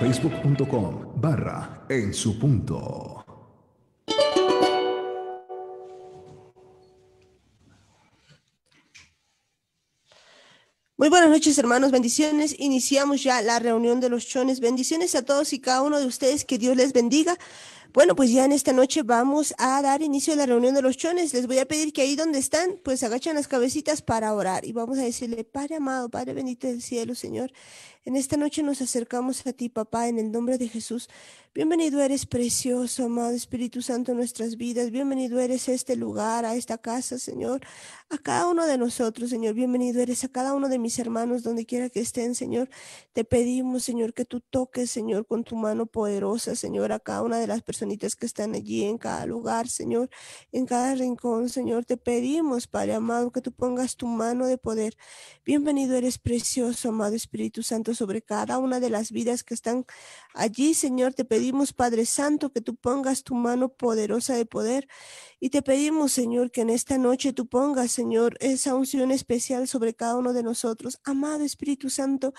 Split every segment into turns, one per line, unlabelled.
facebook.com barra en su punto. Muy buenas noches, hermanos. Bendiciones. Iniciamos ya la reunión de los chones. Bendiciones a todos y cada uno de ustedes. Que Dios les bendiga. Bueno, pues ya en esta noche vamos a dar inicio a la reunión de los chones. Les voy a pedir que ahí donde están, pues agachan las cabecitas para orar. Y vamos a decirle, Padre amado, Padre bendito del cielo, Señor. En esta noche nos acercamos a ti, papá, en el nombre de Jesús. Bienvenido eres, precioso, amado Espíritu Santo, en nuestras vidas. Bienvenido eres a este lugar, a esta casa, Señor. A cada uno de nosotros, Señor. Bienvenido eres a cada uno de mis hermanos, donde quiera que estén, Señor. Te pedimos, Señor, que tú toques, Señor, con tu mano poderosa, Señor, a cada una de las personitas que están allí, en cada lugar, Señor, en cada rincón, Señor. Te pedimos, Padre amado, que tú pongas tu mano de poder. Bienvenido eres, precioso, amado Espíritu Santo sobre cada una de las vidas que están allí, Señor. Te pedimos, Padre Santo, que tú pongas tu mano poderosa de poder y te pedimos, Señor, que en esta noche tú pongas, Señor, esa unción especial sobre cada uno de nosotros. Amado Espíritu Santo,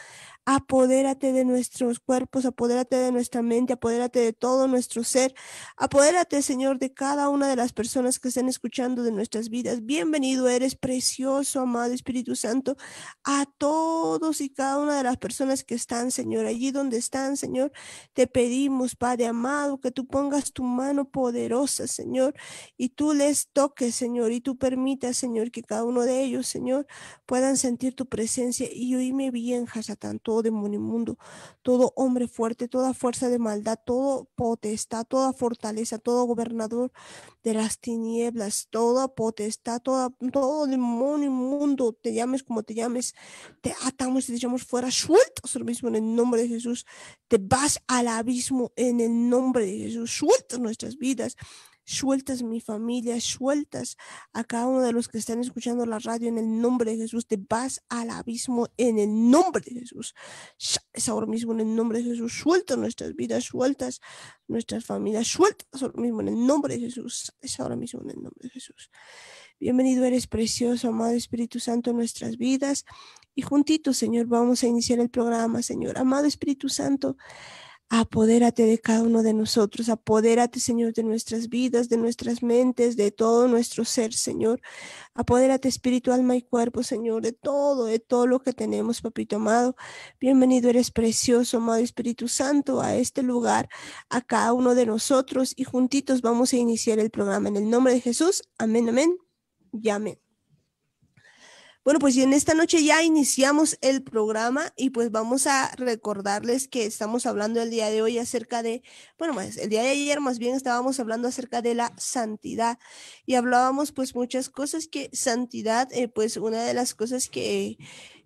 apodérate de nuestros cuerpos, apodérate de nuestra mente, apodérate de todo nuestro ser, apodérate, Señor, de cada una de las personas que estén escuchando de nuestras vidas. Bienvenido eres, precioso, amado Espíritu Santo, a todos y cada una de las personas que están, Señor, allí donde están, Señor. Te pedimos, Padre amado, que tú pongas tu mano poderosa, Señor, y tú les toques, Señor, y tú permitas, Señor, que cada uno de ellos, Señor, puedan sentir tu presencia y oíme bien, Hasatán, todo demonio mundo todo hombre fuerte, toda fuerza de maldad, todo potestad, toda fortaleza, todo gobernador de las tinieblas, toda potestad, todo demonio mundo, te llames como te llames, te atamos y te echamos fuera, sueltas lo mismo en el nombre de Jesús, te vas al abismo en el nombre de Jesús, suelta nuestras vidas sueltas mi familia, sueltas a cada uno de los que están escuchando la radio en el nombre de Jesús, te vas al abismo en el nombre de Jesús. Es ahora mismo en el nombre de Jesús, suelta nuestras vidas, sueltas nuestras familias, sueltas ahora mismo en el nombre de Jesús, es ahora mismo en el nombre de Jesús. Bienvenido eres precioso, amado Espíritu Santo, en nuestras vidas. Y juntitos, Señor, vamos a iniciar el programa, Señor. Amado Espíritu Santo, Apodérate de cada uno de nosotros, apodérate, Señor, de nuestras vidas, de nuestras mentes, de todo nuestro ser, Señor. Apodérate, espíritu, alma y cuerpo, Señor, de todo, de todo lo que tenemos, papito amado. Bienvenido eres precioso, amado Espíritu Santo, a este lugar, a cada uno de nosotros y juntitos vamos a iniciar el programa. En el nombre de Jesús, amén, amén y amén. Bueno, pues en esta noche ya iniciamos el programa y pues vamos a recordarles que estamos hablando el día de hoy acerca de, bueno, más, el día de ayer más bien estábamos hablando acerca de la santidad y hablábamos pues muchas cosas que santidad, eh, pues una de las cosas que...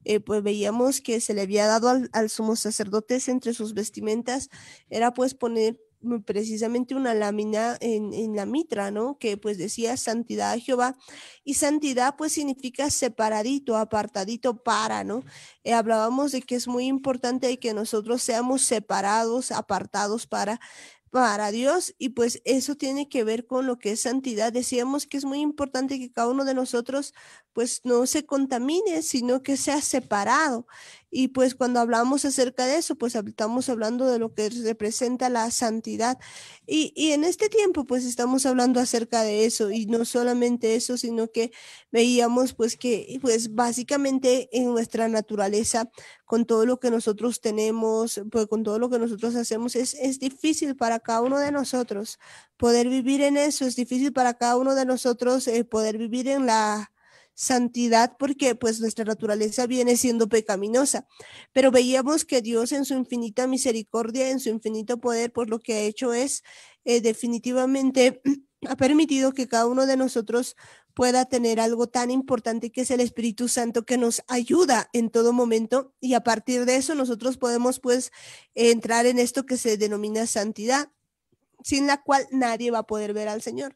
Eh, pues veíamos que se le había dado al, al, sumo sacerdote entre sus vestimentas, era pues poner Mm, precisamente una lámina en, en, la mitra, ¿no? Que pues decía santidad a Jehová. Y santidad pues significa separadito, apartadito para, ¿no? Eh, hablábamos de que es muy importante que nosotros seamos separados, apartados para para Dios y pues eso tiene que ver con lo que es santidad. Decíamos que es muy importante que cada uno de nosotros pues no se contamine, sino que sea separado. Y pues cuando hablamos acerca de eso, pues estamos hablando de lo que representa la santidad. Y, en este tiempo, pues estamos hablando acerca de eso y no solamente eso, sino que veíamos pues que pues básicamente en nuestra naturaleza, con todo lo que nosotros tenemos, pues con todo lo que nosotros hacemos, es, es difícil para cada uno de nosotros poder vivir en eso, es difícil para cada uno de nosotros eh, poder vivir en la santidad porque pues nuestra naturaleza viene siendo pecaminosa. Pero veíamos que Dios en su infinita misericordia, en su infinito poder, por pues, lo que ha hecho es eh, definitivamente ha permitido que cada uno de nosotros pueda tener algo tan importante que es el Espíritu Santo que nos ayuda en todo momento y a partir de eso nosotros podemos pues entrar en esto que se denomina santidad, sin la cual nadie va a poder ver al Señor.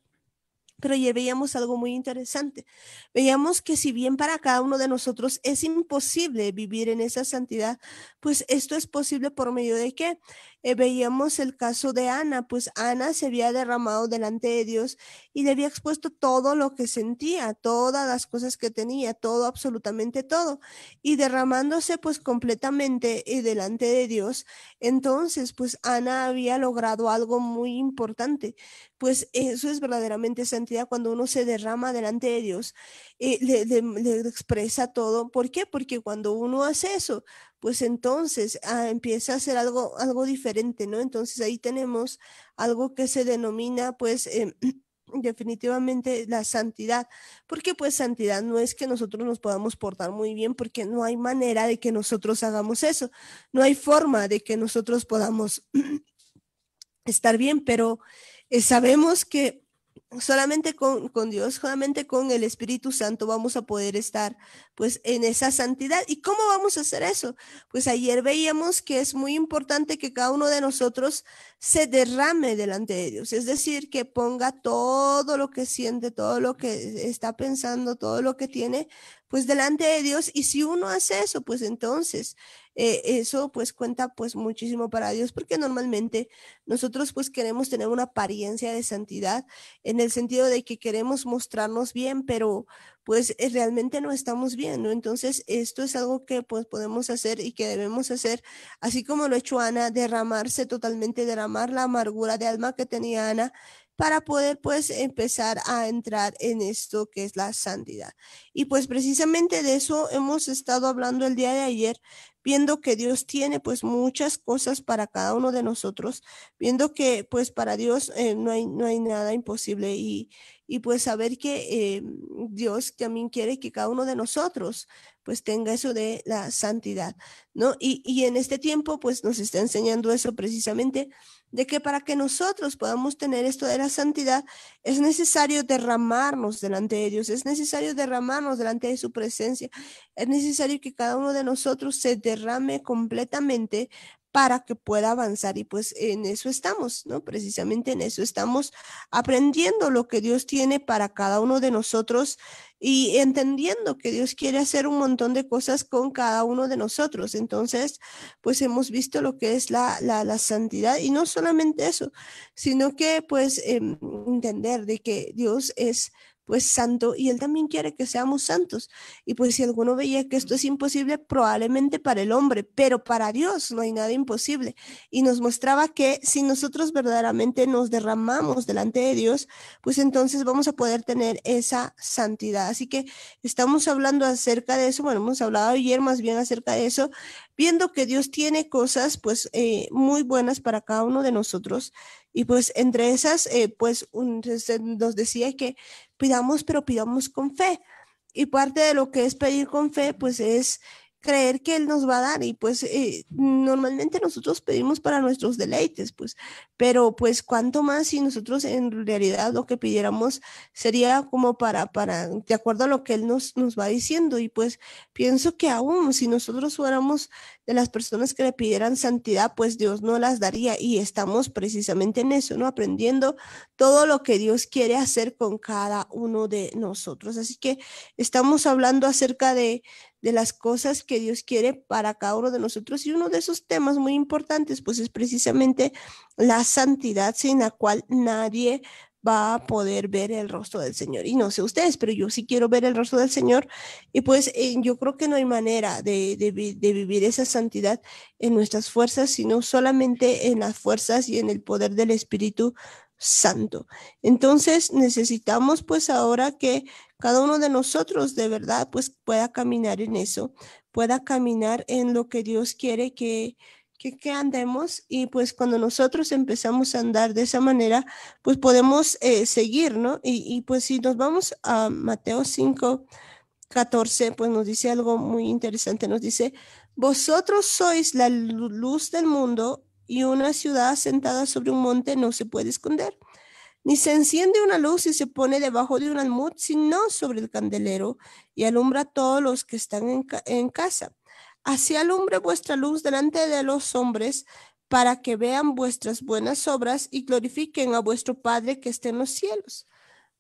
Pero ya veíamos algo muy interesante. Veíamos que si bien para cada uno de nosotros es imposible vivir en esa santidad, pues esto es posible por medio de qué? Eh, veíamos el caso de Ana, pues Ana se había derramado delante de Dios y le había expuesto todo lo que sentía, todas las cosas que tenía, todo, absolutamente todo, y derramándose pues completamente eh, delante de Dios, entonces pues Ana había logrado algo muy importante, pues eso es verdaderamente santidad cuando uno se derrama delante de Dios y eh, le, expresa todo. ¿Por qué? Porque cuando uno hace eso, pues entonces ah, empieza a hacer algo, algo diferente, ¿no? Entonces ahí tenemos algo que se denomina, pues, em, definitivamente la santidad, porque pues santidad no es que nosotros nos podamos portar muy bien, porque no hay manera de que nosotros hagamos eso, no hay forma de que nosotros podamos estar bien, pero eh, sabemos que solamente con, con, Dios, solamente con el Espíritu Santo vamos a poder estar pues en esa santidad. ¿Y cómo vamos a hacer eso? Pues ayer veíamos que es muy importante que cada uno de nosotros se derrame delante de Dios, es decir, que ponga todo lo que siente, todo lo que está pensando, todo lo que tiene, pues delante de Dios. Y si uno hace eso, pues entonces eh, eso pues cuenta pues muchísimo para Dios, porque normalmente nosotros pues queremos tener una apariencia de santidad en el sentido de que queremos mostrarnos bien, pero pues eh, realmente no estamos bien, Entonces, esto es algo que pues podemos hacer y que debemos hacer, así como lo ha hecho Ana, derramarse totalmente, derramar la amargura de alma que tenía Ana para poder pues empezar a entrar en esto que es la santidad. Y pues precisamente de eso hemos estado hablando el día de ayer, viendo que Dios tiene pues muchas cosas para cada uno de nosotros, viendo que pues para Dios eh, no, hay, no hay nada imposible y, y pues saber que eh, Dios también quiere que cada uno de nosotros pues tenga eso de la santidad, ¿no? Y, y en este tiempo pues nos está enseñando eso precisamente de que para que nosotros podamos tener esto de la santidad, es necesario derramarnos delante de Dios, es necesario derramarnos delante de su presencia, es necesario que cada uno de nosotros se derrame completamente para que pueda avanzar y pues en eso estamos, ¿no? Precisamente en eso estamos aprendiendo lo que Dios tiene para cada uno de nosotros y entendiendo que Dios quiere hacer un montón de cosas con cada uno de nosotros. Entonces, pues hemos visto lo que es la, la, santidad y no solamente eso, sino que pues em, entender de que Dios es pues santo y Él también quiere que seamos santos. Y pues si alguno veía que esto es imposible, probablemente para el hombre, pero para Dios no hay nada imposible. Y nos mostraba que si nosotros verdaderamente nos derramamos delante de Dios, pues entonces vamos a poder tener esa santidad. Así que estamos hablando acerca de eso, bueno, hemos hablado ayer más bien acerca de eso, viendo que Dios tiene cosas pues eh, muy buenas para cada uno de nosotros. Y pues entre esas, eh, pues nos decía que pidamos, pero pidamos con fe. Y parte de lo que es pedir con fe, pues es creer que Él nos va a dar. Y pues eh, normalmente nosotros pedimos para nuestros deleites, pues, pero pues cuánto más si nosotros en realidad lo que pidiéramos sería como para, para, de acuerdo a lo que Él nos, nos va diciendo. Y pues pienso que aún si nosotros fuéramos de las personas que le pidieran santidad, pues Dios no las daría. Y estamos precisamente en eso, ¿no? Aprendiendo todo lo que Dios quiere hacer con cada uno de nosotros. Así que estamos hablando acerca de, las cosas que Dios quiere para cada uno de nosotros. Y uno de esos temas muy importantes, pues es precisamente la santidad sin la cual nadie va a poder ver el rostro del Señor. Y no sé ustedes, pero yo sí quiero ver el rostro del Señor. Y pues yo creo que no hay manera de, vivir esa santidad en nuestras fuerzas, sino solamente en las fuerzas y en el poder del Espíritu Santo. Entonces necesitamos pues ahora que cada uno de nosotros de verdad pues pueda caminar en eso, pueda caminar en lo que Dios quiere que que, andemos y pues cuando nosotros empezamos a andar de esa manera, pues podemos eh, seguir, ¿no? Y, pues si nos vamos a Mateo 5, 14, pues nos dice algo muy interesante, nos dice, vosotros sois la luz del mundo y una ciudad sentada sobre un monte no se puede esconder. Ni se enciende una luz y se pone debajo de un almud, sino sobre el candelero y alumbra a todos los que están en, en casa. Así alumbre vuestra luz delante de los hombres, para que vean vuestras buenas obras y glorifiquen a vuestro Padre que está en los cielos.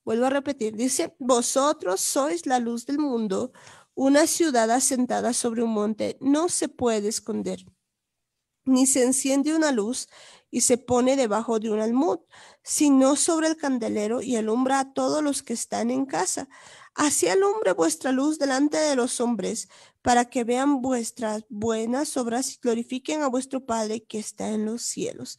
Vuelvo a repetir, dice, vosotros sois la luz del mundo, una ciudad asentada sobre un monte no se puede esconder, ni se enciende una luz y se pone debajo de un almud, sino sobre el candelero y alumbra a todos los que están en casa. Así alumbre vuestra luz delante de los hombres, para que vean vuestras buenas obras y glorifiquen a vuestro Padre que está en los cielos.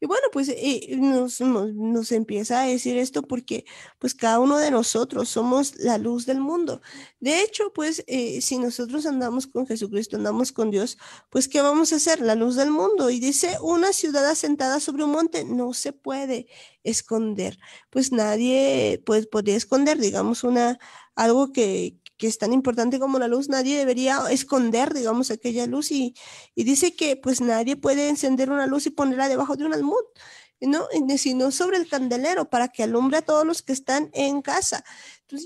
Y bueno, pues eh, eh, nos, empieza a decir esto porque pues cada uno de nosotros somos la luz del mundo. De hecho, pues eh, si nosotros andamos con Jesucristo, andamos con Dios, pues ¿qué vamos a hacer? La luz del mundo. Y dice, una ciudad asentada sobre un monte no se puede esconder. Pues nadie pues podría esconder, digamos, una algo que, que es tan importante como la luz, nadie debería esconder, digamos, aquella luz y, dice que pues nadie puede encender una luz y ponerla debajo de un almud, ¿no? sino sobre el candelero para que alumbre a todos los que están en casa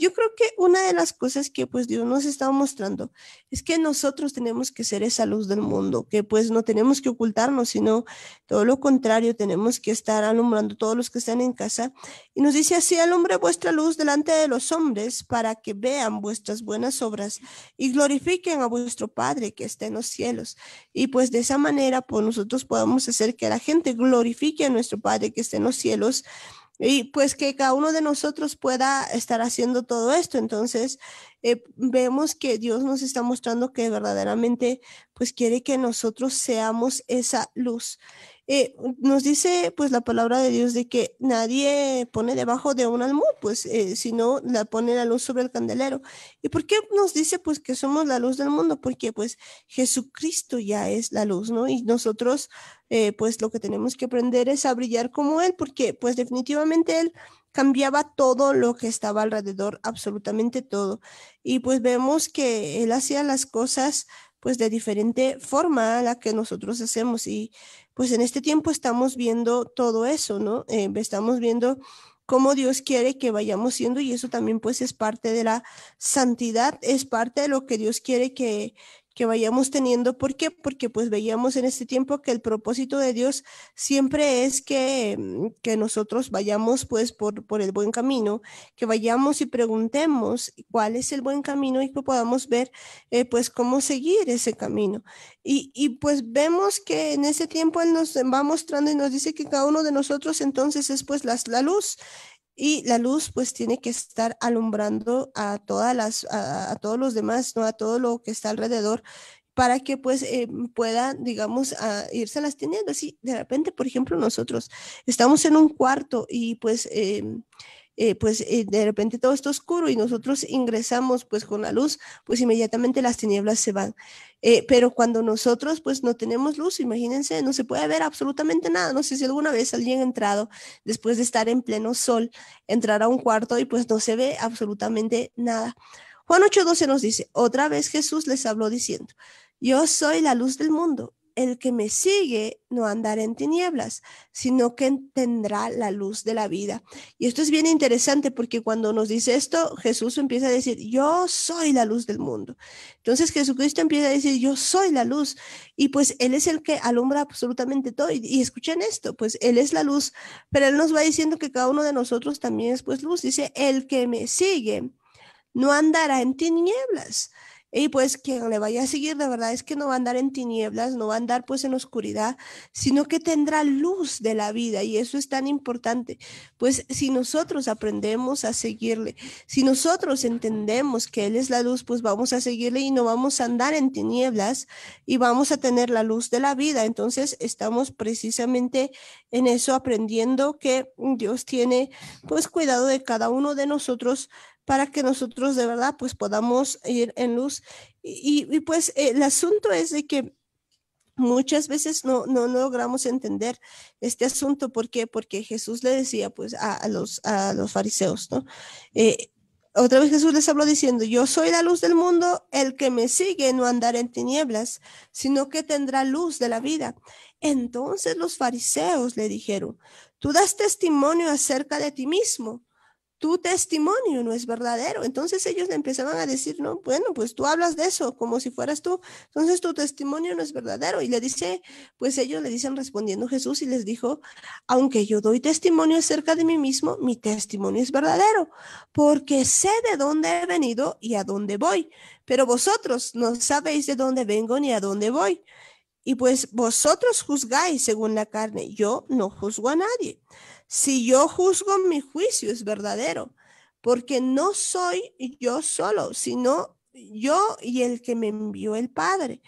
yo creo que una de las cosas que pues Dios nos está mostrando es que nosotros tenemos que ser esa luz del mundo, que pues no tenemos que ocultarnos, sino todo lo contrario, tenemos que estar alumbrando todos los que están en casa. Y nos dice así, alumbre vuestra luz delante de los hombres para que vean vuestras buenas obras y glorifiquen a vuestro Padre que está en los cielos. Y pues de esa manera pues nosotros podamos hacer que la gente glorifique a nuestro Padre que está en los cielos y pues que cada uno de nosotros pueda estar haciendo todo esto. Entonces, eh, vemos que Dios nos está mostrando que verdaderamente, pues quiere que nosotros seamos esa luz. Eh, nos dice pues la palabra de Dios de que nadie pone debajo de un almud, pues eh, si la pone la luz sobre el candelero. ¿Y por qué nos dice pues que somos la luz del mundo? Porque pues Jesucristo ya es la luz, ¿no? Y nosotros eh, pues lo que tenemos que aprender es a brillar como Él, porque pues definitivamente Él cambiaba todo lo que estaba alrededor, absolutamente todo. Y pues vemos que Él hacía las cosas pues de diferente forma a la que nosotros hacemos. Y pues en este tiempo estamos viendo todo eso, ¿no? Eh, estamos viendo cómo Dios quiere que vayamos siendo y eso también pues es parte de la santidad, es parte de lo que Dios quiere que, que vayamos teniendo. ¿Por qué? Porque pues veíamos en este tiempo que el propósito de Dios siempre es que, mm, que nosotros vayamos pues por, por el buen camino, que vayamos y preguntemos cuál es el buen camino y que podamos ver eh, pues cómo seguir ese camino. Y, pues vemos que en ese tiempo Él nos va mostrando y nos dice que cada uno de nosotros entonces es pues las, la luz y la luz pues tiene que estar alumbrando a todas las a, todos los demás no a todo lo que está alrededor para que pues eh, puedan pueda digamos a irse las teniendo así de repente por ejemplo nosotros estamos en un cuarto y pues eh, eh, pues eh, de repente todo está oscuro y nosotros ingresamos pues con la luz, pues inmediatamente las tinieblas se van. Eh, pero cuando nosotros pues no tenemos luz, imagínense, no se puede ver absolutamente nada. No sé si alguna vez alguien ha entrado después de estar en pleno sol, entrar a un cuarto y pues no se ve absolutamente nada. Juan 8:12 nos dice, otra vez Jesús les habló diciendo, yo soy la luz del mundo el que me sigue no andará en tinieblas, sino que tendrá la luz de la vida. Y esto es bien interesante porque cuando nos dice esto, Jesús empieza a decir, yo soy la luz del mundo. Entonces Jesucristo empieza a decir, yo soy la luz. Y pues Él es el que alumbra absolutamente todo. Y, escuchen esto, pues Él es la luz, pero Él nos va diciendo que cada uno de nosotros también es pues luz. Dice, el que me sigue no andará en tinieblas y pues quien le vaya a seguir, la verdad es que no va a andar en tinieblas, no va a andar pues en oscuridad, sino que tendrá luz de la vida. Y eso es tan importante. Pues si nosotros aprendemos a seguirle, si nosotros entendemos que Él es la luz, pues vamos a seguirle y no vamos a andar en tinieblas y vamos a tener la luz de la vida. Entonces estamos precisamente en eso aprendiendo que Dios tiene pues cuidado de cada uno de nosotros para que nosotros de verdad pues podamos ir en luz. Y, pues el asunto es de que muchas veces no, no, logramos entender este asunto. ¿Por qué? Porque Jesús le decía pues a, los, a los fariseos, ¿no? Eh, otra vez Jesús les habló diciendo, yo soy la luz del mundo, el que me sigue no andará en tinieblas, sino que tendrá luz de la vida. Entonces los fariseos le dijeron, tú das testimonio acerca de ti mismo tu testimonio no es verdadero. Entonces ellos le empezaban a decir, no, bueno, pues tú hablas de eso como si fueras tú, entonces tu testimonio no es verdadero. Y le dice, pues ellos le dicen respondiendo Jesús y les dijo, aunque yo doy testimonio acerca de mí mismo, mi testimonio es verdadero, porque sé de dónde he venido y a dónde voy, pero vosotros no sabéis de dónde vengo ni a dónde voy. Y pues vosotros juzgáis según la carne, yo no juzgo a nadie si yo juzgo, mi juicio es verdadero, porque no soy yo solo, sino yo y el que me envió el Padre.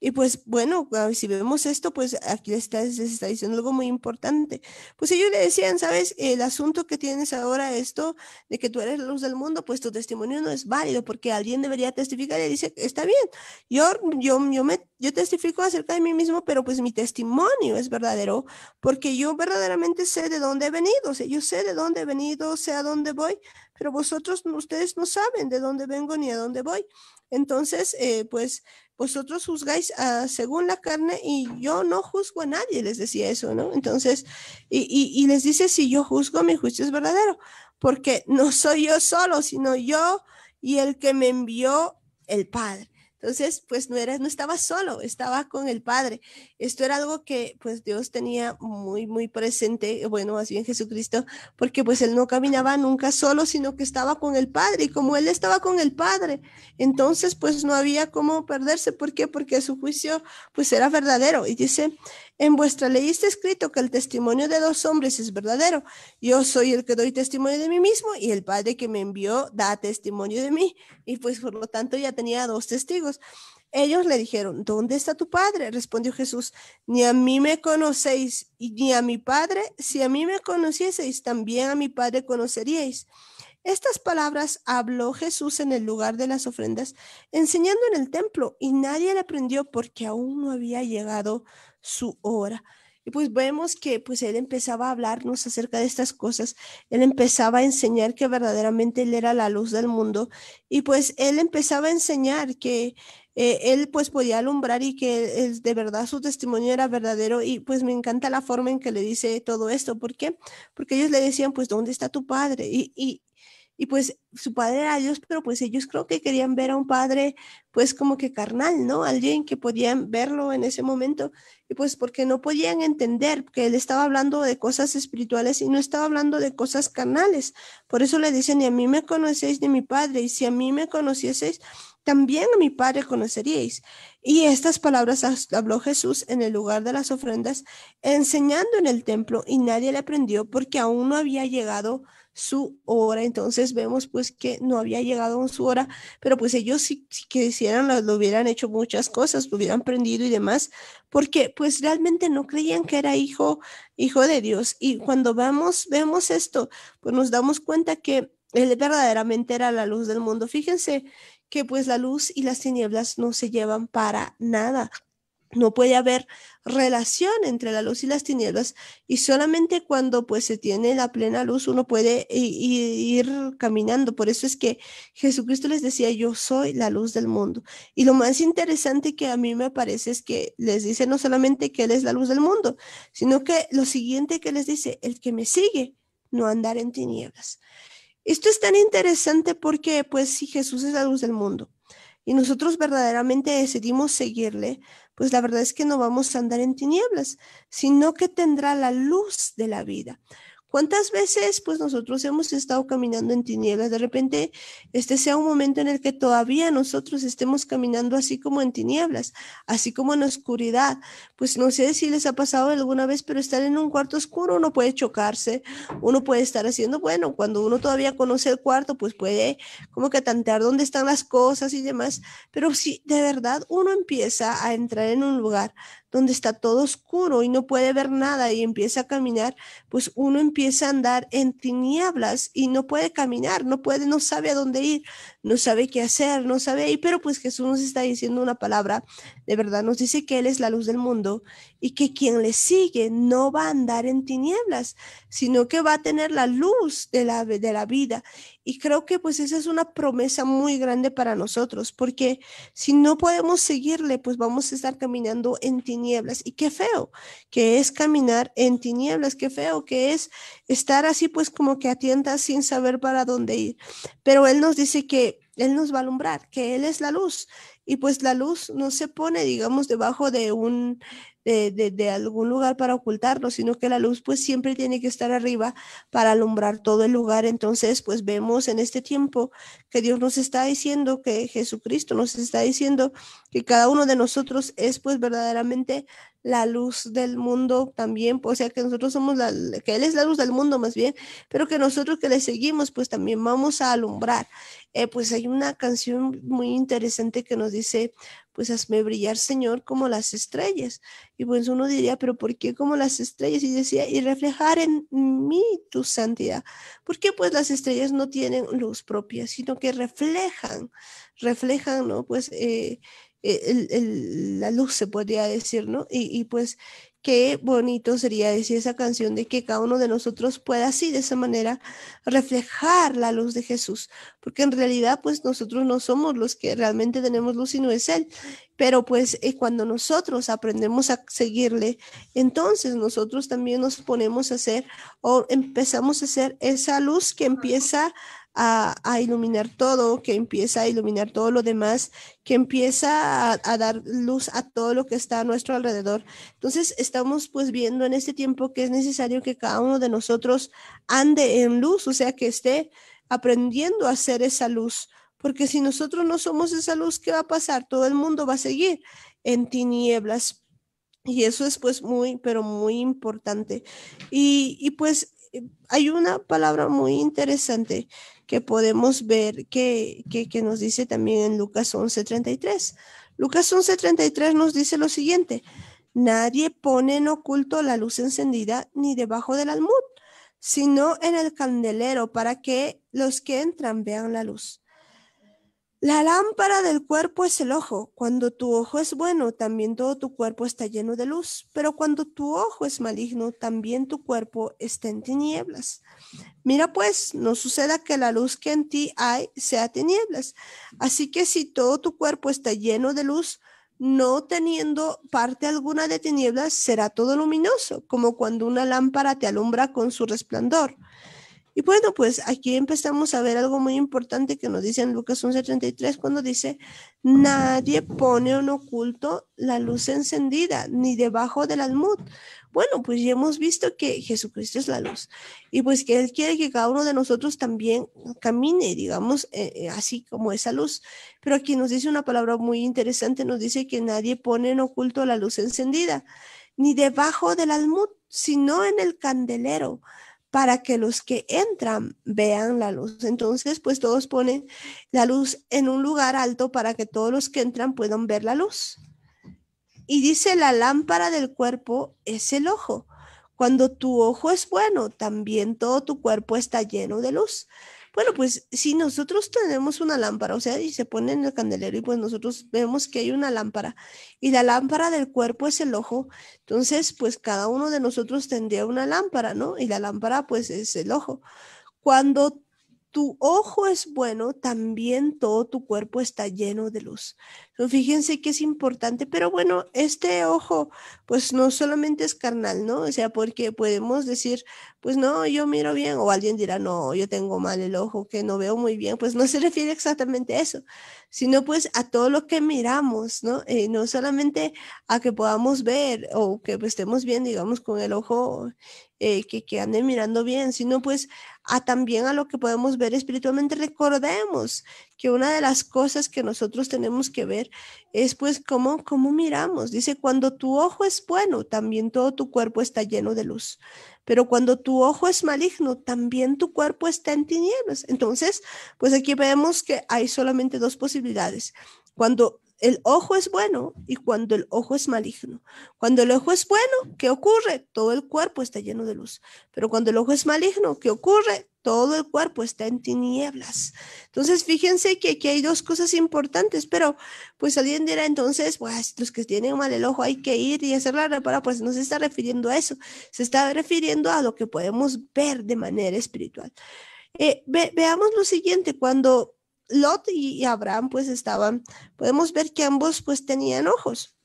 Y pues bueno, si vemos esto, pues aquí les está, diciendo algo muy importante. Pues ellos le decían, sabes, el asunto que tienes ahora, esto de que tú eres la luz del mundo, pues tu testimonio no es válido porque alguien debería testificar. Y dice, está bien, yo, yo, yo, me, yo testifico acerca de mí mismo, pero pues mi testimonio es verdadero porque yo verdaderamente sé de dónde he venido. yo sé de dónde he venido, sé a dónde voy, pero vosotros, ustedes no saben de dónde vengo ni a dónde voy. Entonces, eh, pues vosotros juzgáis ah, según la carne y yo no juzgo a nadie, les decía eso, ¿no? Entonces, y les dice, si yo juzgo, mi juicio es verdadero, porque no soy yo solo, sino yo y el que me envió el Padre. Entonces, pues no, era, no estaba solo, estaba con el Padre. Esto era algo que pues Dios tenía muy, muy presente, bueno, así bien Jesucristo, porque pues él no caminaba nunca solo, sino que estaba con el Padre. Y como él estaba con el Padre, entonces pues no había cómo perderse. ¿Por qué? Porque su juicio pues era verdadero. Y dice en vuestra ley está escrito que el testimonio de dos hombres es verdadero. Yo soy el que doy testimonio de mí mismo y el Padre que me envió da testimonio de mí. Y pues por lo tanto ya tenía dos testigos. Ellos le dijeron, ¿dónde está tu Padre? Respondió Jesús, ni a mí me conocéis ni a mi Padre. Si a mí me conocieseis, también a mi Padre conoceríais. Estas palabras habló Jesús en el lugar de las ofrendas, enseñando en el templo, y nadie le aprendió porque aún no había llegado su hora. Y pues vemos que pues él empezaba a hablarnos acerca de estas cosas, él empezaba a enseñar que verdaderamente él era la luz del mundo y pues él empezaba a enseñar que eh, él pues podía alumbrar y que es de verdad su testimonio era verdadero y pues me encanta la forma en que le dice todo esto. ¿Por qué? Porque ellos le decían pues ¿dónde está tu padre? Y, y, y pues su padre era Dios, pero pues ellos creo que querían ver a un padre pues como que carnal, ¿no? Alguien que podían verlo en ese momento y pues porque no podían entender que él estaba hablando de cosas espirituales y no estaba hablando de cosas carnales. Por eso le dicen, ni a mí me conocéis ni mi padre, y si a mí me conocieseis, también a mi Padre conoceríais. Y estas palabras habló Jesús en el lugar de las ofrendas, enseñando en el templo, y nadie le aprendió porque aún no había llegado su hora. Entonces vemos pues que no había llegado a su hora, pero pues ellos si, que quisieran lo, lo, hubieran hecho muchas cosas, lo hubieran prendido y demás, porque pues realmente no creían que era hijo, hijo de Dios. Y cuando vamos, vemos esto, pues nos damos cuenta que él verdaderamente era la luz del mundo. Fíjense que pues la luz y las tinieblas no se llevan para nada no puede haber relación entre la luz y las tinieblas y solamente cuando pues se tiene la plena luz uno puede eh, ir caminando. Por eso es que Jesucristo les decía, yo soy la luz del mundo. Y lo más interesante que a mí me parece es que les dice no solamente que Él es la luz del mundo, sino que lo siguiente que les dice, el que me sigue, no andar en tinieblas. Esto es tan interesante porque pues si Jesús es la luz del mundo, y nosotros verdaderamente decidimos seguirle, pues la verdad es que no vamos a andar en tinieblas, sino que tendrá la luz de la vida. ¿Cuántas veces pues nosotros hemos estado caminando en tinieblas? De repente, este sea un momento en el que todavía nosotros estemos caminando así como en tinieblas, así como en oscuridad. Pues no sé si les ha pasado alguna vez, pero estar en un cuarto oscuro uno puede chocarse, uno puede estar haciendo, bueno, cuando uno todavía conoce el cuarto, pues puede como que tantear dónde están las cosas y demás. Pero si de verdad uno empieza a entrar en un lugar donde está todo oscuro y no puede ver nada y empieza a caminar, pues uno empieza a andar en tinieblas y no puede caminar, no puede, no sabe a dónde ir, no sabe qué hacer, no sabe, ahí, pero pues Jesús nos está diciendo una palabra, de verdad nos dice que Él es la luz del mundo y que quien le sigue no va a andar en tinieblas, sino que va a tener la luz de la, de la vida. Y creo que pues esa es una promesa muy grande para nosotros, porque si no podemos seguirle, pues vamos a estar caminando en tinieblas. Y qué feo que es caminar en tinieblas, qué feo que es estar así pues como que a sin saber para dónde ir. Pero Él nos dice que Él nos va a alumbrar, que Él es la luz y pues la luz no se pone, digamos, debajo de un, de, de, algún lugar para ocultarlo, sino que la luz pues siempre tiene que estar arriba para alumbrar todo el lugar. Entonces pues vemos en este tiempo que Dios nos está diciendo, que Jesucristo nos está diciendo que cada uno de nosotros es pues verdaderamente la luz del mundo también, pues, o sea que nosotros somos la, que Él es la luz del mundo más bien, pero que nosotros que le seguimos pues también vamos a alumbrar. Eh, pues hay una canción muy interesante que nos dice, pues hazme brillar, Señor, como las estrellas. Y pues uno diría, pero ¿por qué como las estrellas? Y decía, y reflejar en mí tu santidad. qué? pues las estrellas no tienen luz propia, sino que reflejan, reflejan, ¿no? Pues eh, la luz, se podría decir, ¿no? y pues qué bonito sería decir esa canción de que cada uno de nosotros pueda así, de esa manera, reflejar la luz de Jesús, porque en realidad pues nosotros no somos los que realmente tenemos luz, sino es Él. Pero pues eh, cuando nosotros aprendemos a seguirle, entonces nosotros también nos ponemos a hacer o empezamos a hacer esa luz que empieza a, iluminar todo, que empieza a iluminar todo lo demás, que empieza a, dar luz a todo lo que está a nuestro alrededor. Entonces estamos pues viendo en este tiempo que es necesario que cada uno de nosotros ande en luz, o sea, que esté aprendiendo a hacer esa luz, porque si nosotros no somos esa luz, ¿qué va a pasar? Todo el mundo va a seguir en tinieblas. Y eso es pues muy, pero muy importante. Y, y pues eh, hay una palabra muy interesante que podemos ver que, que, nos dice también en Lucas 11:33. Lucas 11:33 nos dice lo siguiente, nadie pone en oculto la luz encendida ni debajo del almud, sino en el candelero para que los que entran vean la luz. La lámpara del cuerpo es el ojo. Cuando tu ojo es bueno, también todo tu cuerpo está lleno de luz. Pero cuando tu ojo es maligno, también tu cuerpo está en tinieblas. Mira pues, no suceda que la luz que en ti hay sea tinieblas. Así que si todo tu cuerpo está lleno de luz, no teniendo parte alguna de tinieblas, será todo luminoso, como cuando una lámpara te alumbra con su resplandor. Y bueno, pues aquí empezamos a ver algo muy importante que nos dice en Lucas 11:33 cuando dice, nadie pone en oculto la luz encendida ni debajo del almud. Bueno, pues ya hemos visto que Jesucristo es la luz y pues que Él quiere que cada uno de nosotros también camine, digamos, eh, eh, así como esa luz. Pero aquí nos dice una palabra muy interesante, nos dice que nadie pone en oculto la luz encendida ni debajo del almud, sino en el candelero para que los que entran vean la luz. Entonces, pues todos ponen la luz en un lugar alto para que todos los que entran puedan ver la luz. Y dice, la lámpara del cuerpo es el ojo. Cuando tu ojo es bueno, también todo tu cuerpo está lleno de luz. Bueno, pues si nosotros tenemos una lámpara, o sea, y se pone en el candelero y pues nosotros vemos que hay una lámpara y la lámpara del cuerpo es el ojo, entonces pues cada uno de nosotros tendría una lámpara, ¿no? Y la lámpara pues es el ojo. Cuando tu ojo es bueno, también todo tu cuerpo está lleno de luz. Fíjense que es importante, pero bueno, este ojo, pues no solamente es carnal, ¿no? O sea, porque podemos decir, pues no, yo miro bien, o alguien dirá, no, yo tengo mal el ojo, que no veo muy bien, pues no se refiere exactamente a eso, sino pues a todo lo que miramos, ¿no? Eh, no solamente a que podamos ver o que pues, estemos bien, digamos, con el ojo eh, que, que ande mirando bien, sino pues a también a lo que podemos ver espiritualmente. Recordemos que una de las cosas que nosotros tenemos que ver es pues cómo, cómo miramos. Dice, cuando tu ojo es bueno, también todo tu cuerpo está lleno de luz. Pero cuando tu ojo es maligno, también tu cuerpo está en tinieblas. Entonces, pues aquí vemos que hay solamente dos posibilidades. Cuando el ojo es bueno y cuando el ojo es maligno. Cuando el ojo es bueno, ¿qué ocurre? Todo el cuerpo está lleno de luz. Pero cuando el ojo es maligno, ¿qué ocurre? Todo el cuerpo está en tinieblas. Entonces, fíjense que aquí hay dos cosas importantes, pero pues alguien dirá entonces, pues los que tienen mal el ojo hay que ir y hacer la reparación. pues no se está refiriendo a eso, se está refiriendo a lo que podemos ver de manera espiritual. Eh, veamos lo siguiente, cuando Lot y Abraham pues estaban, podemos ver que ambos pues tenían ojos,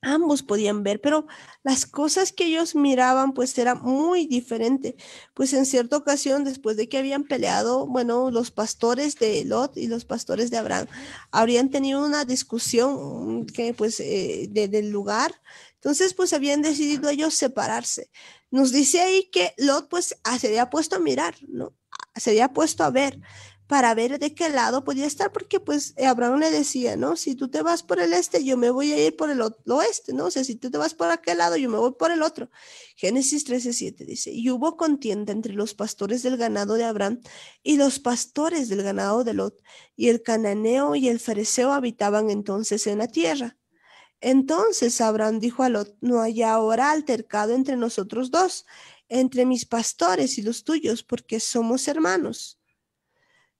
ambos podían ver, pero las cosas que ellos miraban pues era muy diferente. Pues en cierta ocasión, después de que habían peleado, bueno, los pastores de Lot y los pastores de Abraham habrían tenido una discusión mm, que pues eh, del lugar, entonces pues habían decidido ellos separarse. Nos dice ahí que Lot pues ah, se había puesto a mirar, ¿no? Ah, se había puesto a ver para ver de qué lado podía estar, porque pues Abraham le decía, ¿no? Si tú te vas por el este, yo me voy a ir por el, oeste, ¿no? O sea, si tú te vas por aquel lado, yo me voy por el otro. Génesis 13:7 dice, y hubo contienda entre los pastores del ganado de Abraham y los pastores del ganado de Lot, y el cananeo y el fariseo habitaban entonces en la tierra. Entonces Abraham dijo a Lot, no haya ahora altercado entre nosotros dos, entre mis pastores y los tuyos, porque somos hermanos.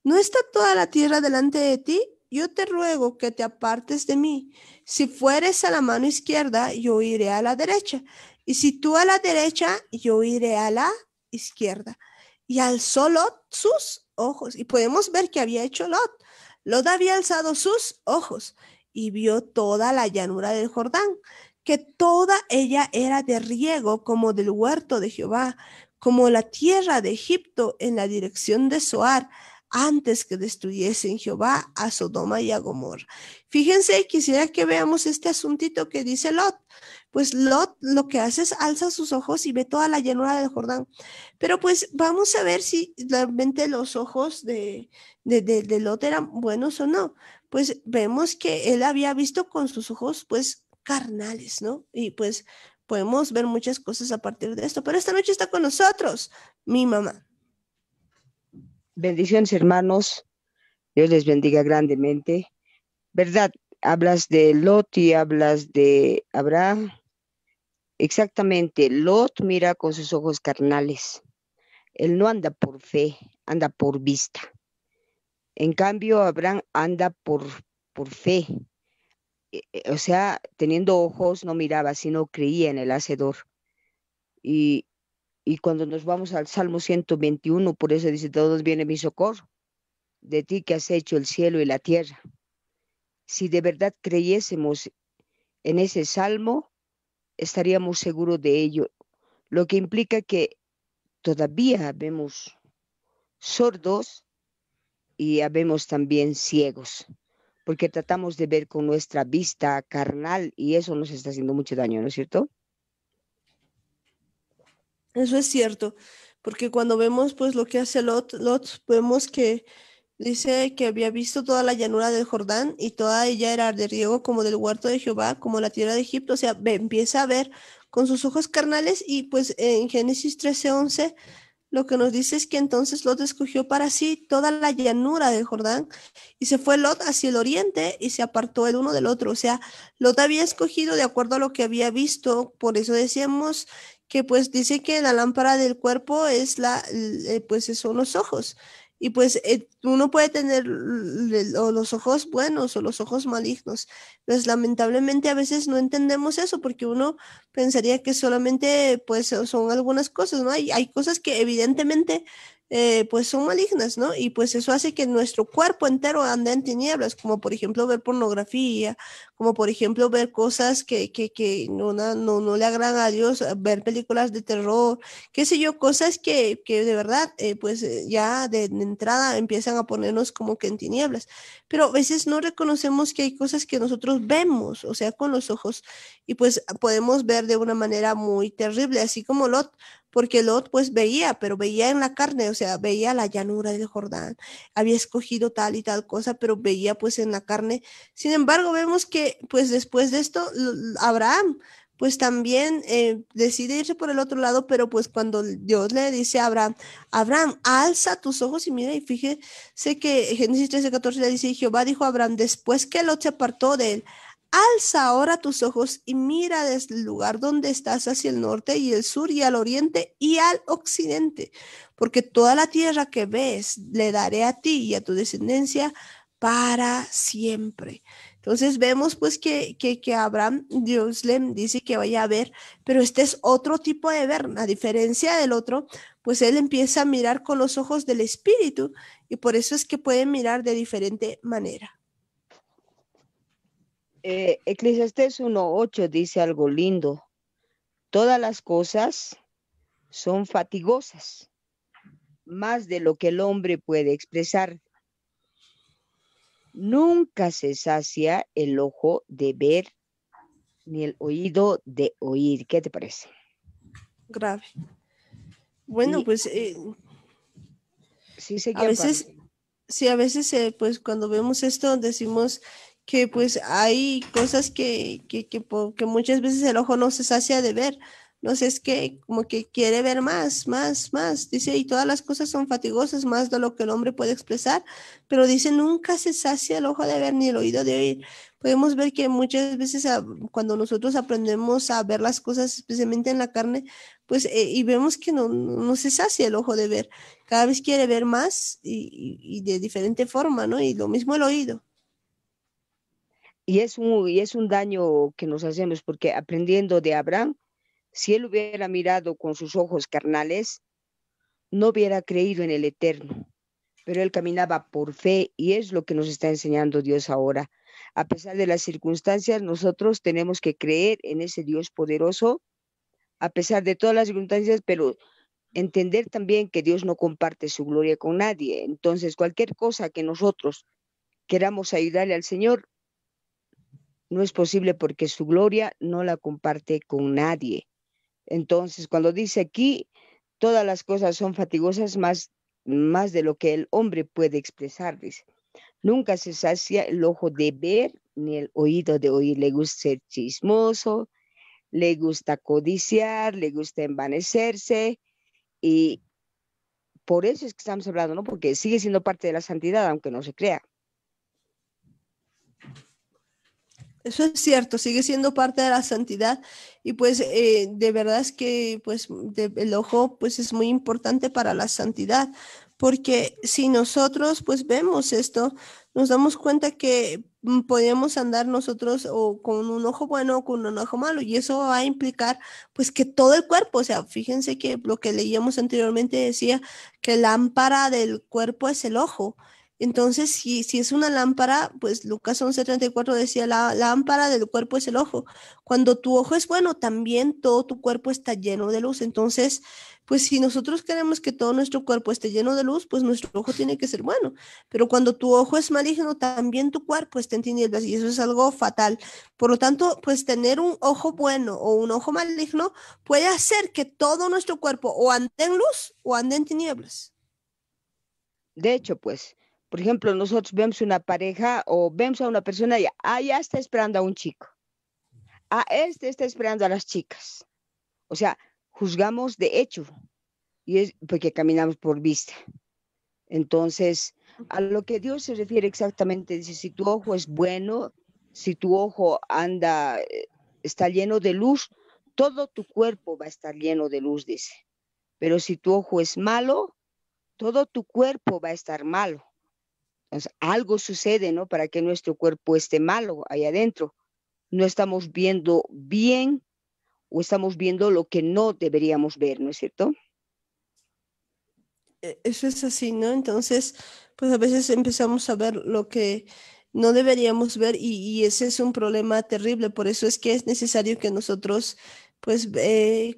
¿No está toda la tierra delante de ti? Yo te ruego que te apartes de mí. Si fueres a la mano izquierda, yo iré a la derecha. Y si tú a la derecha, yo iré a la izquierda. Y alzó Lot sus ojos. Y podemos ver que había hecho Lot. Lot había alzado sus ojos y vio toda la llanura del Jordán, que toda ella era de riego como del huerto de Jehová, como la tierra de Egipto en la dirección de Soar antes que destruyesen Jehová a Sodoma y a Gomorra. Fíjense, quisiera que veamos este asuntito que dice Lot. Pues Lot lo que hace es alza sus ojos y ve toda la llanura del Jordán. Pero pues vamos a ver si realmente los ojos de, de, de Lot eran buenos o no. Pues vemos que él había visto con sus ojos pues carnales, ¿no? Y pues podemos ver muchas cosas a partir de esto. Pero esta noche está con nosotros mi mamá.
Bendiciones, hermanos. Dios les bendiga grandemente. ¿Verdad? Hablas de Lot y hablas de Abraham. Exactamente, Lot mira con sus ojos carnales. Él no anda por fe, anda por vista. En cambio, Abraham anda por, por fe. E, e, o sea, teniendo ojos no miraba, sino creía en el Hacedor. Y, y cuando nos vamos al Salmo 121, por eso dice, todos viene mi socorro, de ti que has hecho el cielo y la tierra. Si de verdad creyésemos en ese salmo, estaríamos seguros de ello, lo que implica que todavía vemos sordos y habemos también ciegos, porque tratamos de ver con nuestra vista carnal y eso nos está haciendo mucho daño, ¿no es cierto?
Eso es cierto, porque cuando vemos pues lo que hace Lot, Lot vemos que dice que había visto toda la llanura del Jordán y toda ella era de riego como del huerto de Jehová, como la tierra de Egipto, o sea, empieza a ver con sus ojos carnales y pues en Génesis 13:11 lo que nos dice es que entonces Lot escogió para sí toda la llanura del Jordán y se fue Lot hacia el oriente y se apartó el uno del otro, o sea, Lot había escogido de acuerdo a lo que había visto, por eso decíamos que pues dice que la lámpara del cuerpo es la, eh, pues son los ojos. Y pues eh, uno puede tener los ojos buenos o los ojos malignos. Pues lamentablemente a veces no entendemos eso porque uno pensaría que solamente pues son algunas cosas, ¿no? Hay, hay cosas que evidentemente eh, pues son malignas, ¿no? Y pues eso hace que nuestro cuerpo entero ande en tinieblas, como por ejemplo ver pornografía como por ejemplo ver cosas que, que, que no, no, no, le agradan a Dios, eh, ver películas de terror, qué sé yo, cosas que, de verdad, eh, pues eh, ya de, entrada empiezan a ponernos como que en tinieblas. Pero a veces no reconocemos que hay cosas que nosotros vemos, o sea, con los ojos, y pues podemos ver de una manera muy terrible, así como Lot. Porque Lot pues veía, pero veía en la carne, o sea, veía la llanura del Jordán, había escogido tal y tal cosa, pero veía pues en la carne. Sin embargo, vemos que pues después de esto, Abraham pues también eh, decide irse por el otro lado, pero pues cuando Dios le dice a Abraham, Abraham, alza tus ojos y mira y fíjese que Génesis 13, 14 le dice, y Jehová dijo a Abraham, después que Lot se apartó de él, alza ahora tus ojos y mira desde el lugar donde estás hacia el norte y el sur y al oriente y al occidente, porque toda la tierra que ves le daré a ti y a tu descendencia para siempre. Entonces vemos pues que, Abraham, Dios le dice que vaya a ver, pero este es otro tipo de ver, a diferencia del otro, pues él empieza a mirar con los ojos del espíritu y por eso es que puede mirar de diferente manera.
Eh, Eclesiastes 1.8 dice algo lindo. Todas las cosas son fatigosas, más de lo que el hombre puede expresar. Nunca se sacia el ojo de ver ni el oído de oír. ¿Qué te parece?
Grave. Bueno, pues eh, sí, a veces, sí, a veces pues cuando vemos esto decimos que pues hay cosas que, que, que muchas veces el ojo no se sacia de ver, no sé, es que como que quiere ver más, más, más. Dice, y todas las cosas son fatigosas, más de lo que el hombre puede expresar, pero dice, nunca se sacia el ojo de ver ni el oído de oír. Podemos ver que muchas veces ah, cuando nosotros aprendemos a ver las cosas, especialmente en la carne, pues eh, y vemos que no, se sacia el ojo de ver. Cada vez quiere ver más y, de diferente forma, ¿no? Y lo mismo el oído.
Y es, y es un daño que nos hacemos porque aprendiendo de Abraham, si él hubiera mirado con sus ojos carnales, no hubiera creído en el Eterno. Pero él caminaba por fe y es lo que nos está enseñando Dios ahora. A pesar de las circunstancias, nosotros tenemos que creer en ese Dios poderoso, a pesar de todas las circunstancias, pero entender también que Dios no comparte su gloria con nadie. Entonces, cualquier cosa que nosotros queramos ayudarle al Señor, no es posible porque su gloria no la comparte con nadie. Entonces, cuando dice aquí, todas las cosas son fatigosas más, más de lo que el hombre puede expresar, dice. Nunca se sacia el ojo de ver ni el oído de oír. Le gusta ser chismoso, le gusta codiciar, le gusta envanecerse y por eso es que estamos hablando, ¿no? Porque sigue siendo parte de la santidad, aunque no se crea.
Eso es cierto, sigue siendo parte de la santidad y pues eh, de verdad es que pues el ojo pues es muy importante para la santidad porque si nosotros pues vemos esto, nos damos cuenta que mm, podemos andar nosotros o con un ojo bueno o con un ojo malo y eso va a implicar pues que todo el cuerpo, o sea, fíjense que lo que leíamos anteriormente decía que la lámpara del cuerpo es el ojo entonces, si, si es una lámpara, pues Lucas 11:34 decía, la, la lámpara del cuerpo es el ojo. Cuando tu ojo es bueno, también todo tu cuerpo está lleno de luz. Entonces, pues si nosotros queremos que todo nuestro cuerpo esté lleno de luz, pues nuestro ojo tiene que ser bueno. Pero cuando tu ojo es maligno, también tu cuerpo está en tinieblas y eso es algo fatal. Por lo tanto, pues tener un ojo bueno o un ojo maligno puede hacer que todo nuestro cuerpo o ande en luz o ande en tinieblas.
De hecho, pues por ejemplo, nosotros vemos una pareja o vemos a una persona y ah, ya está esperando a un chico. A ah, este está esperando a las chicas. O sea, juzgamos de hecho y es porque caminamos por vista. Entonces, a lo que Dios se refiere exactamente, dice, si tu ojo es bueno, si tu ojo anda, eh, está lleno de luz, todo tu cuerpo va a estar lleno de luz, dice. Pero si tu ojo es malo, todo tu cuerpo va a estar malo algo sucede, ¿no? Para que nuestro cuerpo esté malo ahí adentro. No estamos viendo bien o estamos viendo lo que no
deberíamos ver, ¿no es cierto? E, eso es así, ¿no? Entonces, pues a veces empezamos a ver lo que no deberíamos ver y, ese es un problema terrible. Por eso es que es necesario que nosotros pues eh,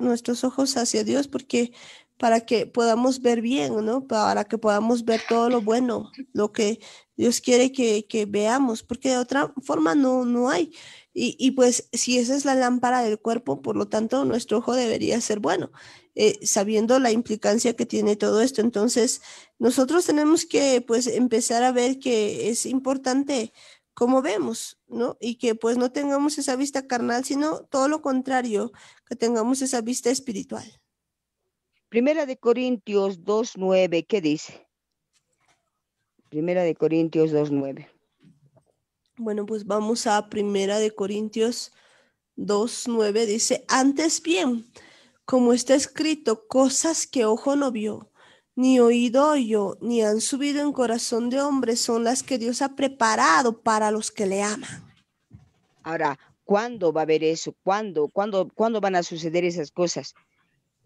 nuestros ojos hacia Dios porque para que podamos ver bien, ¿no? Para que podamos ver todo lo bueno, lo que Dios quiere que, veamos, porque de otra forma no, no hay. Y, pues si esa es la lámpara del cuerpo, por lo tanto nuestro ojo debería ser bueno, eh, sabiendo la implicancia que tiene todo esto. Entonces, nosotros tenemos que pues empezar a ver que es importante cómo vemos, ¿no? Y que pues no tengamos esa vista carnal, sino todo lo contrario, que tengamos esa vista espiritual. Primera de Corintios
2.9, ¿qué dice? Primera de Corintios 2.9.
Bueno, pues vamos a Primera de Corintios 2.9. Dice, antes bien, como está escrito, cosas que ojo no vio, ni oído yo, ni han subido en corazón de hombre, son las que Dios ha preparado para los que le aman.
Ahora, ¿cuándo va a haber eso? ¿Cuándo? ¿Cuándo, ¿cuándo van a suceder esas cosas?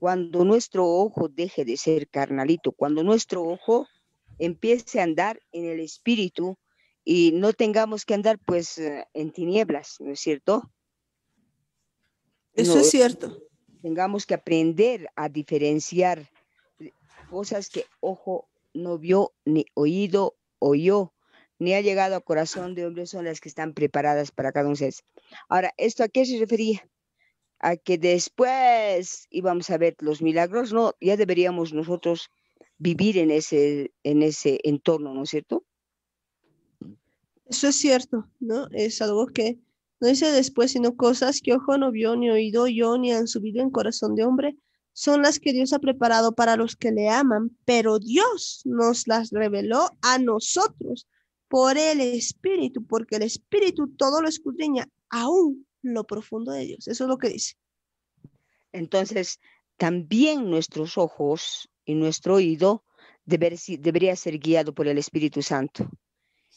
cuando nuestro ojo deje de ser carnalito, cuando nuestro ojo empiece a andar en el espíritu y no tengamos que andar pues eh, en tinieblas, ¿no es cierto? Eso es cierto. Tengamos que aprender a diferenciar cosas que ojo no vio, ni oído oyó, ni ha llegado a corazón de hombres son las que están preparadas para cada un Ahora, ¿esto a qué se refería? a que después íbamos a ver los milagros, no, ya deberíamos nosotros vivir en ese, en ese entorno, ¿no es cierto?
Eso es cierto, ¿no? Es algo que no dice después, sino cosas que ojo no vio, ni oído yo, ni han subido en corazón de hombre, son las que Dios ha preparado para los que le aman, pero Dios nos las reveló a nosotros por el Espíritu, porque el Espíritu todo lo escudriña, aún lo profundo de ellos, Eso es lo que dice.
Entonces, también nuestros ojos y nuestro oído debería ser guiado por el Espíritu Santo.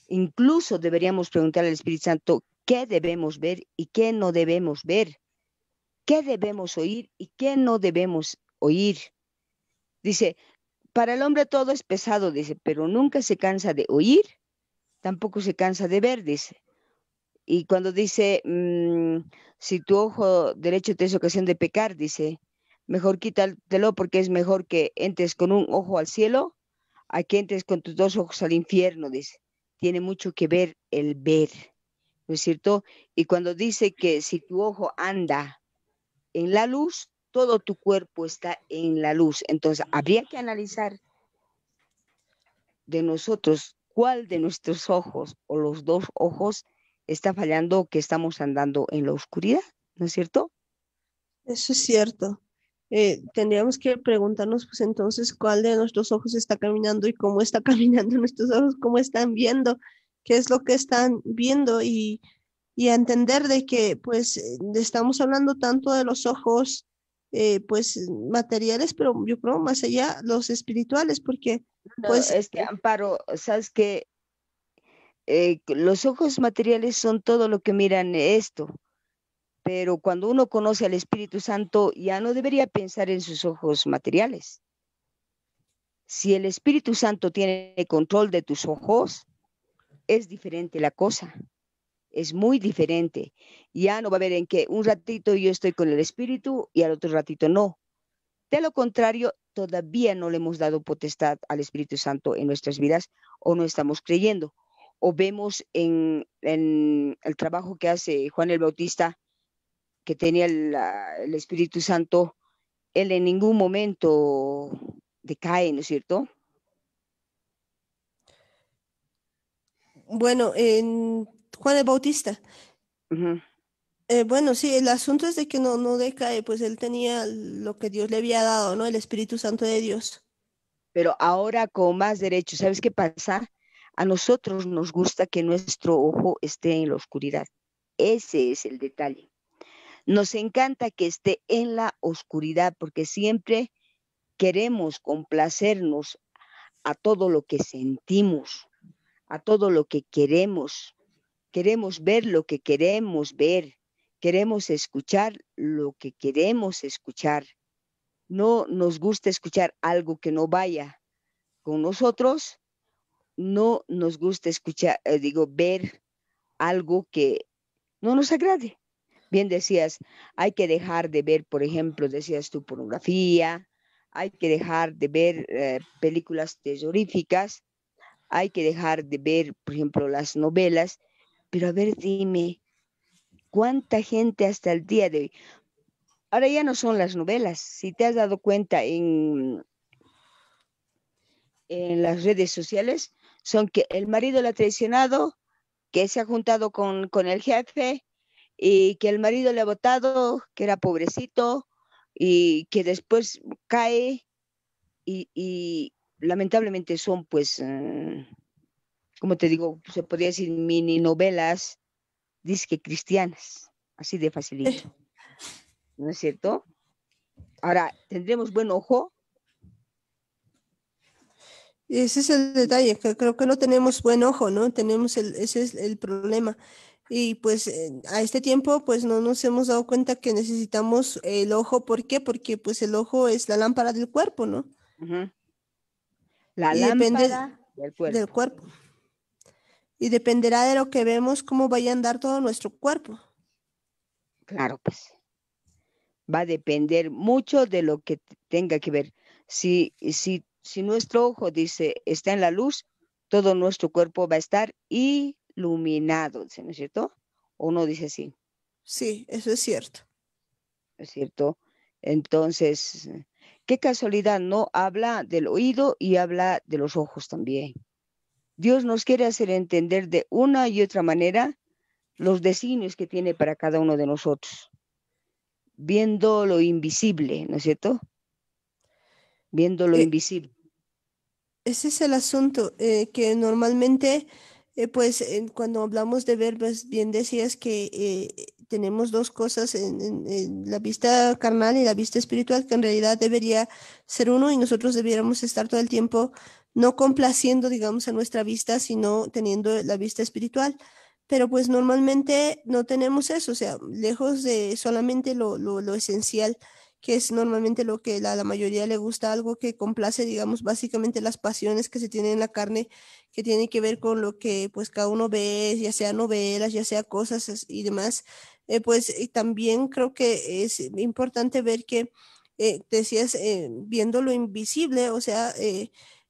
Incluso deberíamos preguntar al Espíritu Santo qué debemos ver y qué no debemos ver, qué debemos oír y qué no debemos oír. Dice, para el hombre todo es pesado, dice, pero nunca se cansa de oír, tampoco se cansa de ver, dice. Y cuando dice, mm, si tu ojo derecho te es ocasión de pecar, dice, mejor quítatelo porque es mejor que entres con un ojo al cielo a que entres con tus dos ojos al infierno, dice. Tiene mucho que ver el ver, ¿no es cierto? Y cuando dice que si tu ojo anda en la luz, todo tu cuerpo está en la luz. Entonces, habría que analizar de nosotros cuál de nuestros ojos o los dos ojos está fallando que estamos andando en la oscuridad, ¿no es cierto?
Eso es cierto. Eh, tendríamos que preguntarnos, pues entonces, cuál de nuestros ojos está caminando y cómo está caminando nuestros ojos, cómo están viendo, qué es lo que están viendo y, y entender de que, pues, eh, estamos hablando tanto de los ojos, eh, pues, materiales, pero yo creo más allá los espirituales, porque... pues, este Amparo, sabes que eh, los
ojos materiales son todo lo que miran esto, pero cuando uno conoce al Espíritu Santo ya no debería pensar en sus ojos materiales. Si el Espíritu Santo tiene control de tus ojos, es diferente la cosa. Es muy diferente. Ya no va a haber en que un ratito yo estoy con el Espíritu y al otro ratito no. De lo contrario, todavía no le hemos dado potestad al Espíritu Santo en nuestras vidas o no estamos creyendo o vemos en, el trabajo que hace Juan el Bautista, que tenía ah, el, Espíritu Santo, él en ningún momento decae, ¿no es cierto?
Bueno, en Juan el Bautista. Eh, bueno, sí, el asunto es de que no, no decae, pues él tenía lo que Dios le había dado, ¿no? El Espíritu Santo de Dios. Pero
ahora con más derecho ¿sabes qué pasa? A nosotros nos gusta que nuestro ojo esté en la oscuridad. Ese es el detalle. Nos encanta que esté en la oscuridad porque siempre queremos complacernos a todo lo que sentimos, a todo lo que queremos. Queremos ver lo que queremos ver, queremos escuchar lo que queremos escuchar. No nos gusta escuchar algo que no vaya con nosotros no nos gusta escuchar, eh, digo, ver algo que no nos agrade. Bien decías, hay que dejar de ver, por ejemplo, decías tu pornografía, hay que dejar de ver eh, películas terroríficas, hay que dejar de ver, por ejemplo, las novelas. Pero a ver, dime, ¿cuánta gente hasta el día de hoy? Ahora ya no son las novelas. Si te has dado cuenta en, en las redes sociales, son que el marido le ha traicionado, que se ha juntado con, el jefe y que el marido le ha votado, que era pobrecito y que después cae y, lamentablemente son pues, mm, como te digo, se podría decir mini novelas disque cristianas, así de facilito. ¿No es
cierto? Ahora, tendremos buen ojo ese es el detalle, que creo que no tenemos buen ojo, ¿no? Tenemos ese es el problema. Y pues a este tiempo pues no nos hemos dado cuenta que necesitamos el ojo. ¿Por qué? Porque pues el ojo es la lámpara del cuerpo, ¿no? La lámpara del cuerpo. Y dependerá de lo que vemos cómo vaya a andar todo nuestro cuerpo.
Claro, pues. Va a depender mucho de lo que tenga que ver. Si, si si nuestro ojo, dice, está en la luz, todo nuestro cuerpo va a estar iluminado, ¿no es cierto? ¿O no dice así? Sí, eso es cierto. ¿Es cierto? Entonces, qué casualidad, ¿no? Habla del oído y habla de los ojos también. Dios nos quiere hacer entender de una y otra manera los designios que tiene para cada uno de nosotros, viendo lo invisible, ¿no es cierto? Viendo lo eh, invisible
ese es el asunto, eh, que normalmente, eh, pues cuando hablamos de verbos, bien decías que eh, tenemos dos cosas, en, la vista carnal y la vista espiritual, que en realidad debería ser uno y nosotros debiéramos estar todo el tiempo no complaciendo, digamos, a nuestra vista, sino teniendo la vista espiritual. Pero pues normalmente no tenemos eso, o sea, lejos de solamente lo, lo, lo esencial que es normalmente lo que la, la mayoría le gusta, algo que complace, digamos, básicamente las pasiones que se tienen en la carne, que tiene que ver con lo que pues cada uno ve, ya sea novelas, ya sea cosas y demás. Eh, pues y también creo que es importante ver que, eh, decías, eh, viendo lo invisible, o sea,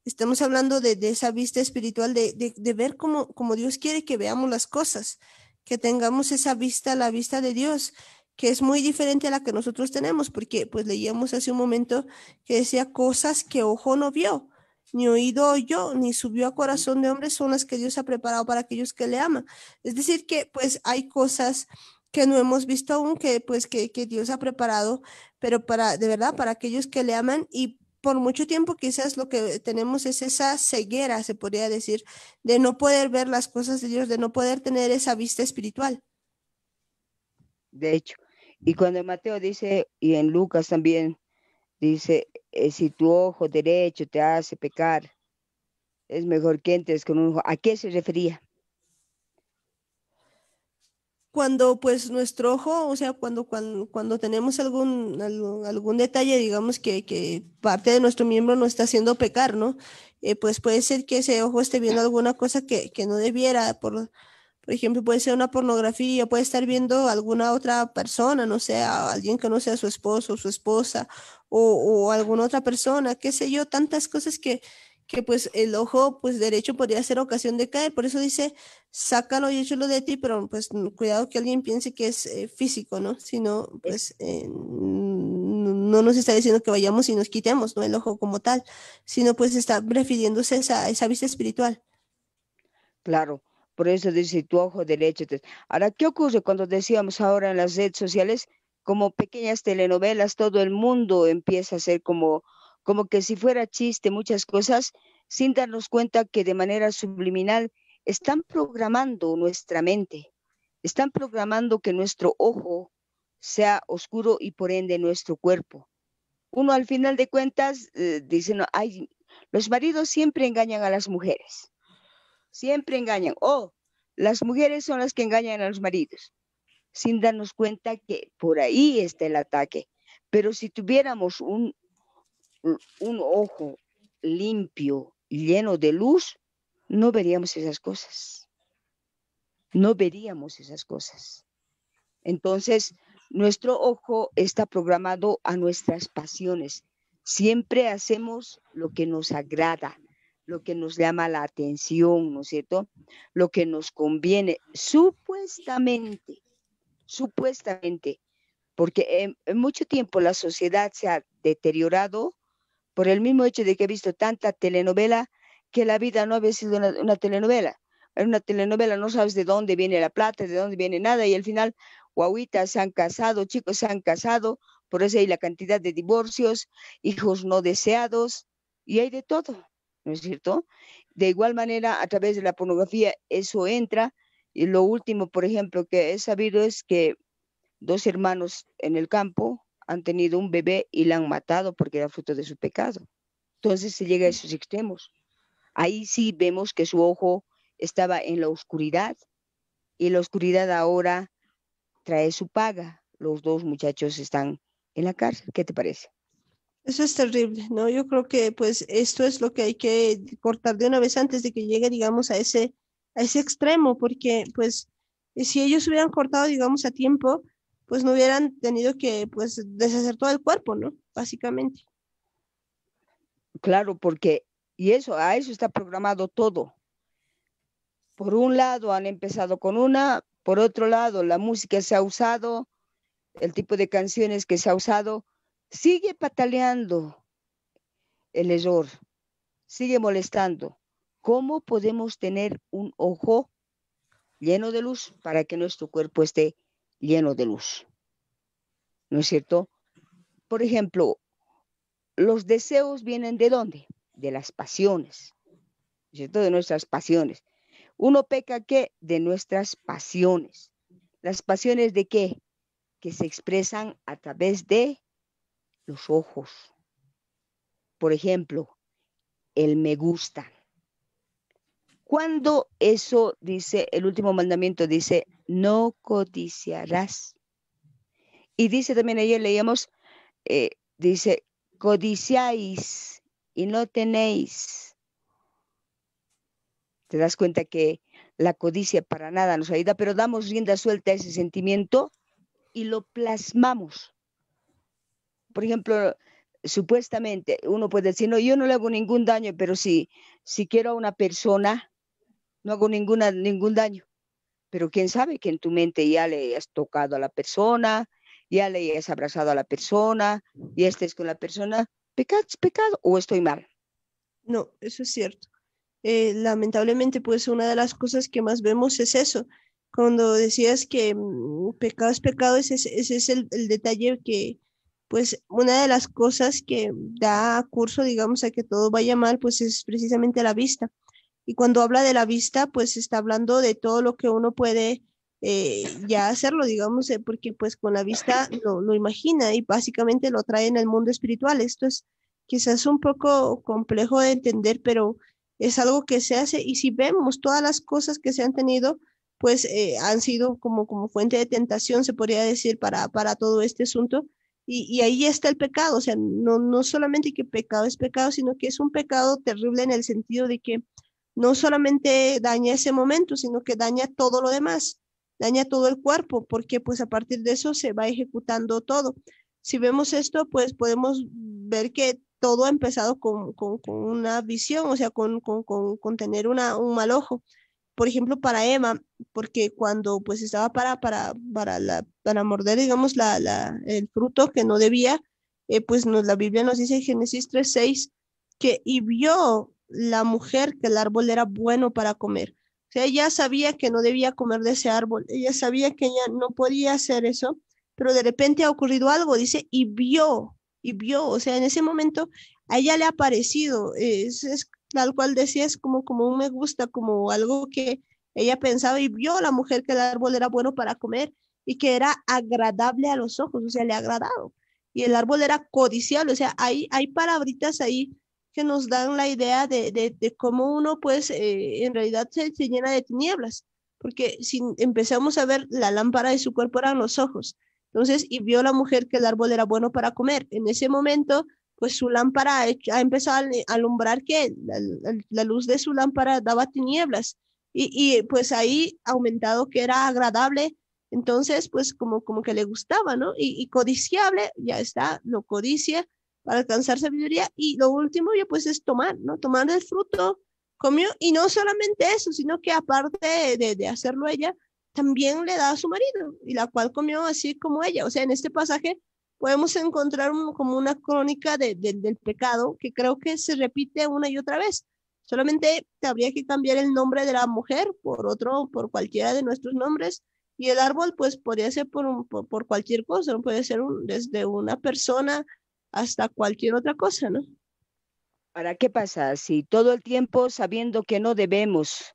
estamos hablando de, esa vista espiritual, de, ver cómo, como Dios quiere que veamos las cosas, que tengamos esa vista, la vista de Dios que es muy diferente a la que nosotros tenemos, porque pues leíamos hace un momento que decía cosas que ojo no vio, ni oído oyó, ni subió a corazón de hombre, son las que Dios ha preparado para aquellos que le aman. Es decir, que pues hay cosas que no hemos visto aún, que pues que, que Dios ha preparado, pero para, de verdad, para aquellos que le aman y por mucho tiempo quizás lo que tenemos es esa ceguera, se podría decir, de no poder ver las cosas de Dios, de no poder tener esa vista espiritual. De hecho, y cuando Mateo dice,
y en Lucas también, dice, eh, si tu ojo derecho te hace pecar, es mejor que entres con un ojo. ¿A qué se refería?
Cuando pues nuestro ojo, o sea, cuando, cuando, tenemos algún, algún, detalle, digamos que, parte de nuestro miembro nos está haciendo pecar, ¿no? Eh, pues puede ser que ese ojo esté viendo alguna cosa que, que no debiera, por, por ejemplo, puede ser una pornografía, puede estar viendo alguna otra persona, no sé, alguien que no sea su esposo o su esposa o, alguna otra persona, qué sé yo, tantas cosas que, que pues el ojo pues derecho podría ser ocasión de caer. Por eso dice, sácalo y échalo de ti, pero pues cuidado que alguien piense que es eh, físico, ¿no? Sino pues eh, no nos está diciendo que vayamos y nos quitemos, ¿no? El ojo como tal, sino pues está refiriéndose a esa vista espiritual.
Claro. Por eso dice, tu ojo derecho. Ahora, ¿qué ocurre cuando decíamos ahora en las redes sociales, como pequeñas telenovelas, todo el mundo empieza a hacer como, como que si fuera chiste muchas cosas, sin darnos cuenta que de manera subliminal están programando nuestra mente, están programando que nuestro ojo sea oscuro y por ende nuestro cuerpo. Uno al final de cuentas eh, dice, no, los maridos siempre engañan a las mujeres. Siempre engañan. oh, las mujeres son las que engañan a los maridos, sin darnos cuenta que por ahí está el ataque. Pero si tuviéramos un, un ojo limpio, lleno de luz, no veríamos esas cosas. No veríamos esas cosas. Entonces, nuestro ojo está programado a nuestras pasiones. Siempre hacemos lo que nos agrada, lo que nos llama la atención, ¿no es cierto? Lo que nos conviene, supuestamente, supuestamente, porque en, mucho tiempo la sociedad se ha deteriorado por el mismo hecho de que he visto tanta telenovela que la vida no había sido una, telenovela. En una telenovela no sabes de dónde viene la plata, de dónde viene nada, y al final, guauitas se han casado, chicos se han casado, por eso hay la cantidad de divorcios, hijos no deseados, y hay de todo. ¿no es cierto? De igual manera, a través de la pornografía eso entra. Y lo último, por ejemplo, que he sabido es que dos hermanos en el campo han tenido un bebé y la han matado porque era fruto de su pecado. Entonces se llega a esos extremos. Ahí sí vemos que su ojo estaba en la oscuridad y la oscuridad ahora trae su paga. Los dos muchachos están en la cárcel. ¿Qué te parece?
Eso es terrible, ¿no? Yo creo que pues esto es lo que hay que cortar de una vez antes de que llegue, digamos, a ese, a ese extremo, porque pues si ellos hubieran cortado, digamos, a tiempo, pues no hubieran tenido que pues deshacer todo el cuerpo, ¿no? Básicamente. Claro, porque,
y eso, a eso está programado todo. Por un lado han empezado con una, por otro lado la música se ha usado, el tipo de canciones que se ha usado, sigue pataleando el error, sigue molestando. ¿Cómo podemos tener un ojo lleno de luz para que nuestro cuerpo esté lleno de luz? ¿No es cierto? Por ejemplo, los deseos vienen de dónde? De las pasiones, ¿cierto? De nuestras pasiones. Uno peca qué? De nuestras pasiones. ¿Las pasiones de qué? Que se expresan a través de los ojos. Por ejemplo, el me gusta. Cuando eso dice, el último mandamiento dice, no codiciarás. Y dice también ayer leíamos, eh, dice, codiciáis y no tenéis. Te das cuenta que la codicia para nada nos ayuda, pero damos rienda suelta a ese sentimiento y lo plasmamos por ejemplo, supuestamente uno puede decir, no, yo no le hago ningún daño, pero si, si quiero a una persona, no hago ninguna, ningún daño. Pero quién sabe que en tu mente ya le has tocado a la persona, ya le has abrazado a la
persona, ya estés con la persona, pecado, pecado, o estoy mal. No, eso es cierto. Eh, lamentablemente, pues una de las cosas que más vemos es eso. Cuando decías que mm, pecado es pecado, ese, ese es el, el detalle que, pues una de las cosas que da curso, digamos, a que todo vaya mal, pues es precisamente la vista. Y cuando habla de la vista, pues está hablando de todo lo que uno puede eh, ya hacerlo, digamos, eh, porque pues con la vista lo, lo, imagina y básicamente lo trae en el mundo espiritual. Esto es quizás un poco complejo de entender, pero es algo que se hace y si vemos todas las cosas que se han tenido, pues eh, han sido como, como fuente de tentación, se podría decir, para, para todo este asunto y, ahí está el pecado, o sea, no, no solamente que pecado es pecado, sino que es un pecado terrible en el sentido de que no solamente daña ese momento, sino que daña todo lo demás, daña todo el cuerpo, porque pues a partir de eso se va ejecutando todo. Si vemos esto, pues podemos ver que todo ha empezado con, con, una visión, o sea, con, con, tener una, un mal ojo por ejemplo, para Emma, porque cuando pues estaba para, para, para, la, para morder, digamos, la, la, el fruto que no debía, eh, pues nos, la Biblia nos dice en Génesis 3.6 que y vio la mujer que el árbol era bueno para comer. O sea, ella sabía que no debía comer de ese árbol, ella sabía que ella no podía hacer eso, pero de repente ha ocurrido algo, dice, y vio, y vio, o sea, en ese momento a ella le ha parecido, es tal cual es como, como un me gusta, como algo que ella pensaba y vio a la mujer que el árbol era bueno para comer y que era agradable a los ojos, o sea, le agradado. Y el árbol era codiciable, o sea, hay, hay palabritas ahí que nos dan la idea de, de, de cómo uno, pues, eh, en realidad se, se, llena de tinieblas, porque si empezamos a ver, la lámpara de su cuerpo eran los ojos. Entonces, y vio la mujer que el árbol era bueno para comer. En ese momento, pues su lámpara ha, empezado a alumbrar que la, luz de su lámpara daba tinieblas y, pues ahí aumentado que era agradable, entonces pues como, como que le gustaba, ¿no? Y, codiciable, ya está, lo codicia para alcanzar sabiduría y lo último ya pues es tomar, ¿no? Tomar el fruto, comió y no solamente eso, sino que aparte de, de hacerlo ella, también le da a su marido y la cual comió así como ella, o sea, en este pasaje podemos encontrar como una crónica de, del pecado que creo que se repite una y otra vez. Solamente habría que cambiar el nombre de la mujer por otro, por cualquiera de nuestros nombres. Y el árbol, pues, podría ser por, por, cualquier cosa, ¿no? Puede ser un, desde una persona hasta cualquier otra cosa, ¿no? para ¿qué pasa si todo
el tiempo sabiendo que no debemos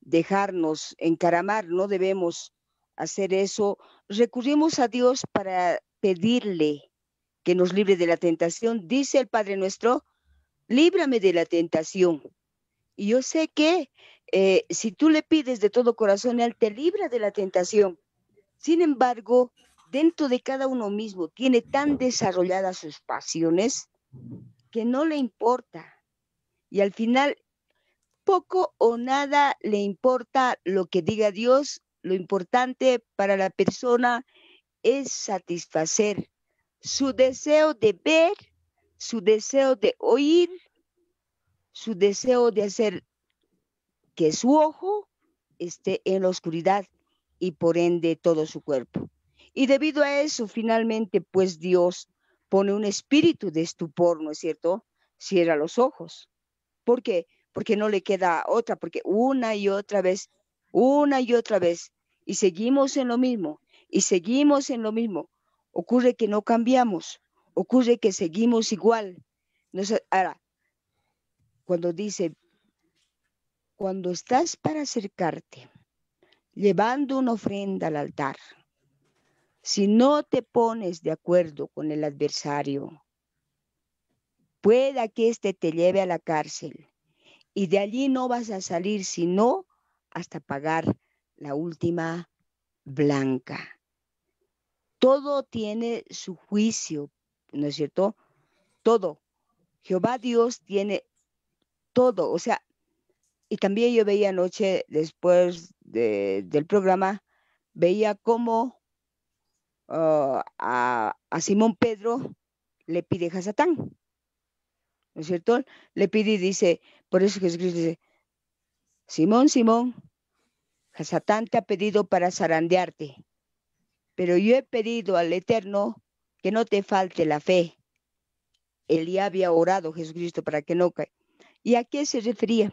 dejarnos encaramar, no debemos hacer eso, recurrimos a Dios para pedirle que nos libre de la tentación. Dice el Padre nuestro, líbrame de la tentación. Y yo sé que eh, si tú le pides de todo corazón, Él te libra de la tentación. Sin embargo, dentro de cada uno mismo tiene tan desarrolladas sus pasiones que no le importa. Y al final, poco o nada le importa lo que diga Dios. Lo importante para la persona es satisfacer su deseo de ver, su deseo de oír, su deseo de hacer que su ojo esté en la oscuridad y por ende todo su cuerpo. Y debido a eso, finalmente, pues Dios pone un espíritu de estupor, ¿no es cierto? Cierra los ojos. ¿Por qué? Porque no le queda otra, porque una y otra vez, una y otra vez, y seguimos en lo mismo y seguimos en lo mismo. Ocurre que no cambiamos, ocurre que seguimos igual. ahora, cuando dice, cuando estás para acercarte, llevando una ofrenda al altar, si no te pones de acuerdo con el adversario, pueda que éste te lleve a la cárcel y de allí no vas a salir sino hasta pagar la última blanca todo tiene su juicio, ¿no es cierto? Todo. Jehová Dios tiene todo. O sea, y también yo veía anoche, después del programa, veía cómo ah, a, Simón Pedro le pide a ¿No es cierto? Le pide y dice, por eso Jesucristo dice, Simón, Simón, Satán te ha pedido para zarandearte. Pero yo he pedido al Eterno que no te falte la fe. ya había orado Jesucristo para que no caiga. ¿Y a qué se refería?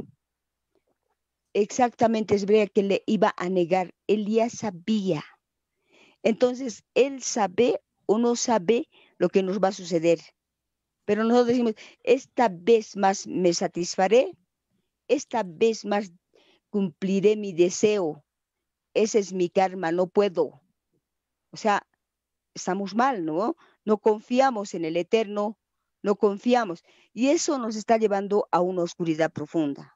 Exactamente es que le iba a negar. ya sabía. Entonces, él sabe o no sabe lo que nos va a suceder. Pero nosotros decimos, esta vez más me satisfaré, esta vez más cumpliré mi deseo. Ese es mi karma, no puedo. O sea, estamos mal, ¿no? No confiamos en el eterno, no confiamos. Y eso nos está llevando a una oscuridad
profunda.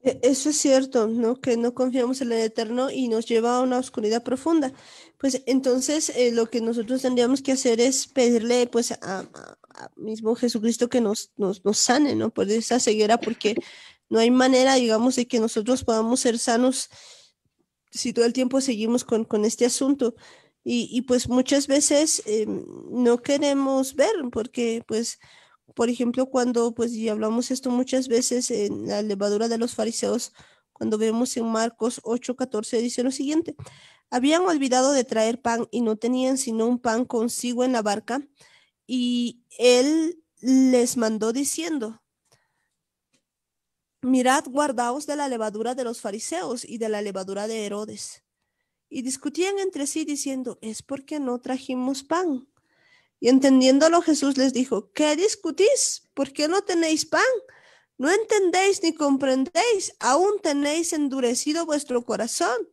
E-, eso es cierto, ¿no? Que no confiamos en el eterno y nos lleva a una oscuridad profunda. Pues entonces eh, lo que nosotros tendríamos que hacer es pedirle pues a, mismo Jesucristo que nos, nos, nos, sane, ¿no? Por esa ceguera, porque no hay manera, digamos, de que nosotros podamos ser sanos si todo el tiempo seguimos con, con este asunto. Y, pues muchas veces em, no queremos ver, porque pues, por ejemplo, cuando, pues, y hablamos esto muchas veces en la levadura de los fariseos, cuando vemos en Marcos 8, 14, dice lo siguiente, habían olvidado de traer pan y no tenían sino un pan consigo en la barca, y él les mandó diciendo, mirad, guardaos de la levadura de los fariseos y de la levadura de Herodes. Y discutían entre sí diciendo, es porque no trajimos pan. Y entendiéndolo Jesús les dijo, ¿qué discutís? ¿Por qué no tenéis pan? No entendéis ni comprendéis, aún tenéis endurecido vuestro corazón.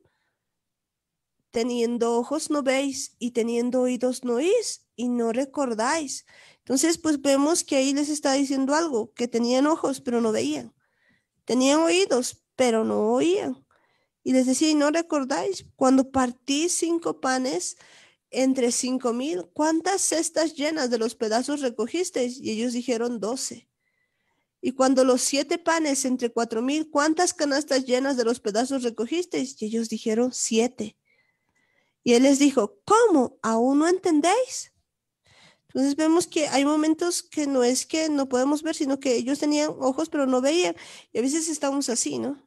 Teniendo ojos no veis y teniendo oídos no oís y no recordáis. Entonces, pues vemos que ahí les está diciendo algo, que tenían ojos pero no veían Tenían oídos, pero no oían. Y les decía, ¿y no recordáis? Cuando partí cinco panes entre cinco mil, ¿cuántas cestas llenas de los pedazos recogisteis? Y ellos dijeron doce. Y cuando los siete panes entre cuatro mil, ¿cuántas canastas llenas de los pedazos recogisteis? Y ellos dijeron siete. Y él les dijo, ¿cómo? ¿Aún no entendéis? Entonces vemos que hay momentos que no es que no podemos ver, sino que ellos tenían ojos pero no veían. Y a veces estamos así, ¿no?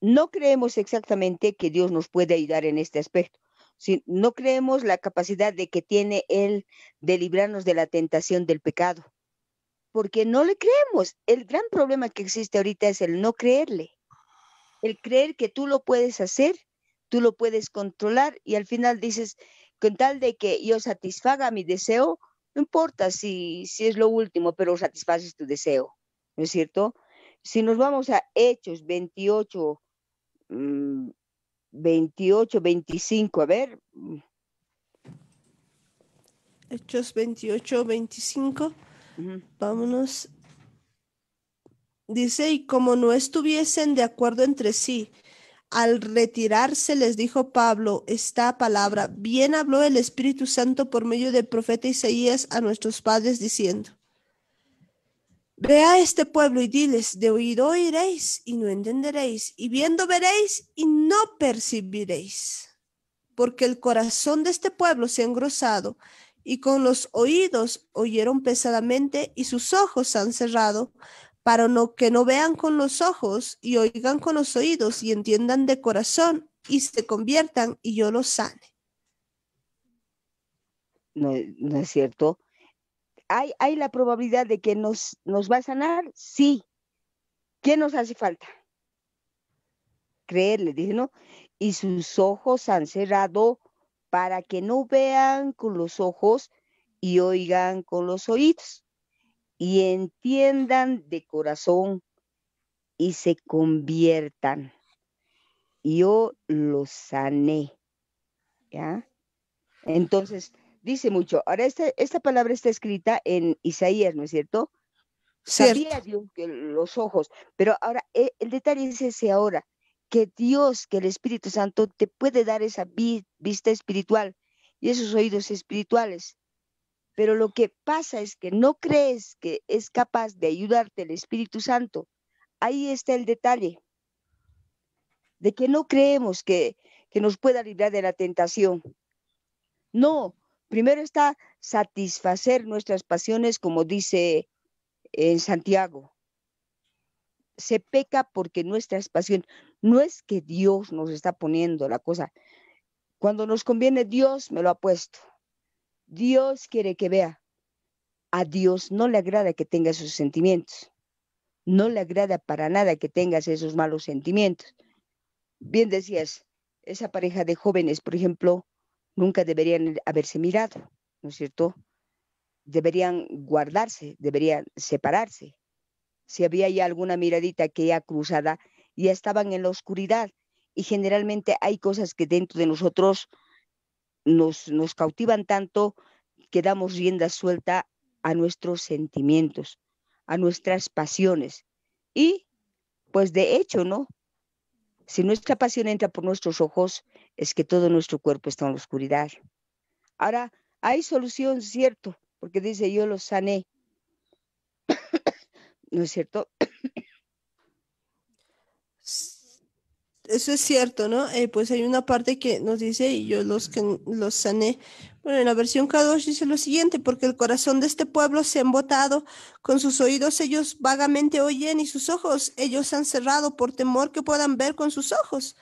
No creemos exactamente que Dios nos puede ayudar
en este aspecto. Si no creemos la capacidad de que tiene Él de librarnos de la tentación del pecado, porque no le creemos. El gran problema que existe ahorita es el no creerle, el creer que tú lo puedes hacer, tú lo puedes controlar y al final dices, con tal de que yo satisfaga mi deseo, no importa si, si es lo último, pero satisfaces tu deseo, ¿no es cierto? Si nos vamos a Hechos 28, 28,
25, a ver. Hechos 28, 25. Vámonos. Dice, y como no estuviesen de acuerdo entre sí, al retirarse les dijo Pablo esta palabra, bien habló el Espíritu Santo por medio del profeta Isaías a nuestros padres diciendo, Ve a este pueblo y diles, de oído oiréis y no entenderéis, y viendo veréis y no percibiréis, porque el corazón de este pueblo se ha engrosado y con los oídos oyeron pesadamente y sus ojos se han cerrado para no, que no vean con los ojos y oigan con los oídos y entiendan de corazón y se conviertan y yo los sane.
No, es cierto. ¿Hay, la probabilidad de que nos, nos va a sanar? Sí. ¿Qué nos hace falta? Creerle, dije, ¿no? Y sus ojos han cerrado para que no vean con los ojos y oigan con los oídos y entiendan de corazón y se conviertan. Yo los sané. ¿Ya? Entonces, dice mucho. Ahora, esta, esta palabra está escrita en Isaías, ¿no es cierto? Sabía Dios que los ojos, pero ahora eh, el, detalle es ese ahora, que Dios, que el Espíritu Santo te puede dar esa vista espiritual y esos oídos espirituales pero lo que pasa es que no crees que es capaz de ayudarte el Espíritu Santo. Ahí está el detalle, de que no creemos que, nos pueda librar de la tentación. No, primero está satisfacer nuestras pasiones, como dice en Santiago. Se peca porque nuestras pasiones, no es que Dios nos está poniendo la cosa. Cuando nos conviene, Dios me lo ha puesto. Dios quiere que vea. A Dios no le agrada que tenga esos sentimientos. No le agrada para nada que tengas esos malos sentimientos. Bien decías, esa pareja de jóvenes, por ejemplo, nunca deberían haberse mirado, ¿no es cierto? Deberían guardarse, deberían separarse. Si había ya alguna miradita que ya cruzada, ya estaban en la oscuridad. Y generalmente hay cosas que dentro de nosotros nos, nos cautivan tanto que damos rienda suelta a nuestros sentimientos, a nuestras pasiones. Y, pues de hecho, ¿no? Si nuestra pasión entra por nuestros ojos, es que todo nuestro cuerpo está en la oscuridad. Ahora, hay solución, cierto, porque
dice yo lo sané.
¿No es cierto?
eso es cierto, ¿no? Eh, pues hay una parte que nos dice, y yo los que los sané, bueno, en la versión Kadosh dice lo siguiente, porque el corazón de este pueblo se ha embotado, con sus oídos ellos vagamente oyen y sus ojos ellos han cerrado por temor que puedan ver con sus ojos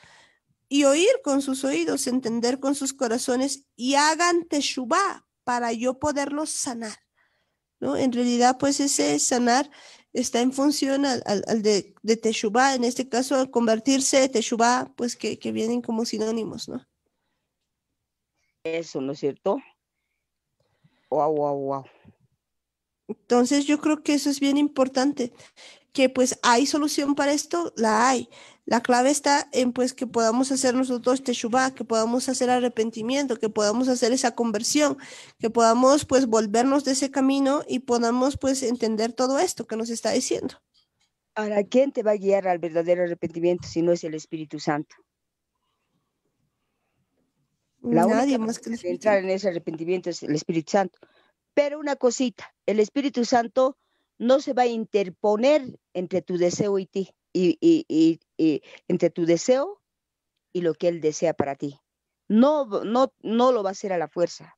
y oír con sus oídos, entender con sus corazones y hagan teshubá para yo poderlos sanar, ¿no? En realidad, pues ese sanar está en función al, de, de en este caso al convertirse Teshuvah, pues que, que, vienen como sinónimos, ¿no? Eso, ¿no es cierto? Wow, wow, wow. Entonces yo creo que eso es bien importante que pues hay solución para esto, la hay. La clave está en pues que podamos hacer nosotros teshuva, que podamos hacer arrepentimiento, que podamos hacer esa conversión, que podamos pues volvernos de ese camino y podamos pues entender todo esto que nos está diciendo. Ahora, ¿quién
te va a guiar al verdadero arrepentimiento si no es el Espíritu Santo? La Nadie más que, que entrar en ese arrepentimiento es el Espíritu Santo. Pero una cosita, el Espíritu Santo no se va a interponer entre tu deseo y ti, y, entre tu deseo y lo que Él desea para ti. No, no, no lo va a hacer a la fuerza.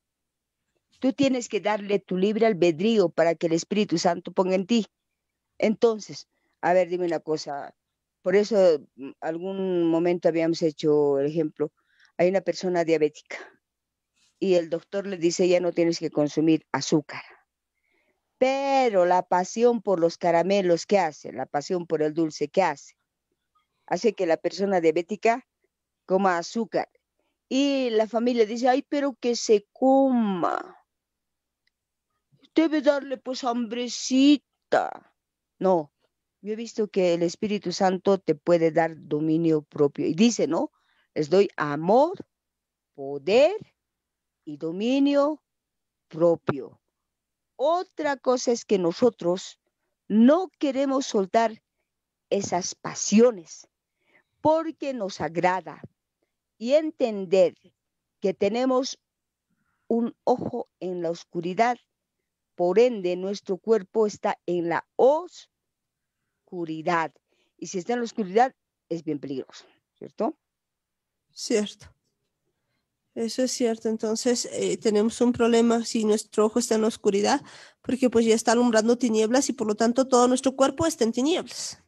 Tú tienes que darle tu libre albedrío para que el Espíritu Santo ponga en ti. Entonces, a ver, dime una cosa. Por eso mm, algún momento habíamos hecho el ejemplo. Hay una persona diabética y el doctor le dice, ya no tienes que consumir azúcar pero la pasión por los caramelos que hace, la pasión por el dulce que hace, hace que la persona diabética coma azúcar. Y la familia dice, ay, pero que se coma. Debe darle pues hambrecita. No, yo he visto que el Espíritu Santo te puede dar dominio propio. Y dice, ¿no? Les doy amor, poder y dominio propio. Otra cosa es que nosotros no queremos soltar esas pasiones porque nos agrada y entender que tenemos un ojo en la oscuridad, por ende nuestro cuerpo está en la oscuridad
y si está en la oscuridad es bien peligroso, ¿cierto? Cierto. Eso es cierto. Entonces, eh, tenemos un problema si nuestro ojo está en la oscuridad, porque pues ya está alumbrando tinieblas y por lo tanto todo nuestro cuerpo está en tinieblas.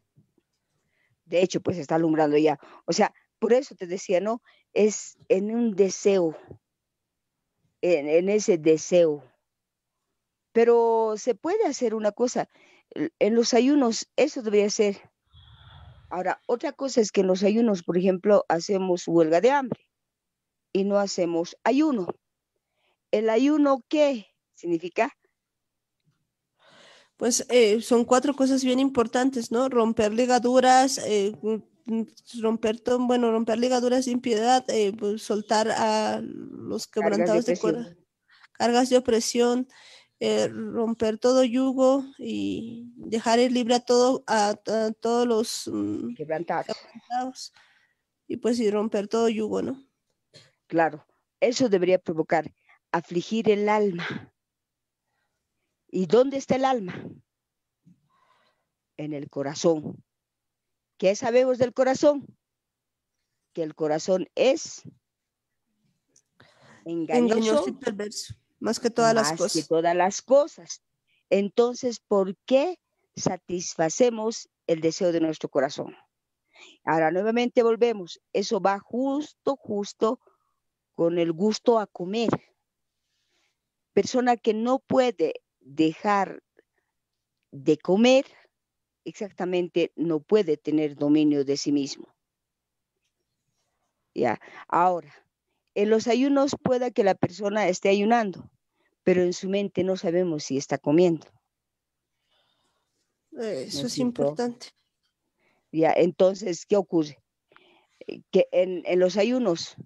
De hecho, pues está alumbrando ya. O sea, por eso te decía, ¿no? Es en un deseo, en ese deseo. Pero se puede hacer una cosa. En los ayunos, eso debería ser. Ahora, otra cosa es que en los ayunos, por ejemplo, hacemos huelga de hambre y no hacemos ayuno. ¿El ayuno qué significa?
Pues eh, son cuatro cosas bien importantes, ¿no? Romper ligaduras, eh, mm, romper todo bueno, romper ligaduras sin piedad, eh, pues, soltar a los quebrantados de, cargas de opresión, romper todo yugo y dejar el libre a, todo, a, todos los mm, quebrantados. Y pues y romper todo yugo, ¿no?
Claro, eso debería provocar afligir el alma. ¿Y dónde está el alma? En el corazón. ¿Qué sabemos del corazón? Que el corazón es engañoso, y
perverso,
más que todas las cosas. Que todas las cosas. Entonces, ¿por qué satisfacemos el deseo de nuestro corazón? Ahora nuevamente volvemos. Eso va justo, justo con el gusto a comer. Persona que no puede dejar de comer, exactamente no puede tener dominio de sí mismo. Ya, ahora, en los ayunos pueda que la persona esté ayunando, pero en su mente no sabemos si está comiendo.
Eso es importante.
Ya, entonces, ¿qué ocurre? Eh, que en, en los ayunos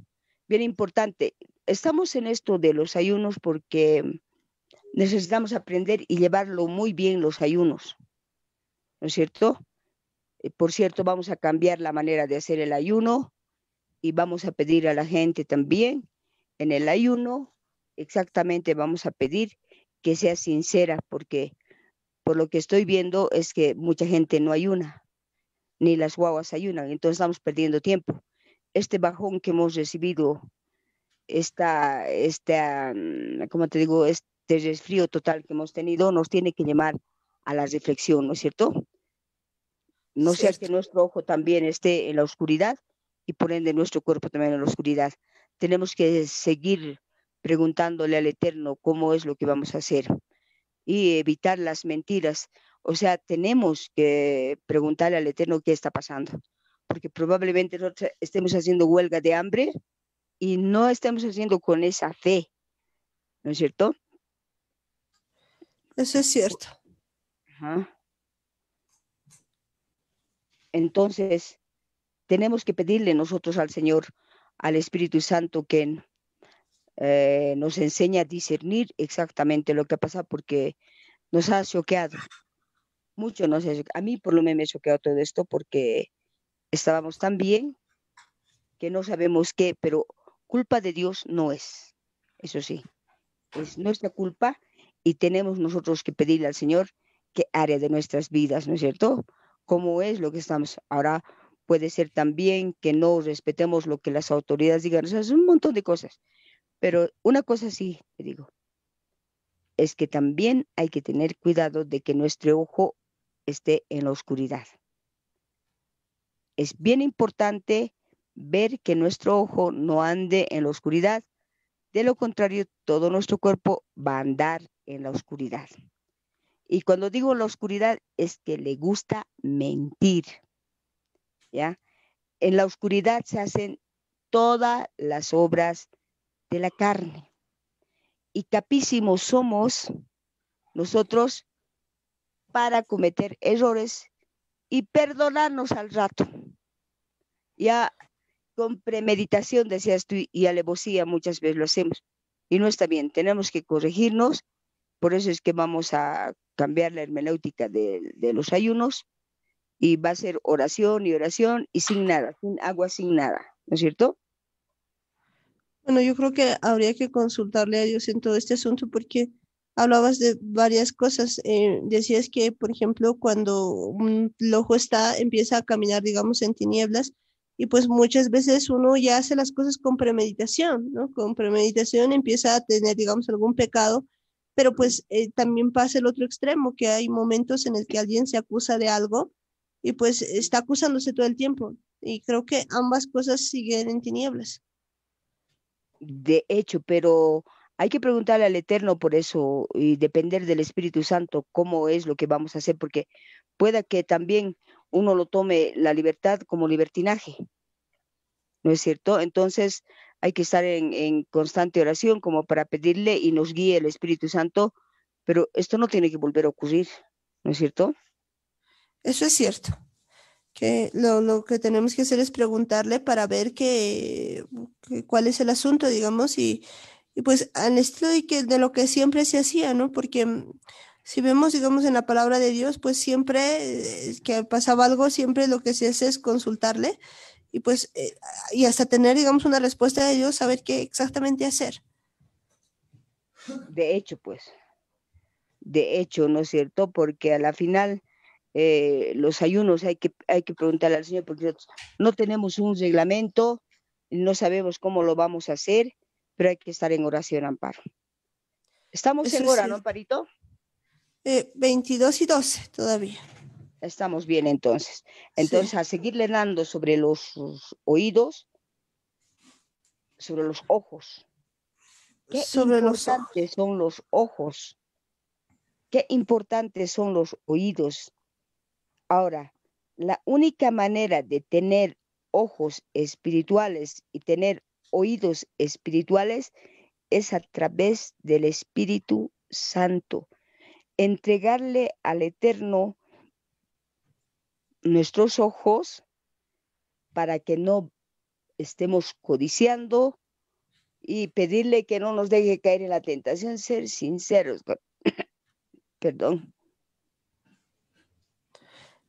bien importante. Estamos en esto de los ayunos porque necesitamos aprender y llevarlo muy bien los ayunos, ¿no es cierto? Eh, por cierto, vamos a cambiar la manera de hacer el ayuno y vamos a pedir a la gente también en el ayuno, exactamente vamos a pedir que sea sincera, porque por lo que estoy viendo es que mucha gente no ayuna, ni las guaguas ayunan, entonces estamos perdiendo tiempo este bajón que hemos recibido, esta, esta, mm, como te digo, este resfrío total que hemos tenido, nos tiene que llamar a la reflexión, ¿no es cierto? No sea que nuestro ojo también esté en la oscuridad y por ende nuestro cuerpo también en la oscuridad. Tenemos que seguir preguntándole al Eterno cómo es lo que vamos a hacer y evitar las mentiras. O sea, tenemos que preguntarle al Eterno qué está pasando porque probablemente nosotros estemos haciendo huelga de hambre y no estamos haciendo con esa fe, ¿no es cierto? Eso es cierto. Entonces, tenemos que pedirle nosotros al Señor, al Espíritu Santo, que eh, nos enseñe a discernir exactamente lo que ha pasado, porque nos ha choqueado. Mucho A mí por lo menos me ha choqueado todo esto porque estábamos tan bien que no sabemos qué, pero culpa de Dios no es. Eso sí, es nuestra culpa y tenemos nosotros que pedirle al Señor qué área de nuestras vidas, ¿no es cierto? ¿Cómo es lo que estamos ahora? Puede ser también que no respetemos lo que las autoridades digan, o es un montón de cosas. Pero una cosa sí, te digo, es que también hay que tener cuidado de que nuestro ojo esté en la oscuridad. Es bien importante ver que nuestro ojo no ande en la oscuridad. De lo contrario, todo nuestro cuerpo va a andar en la oscuridad. Y cuando digo la oscuridad es que le gusta mentir. ¿Ya? En la oscuridad se hacen todas las obras de la carne. Y capísimos somos nosotros para cometer errores y perdonarnos al rato. Ya con premeditación, decías tú, y alevosía muchas veces lo hacemos. Y no está bien, tenemos que corregirnos. Por eso es que vamos a cambiar la hermenéutica de, los ayunos y va a ser oración y oración y sin nada, sin agua, sin nada, ¿no es cierto?
Bueno, yo creo que habría que consultarle a Dios en todo este asunto porque hablabas de varias cosas. Eh, decías que, por ejemplo, cuando un ojo está, empieza a caminar, digamos, en tinieblas, y pues muchas veces uno ya hace las cosas con premeditación, ¿no? Con premeditación empieza a tener, digamos, algún pecado, pero pues eh, también pasa el otro extremo, que hay momentos en el que alguien se acusa de algo y pues está acusándose todo el tiempo. Y creo que ambas cosas siguen en tinieblas.
De hecho, pero hay que preguntarle al Eterno por eso y depender del Espíritu Santo cómo es lo que vamos a hacer, porque pueda que también uno lo tome la libertad como libertinaje. ¿No es cierto? Entonces hay que estar en, constante oración como para pedirle y nos guíe el Espíritu Santo, pero esto no tiene que volver a ocurrir, ¿no es cierto?
Eso es cierto que lo, que tenemos que hacer es preguntarle para ver qué cuál es el asunto, digamos, y y pues al estilo de, que, de lo que siempre se hacía, ¿no? Porque mm, si vemos, digamos, en la palabra de Dios, pues siempre eh, que pasaba algo, siempre lo que se hace es consultarle y pues, eh, y hasta tener, digamos, una respuesta de Dios, saber qué exactamente hacer.
De hecho, pues, de hecho, ¿no es cierto? Porque a la final... Eh, los ayunos hay que, hay que preguntarle al Señor porque nosotros no tenemos un reglamento, no sabemos cómo lo vamos a hacer, pero hay que estar en oración, Amparo. Estamos en hora, ¿no, Amparito? 22 eh, y 12 todavía. Estamos bien entonces. Entonces, a seguirle dando sobre los, oídos, sobre los ojos. Qué importantes son los ojos. Qué importantes son los oídos. Ahora, la única manera de tener ojos espirituales y tener oídos espirituales es a través del Espíritu Santo. Entregarle al Eterno nuestros ojos para que no estemos codiciando y pedirle que no nos deje caer en la tentación, ser sinceros. Perdón.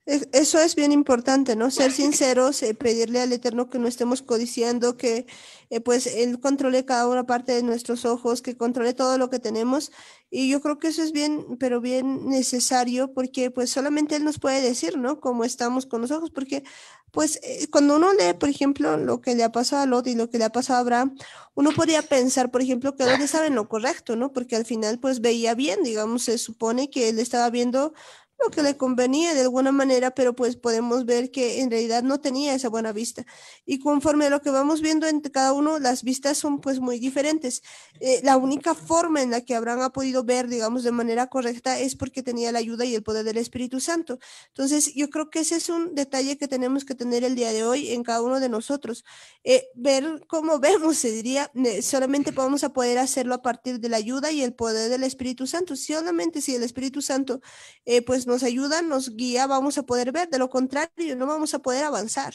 Eso es bien importante, ¿no? Ser sinceros, eh, pedirle al Eterno que no estemos codiciando, que eh, pues Él controle cada una parte de nuestros ojos, que controle todo lo que tenemos. Y yo creo que eso es bien, pero bien necesario, porque pues solamente Él nos puede decir, ¿no? Cómo estamos con los ojos, porque pues eh, cuando uno lee, por ejemplo, lo que le ha pasado a Lot y lo que le ha pasado a Abraham, uno podría pensar, por ejemplo, que Lot saben lo correcto, ¿no? Porque al final pues veía bien, digamos, se supone que él estaba viendo lo que le convenía de alguna manera, pero pues podemos ver que en realidad no tenía esa buena vista. Y conforme a lo que vamos viendo en cada uno, las vistas son pues muy diferentes. Eh, la única forma en la que Abraham ha podido ver, digamos, de manera correcta es porque tenía la ayuda y el poder del Espíritu Santo. Entonces, yo creo que ese es un detalle que tenemos que tener el día de hoy en cada uno de nosotros. Eh, ver cómo vemos, se diría, solamente vamos a poder hacerlo a partir de la ayuda y el poder del Espíritu Santo. Solamente si el Espíritu Santo, eh, pues, nos ayuda, nos guía, vamos a poder ver. De lo contrario, no vamos a poder avanzar.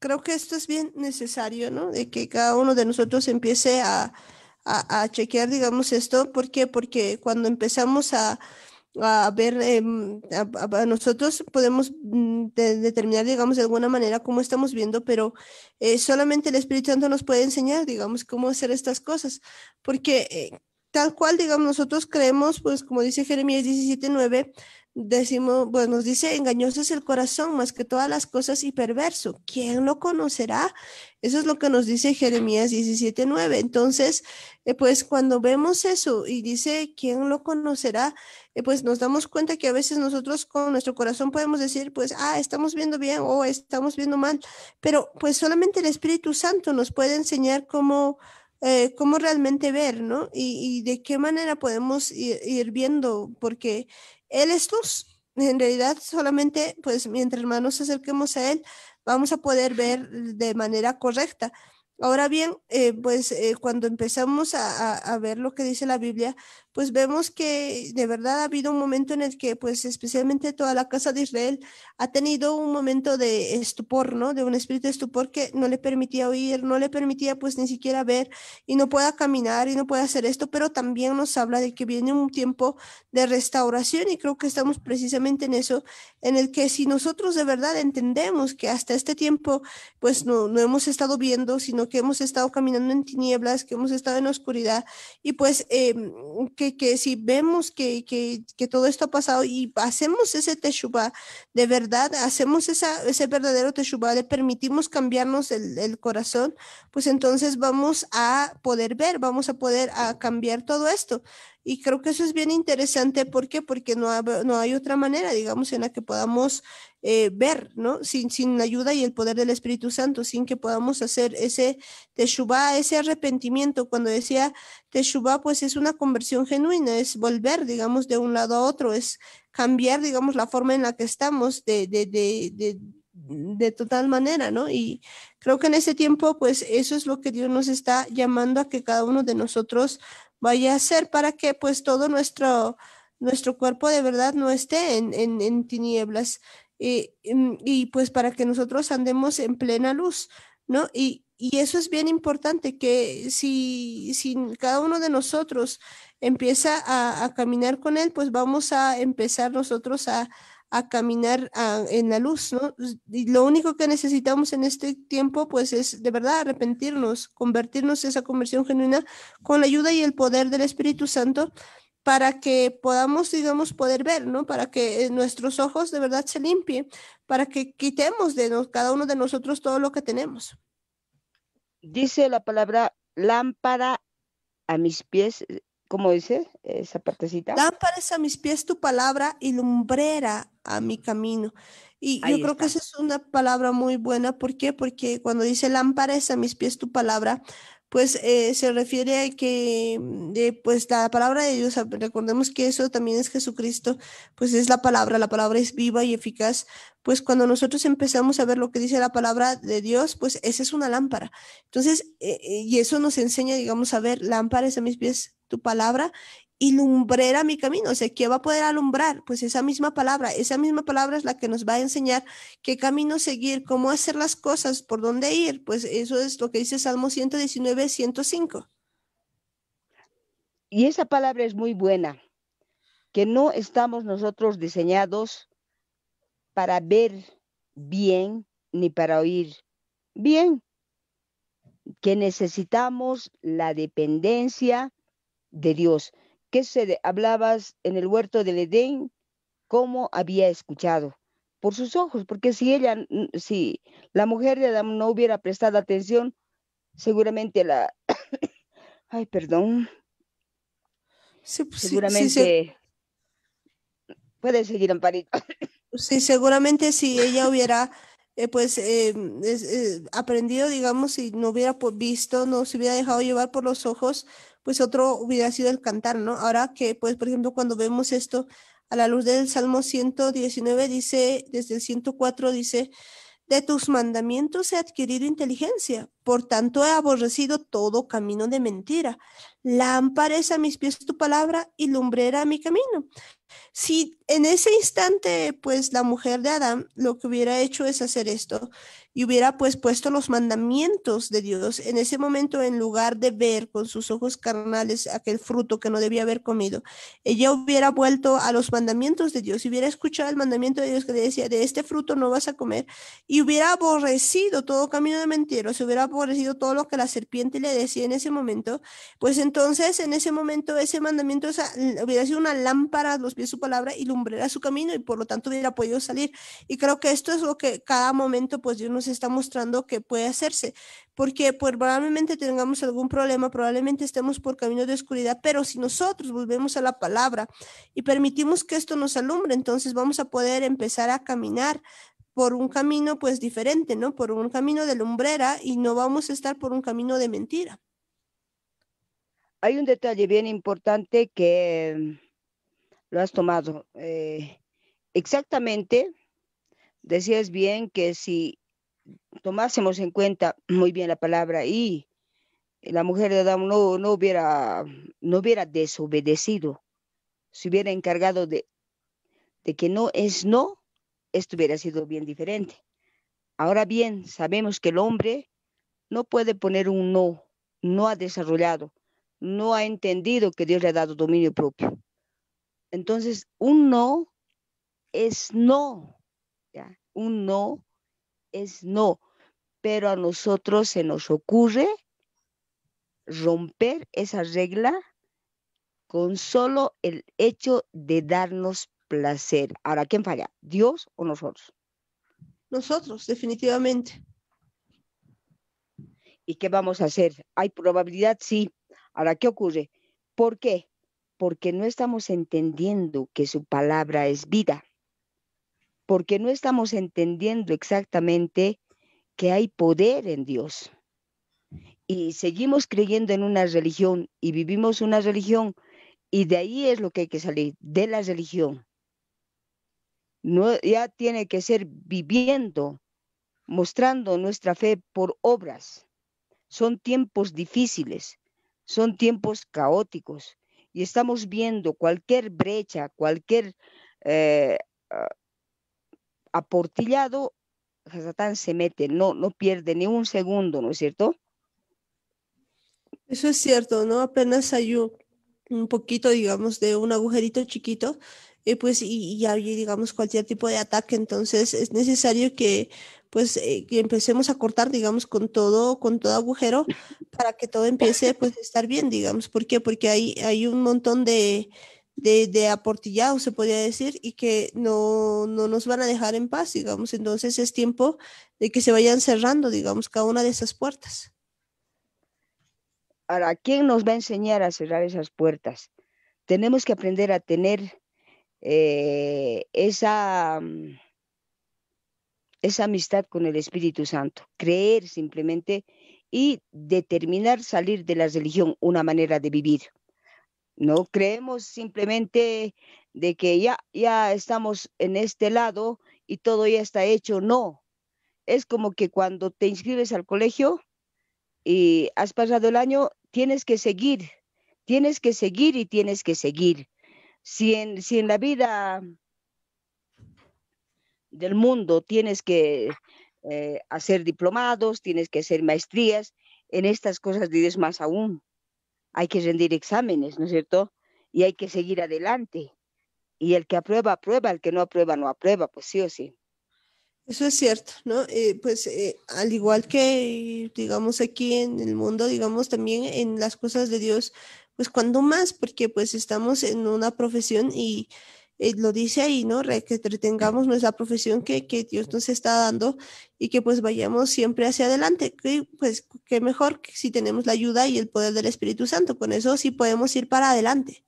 Creo que esto es bien necesario, ¿no? De que cada uno de nosotros empiece a, chequear, digamos, esto. ¿Por qué? Porque cuando empezamos a, a ver, em, nosotros podemos mm, determinar, digamos, de alguna manera cómo estamos viendo, pero eh, solamente el Espíritu Santo nos puede enseñar, digamos, cómo hacer estas cosas, porque eh, tal cual, digamos, nosotros creemos, pues como dice Jeremías 17:9, decimos, pues nos dice, engañoso es el corazón más que todas las cosas y perverso. ¿Quién lo conocerá? Eso es lo que nos dice Jeremías 17:9. Entonces, eh, pues cuando vemos eso y dice, ¿quién lo conocerá? pues nos damos cuenta que a veces nosotros con nuestro corazón podemos decir, pues, ah, estamos viendo bien o estamos viendo mal, pero pues solamente el Espíritu Santo nos puede enseñar cómo, eh, cómo realmente ver, ¿no? Y, de qué manera podemos ir, viendo, porque Él es luz. En realidad, solamente, pues, mientras más nos acerquemos a Él, vamos a poder ver de manera correcta. Ahora bien, eh, pues eh, cuando empezamos a, ver lo que dice la Biblia, pues vemos que de verdad ha habido un momento en el que, pues especialmente toda la casa de Israel ha tenido un momento de estupor, ¿no? De un espíritu de estupor que no le permitía oír, no le permitía pues ni siquiera ver y no pueda caminar y no puede hacer esto, pero también nos habla de que viene un tiempo de restauración y creo que estamos precisamente en eso, en el que si nosotros de verdad entendemos que hasta este tiempo pues no, no hemos estado viendo, sino que hemos estado caminando en tinieblas, que hemos estado en oscuridad y pues em, que que, si vemos que, todo esto ha pasado y hacemos ese teshuva, de verdad, hacemos esa, ese verdadero teshuva, le permitimos cambiarnos el, el, corazón, pues entonces vamos a poder ver, vamos a poder a cambiar todo esto. Y creo que eso es bien interesante. ¿Por qué? Porque no, hay otra manera, digamos, en la que podamos eh, ver, ¿no? Sin, sin ayuda y el poder del Espíritu Santo, sin que podamos hacer ese teshuvah, ese arrepentimiento. Cuando decía teshuva, pues es una conversión genuina, es volver, digamos, de un lado a otro, es cambiar, digamos, la forma en la que estamos de, de, total manera, ¿no? Y creo que en ese tiempo, pues eso es lo que Dios nos está llamando a que cada uno de nosotros vaya a ser para que pues todo nuestro, nuestro cuerpo de verdad no esté en, en, tinieblas y, eh, em, y, pues para que nosotros andemos en plena luz, ¿no? Y, y eso es bien importante, que si, si cada uno de nosotros empieza a, a, caminar con Él, pues vamos a empezar nosotros a, a caminar en la luz, ¿no? Pues, y lo único que necesitamos en este tiempo, pues es de verdad arrepentirnos, convertirnos en esa conversión genuina con la ayuda y el poder del Espíritu Santo para que podamos, digamos, poder ver, ¿no? Para que eh, nuestros ojos de verdad se limpien, para que quitemos de cada uno de nosotros todo lo que tenemos.
Dice la palabra lámpara a mis pies ¿cómo dice esa partecita?
Lámparas a mis pies tu palabra y lumbrera a mi camino. Y yo creo que esa es una palabra muy buena. ¿Por qué? Porque cuando dice lámparas a mis pies tu palabra, pues eh, se refiere a que mm, pues la palabra de Dios, ah, recordemos que eso también es Jesucristo, pues es la palabra, la palabra es viva y eficaz, pues cuando nosotros empezamos a ver lo que dice la palabra de Dios, pues esa es una lámpara. Entonces, eh, eh, y eso nos enseña, digamos, a ver, lámparas a mis pies tu palabra lumbrera mi camino. O sea, ¿qué va a poder alumbrar? Pues esa misma palabra, esa misma palabra es la que nos va a enseñar qué camino seguir, cómo hacer las cosas, por dónde ir. Pues eso es lo que dice Salmo 119, 105. Y esa
palabra es muy buena, que no estamos nosotros diseñados para ver bien ni para oír bien, que necesitamos la dependencia de Dios. ¿Qué se hablabas en el huerto del Edén, cómo había escuchado por sus ojos, porque si ella, si la mujer de Adán no hubiera prestado atención, seguramente la, ay, perdón,
pues seguramente puede seguir Amparito. sí, seguramente si ella hubiera eh, pues eh, eh, aprendido, digamos, si no hubiera visto, no se hubiera dejado llevar por los ojos, pues otro hubiera sido el cantar, ¿no? Ahora que, pues, por ejemplo, cuando vemos esto a la luz del Salmo 119, dice, desde el 104 dice, de tus mandamientos he adquirido inteligencia por tanto, he aborrecido todo camino de mentira. Lámpara es a mis pies tu palabra y lumbrera a mi camino. Si en ese instante, pues la mujer de Adán lo que hubiera hecho es hacer esto y hubiera pues puesto los mandamientos de Dios en ese momento en lugar de ver con sus ojos carnales aquel fruto que no debía haber comido, ella hubiera vuelto a los mandamientos de Dios, y hubiera escuchado el mandamiento de Dios que le decía, de este fruto no vas a comer y hubiera aborrecido todo camino de mentira, se hubiera aborrecido todo lo que la serpiente le decía en ese momento, pues entonces en ese momento ese mandamiento hubiera sido una lámpara a los pies su palabra y lumbrera su camino y por lo tanto hubiera podido salir. Y creo que esto es lo que cada momento pues Dios nos está mostrando que puede hacerse, porque pues, probablemente tengamos algún problema, probablemente estemos por caminos de oscuridad, pero si nosotros volvemos a la palabra y permitimos que esto nos alumbre, entonces vamos a poder empezar a caminar por un camino pues diferente, ¿no? Por un camino de lumbrera y no vamos a estar por un camino de mentira. Hay un detalle bien importante
que mm, lo has tomado. Eh, exactamente, decías bien que si tomásemos en cuenta muy bien la palabra y la mujer de Adán no, hubiera, no hubiera desobedecido, se hubiera encargado de, de que no es no esto hubiera sido bien diferente. Ahora bien, sabemos que el hombre no puede poner un no, no ha desarrollado, no ha entendido que Dios le ha dado dominio propio. Entonces, un no es no, un no es no, pero a nosotros se nos ocurre romper esa regla con solo el hecho de darnos placer. Ahora, ¿quién falla? ¿Dios o nosotros? Nosotros, definitivamente. ¿Y qué vamos a hacer? ¿Hay probabilidad? Sí. Ahora, ¿qué ocurre? ¿Por qué? Porque no estamos entendiendo que su palabra es vida. Porque no estamos entendiendo exactamente que hay poder en Dios. Y seguimos creyendo en una religión y vivimos una religión y de ahí es lo que hay que salir, de la religión. No, ya tiene que ser viviendo, mostrando nuestra fe por obras. Son tiempos difíciles, son tiempos caóticos y estamos viendo cualquier brecha, cualquier eh, ah, aportillado, Satán se mete, no, no pierde ni un segundo, ¿no es cierto?
Eso es cierto, ¿no? Apenas hay un poquito, digamos, de un agujerito chiquito eh, pues, y, y hay, digamos, cualquier tipo de ataque. Entonces, es necesario que, pues, eh, que empecemos a cortar, digamos, con todo, con todo agujero, para que todo empiece, pues, a estar bien, digamos. ¿Por qué? Porque hay, hay un montón de, de, aportillado, se podría decir, y que no, no, nos van a dejar en paz, digamos. Entonces es tiempo de que se vayan cerrando, digamos, cada una de esas puertas. Ahora, ¿quién nos va a enseñar a cerrar esas puertas?
Tenemos que aprender a tener eh, esa, mm, esa amistad con el Espíritu Santo, creer simplemente y determinar salir de la religión una manera de vivir. No creemos simplemente de que ya, ya estamos en este lado y todo ya está hecho. No, es como que cuando te inscribes al colegio y has pasado el año, tienes que seguir, tienes que seguir y tienes que seguir. Si en, la vida del mundo tienes que eh, hacer diplomados, tienes que hacer maestrías, en estas cosas dices más aún. Hay que rendir exámenes, ¿no es cierto? Y hay que seguir adelante. Y el que aprueba, aprueba, el que no aprueba, no aprueba, pues sí o sí.
Eso es cierto, ¿no? Eh, pues eh, al igual que, digamos, aquí en el mundo, digamos, también en las cosas de Dios, pues cuando más, porque pues estamos en una profesión y eh, lo dice ahí, ¿no? Que retengamos nuestra profesión que, Dios nos está dando y que pues vayamos siempre hacia adelante. pues qué mejor que si tenemos la ayuda y el poder del Espíritu Santo, con eso sí podemos ir para adelante.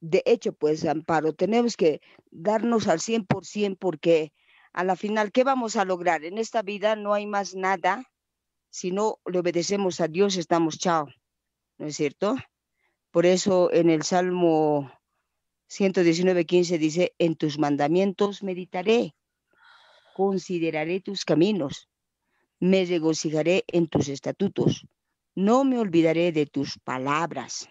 De hecho, pues Amparo, tenemos que darnos al 100%
porque a la final, ¿qué vamos a lograr? En esta vida no hay más nada. Si no le obedecemos a Dios, estamos chao. ¿no es cierto? Por eso en el Salmo 119, 15 dice, en tus mandamientos meditaré, consideraré tus caminos, me regocijaré en tus estatutos, no me olvidaré de tus palabras.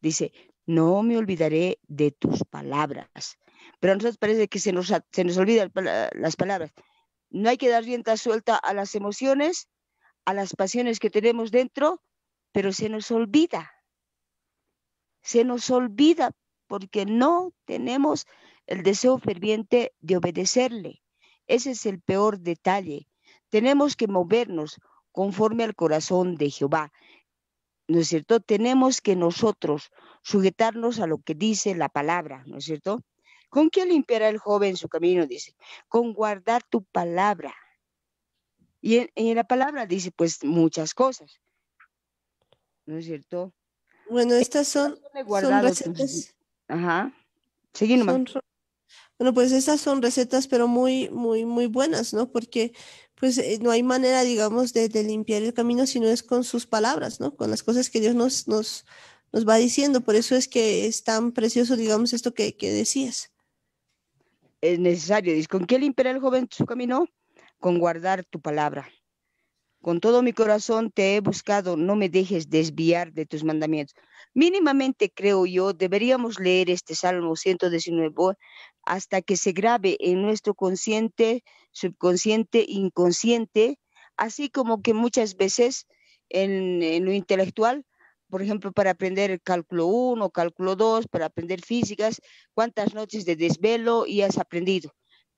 Dice, no me olvidaré de tus palabras. Pero a nosotros parece que se nos, se nos olvidan las palabras. No hay que dar rienda suelta a las emociones, a las pasiones que tenemos dentro pero se nos olvida. Se nos olvida porque no tenemos el deseo ferviente de obedecerle. Ese es el peor detalle. Tenemos que movernos conforme al corazón de Jehová. ¿No es cierto? Tenemos que nosotros sujetarnos a lo que dice la palabra, ¿no es cierto? ¿Con qué limpiará el joven su camino? Dice, con guardar tu palabra. Y en, en la palabra dice pues muchas cosas. ¿no es cierto?
Bueno, este estas son, son recetas. Ajá. Seguí nomás. bueno, pues estas son recetas, pero muy, muy, muy buenas, ¿no? Porque pues eh, no hay manera, digamos, de, limpiar el camino si no es con sus palabras, ¿no? Con las cosas que Dios nos, nos, nos va diciendo. Por eso es que es tan precioso, digamos, esto que, decías. Es necesario,
¿con qué limpiar el joven su camino? Con guardar tu palabra. Con todo mi corazón te he buscado, no me dejes desviar de tus mandamientos. Mínimamente creo yo, deberíamos leer este Salmo 119 hasta que se grabe en nuestro consciente, subconsciente, inconsciente, así como que muchas veces en, en lo intelectual, por ejemplo, para aprender el cálculo 1, cálculo 2, para aprender físicas, cuántas noches de desvelo y has aprendido.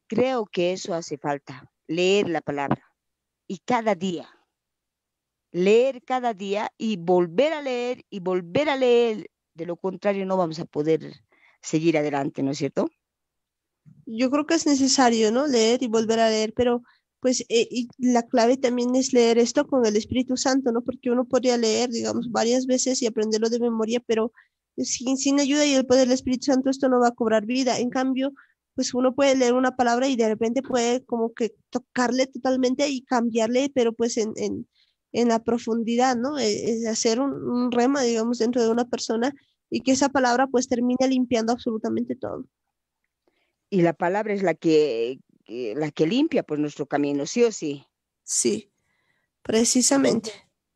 Creo que eso hace falta, leer la palabra y cada día leer cada día y volver a leer y volver a leer. De lo contrario, no vamos a poder seguir adelante, ¿no es cierto?
Yo creo que es necesario, ¿no? Leer y volver a leer, pero pues eh, y la clave también es leer esto con el Espíritu Santo, ¿no? Porque uno podría leer, digamos, varias veces y aprenderlo de memoria, pero pues, sin, sin ayuda y el poder del Espíritu Santo esto no va a cobrar vida. En cambio, pues uno puede leer una palabra y de repente puede como que tocarle totalmente y cambiarle, pero pues en en la profundidad, ¿no? E, es hacer un, rema, digamos, dentro de una persona y que esa palabra pues termine limpiando absolutamente todo.
Y la palabra es la que, la que limpia pues nuestro camino, sí o sí. Sí, precisamente.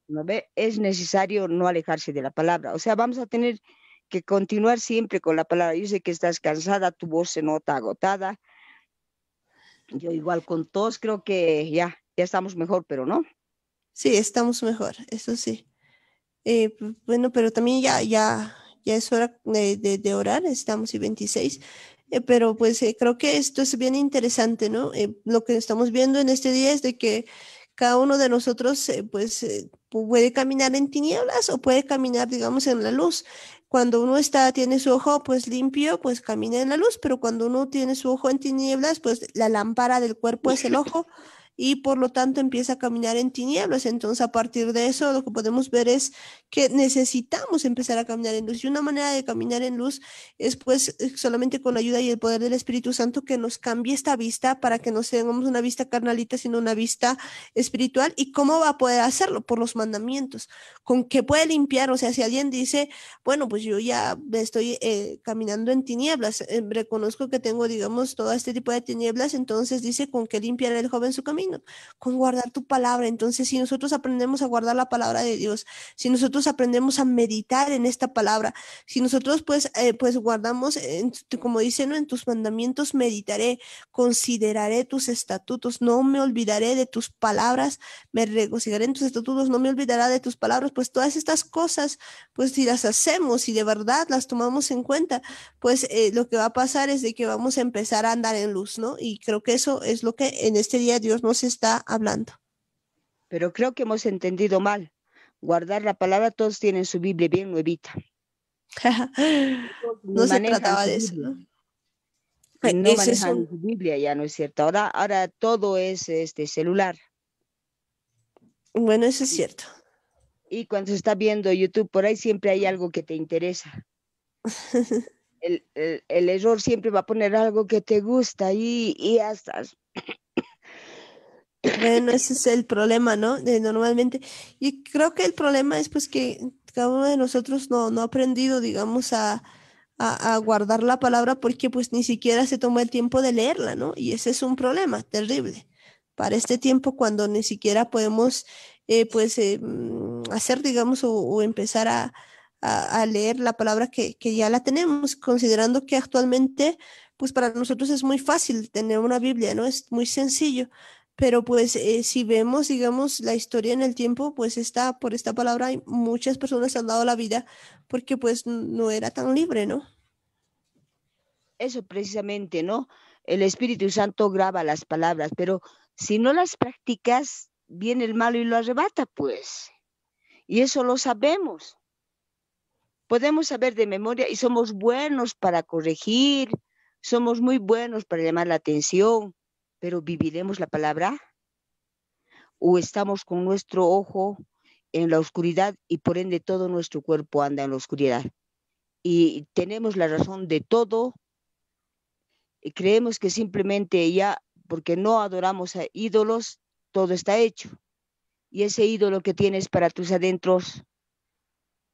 ¿No ve? Es necesario no alejarse de la palabra, o sea, vamos a tener que continuar siempre con la palabra. Yo sé que estás cansada, tu voz se nota agotada. Yo igual con todos creo que ya, ya estamos mejor, pero no.
Sí, estamos mejor, eso sí. Eh, pues, bueno, pero también ya, ya, ya es hora de, orar, estamos y 26. Eh, pero pues eh, creo que esto es bien interesante, ¿no? lo que estamos viendo en este día es de que cada uno de nosotros pues puede caminar en tinieblas o puede caminar, digamos, en la luz. Cuando uno está, tiene su ojo pues limpio, pues camina en la luz, pero cuando uno tiene su ojo en tinieblas, pues la lámpara del cuerpo es el ojo y por lo tanto empieza a caminar en tinieblas. Entonces, a partir de eso, lo que podemos ver es que necesitamos empezar a caminar en luz. Y una manera de caminar en luz es pues solamente con la ayuda y el poder del Espíritu Santo que nos cambie esta vista para que no tengamos una vista carnalita, sino una vista espiritual. ¿Y cómo va a poder hacerlo? Por los mandamientos, con qué puede limpiar. O sea, si alguien dice, bueno, pues yo ya estoy eh, caminando en tinieblas, eh, reconozco que tengo, digamos, todo este tipo de tinieblas, entonces dice con qué limpiar el joven su camino con guardar tu palabra. Entonces, si nosotros aprendemos a guardar la palabra de Dios, si nosotros aprendemos a meditar en esta palabra, si nosotros pues, eh, pues guardamos, como dicen, en tus mandamientos meditaré, consideraré tus estatutos, no me olvidaré de tus palabras, me regocijaré en tus estatutos, no me olvidará de tus palabras, pues todas estas cosas, pues si las hacemos y de verdad las tomamos en cuenta, pues eh, lo que va a pasar es de que vamos a empezar a andar en luz, ¿no? Y creo que eso es lo que en este día Dios nos está hablando.
Pero creo que hemos entendido mal. Guardar la palabra, todos tienen su Biblia bien nuevita.
no se trataba de eso, ¿no? Eh, es
Biblia, ya no es cierto. Ahora, ahora todo es este celular. Bueno, eso es cierto. Y cuando se está viendo YouTube, por ahí siempre hay algo que te interesa. el, error siempre va a poner algo que te gusta y, y
hasta bueno, ese es el problema, ¿no? normalmente. Y creo que el problema es pues que cada uno de nosotros no, ha aprendido, digamos, a, guardar la palabra porque pues ni siquiera se toma el tiempo de leerla, ¿no? Y ese es un problema terrible para este tiempo cuando ni siquiera podemos eh, pues eh, mm, hacer, digamos, o, empezar a, leer la palabra que ya la tenemos, considerando que actualmente pues para nosotros es muy fácil tener una Biblia, ¿no? Es muy sencillo pero pues eh, si vemos, digamos, la historia en el tiempo, pues está, por esta palabra hay muchas personas han dado la vida porque pues no era tan libre, ¿no?
Eso precisamente, ¿no? El Espíritu Santo graba las palabras, pero si no las practicas, viene el malo y lo arrebata, pues. Y eso lo sabemos. Podemos saber de memoria y somos buenos para corregir, somos muy buenos para llamar la atención, pero ¿viviremos la palabra? ¿O estamos con nuestro ojo en la oscuridad y por ende todo nuestro cuerpo anda en la oscuridad? Y tenemos la razón de todo. Y creemos que simplemente ya, porque no adoramos a ídolos, todo está hecho. Y ese ídolo que tienes para tus adentros,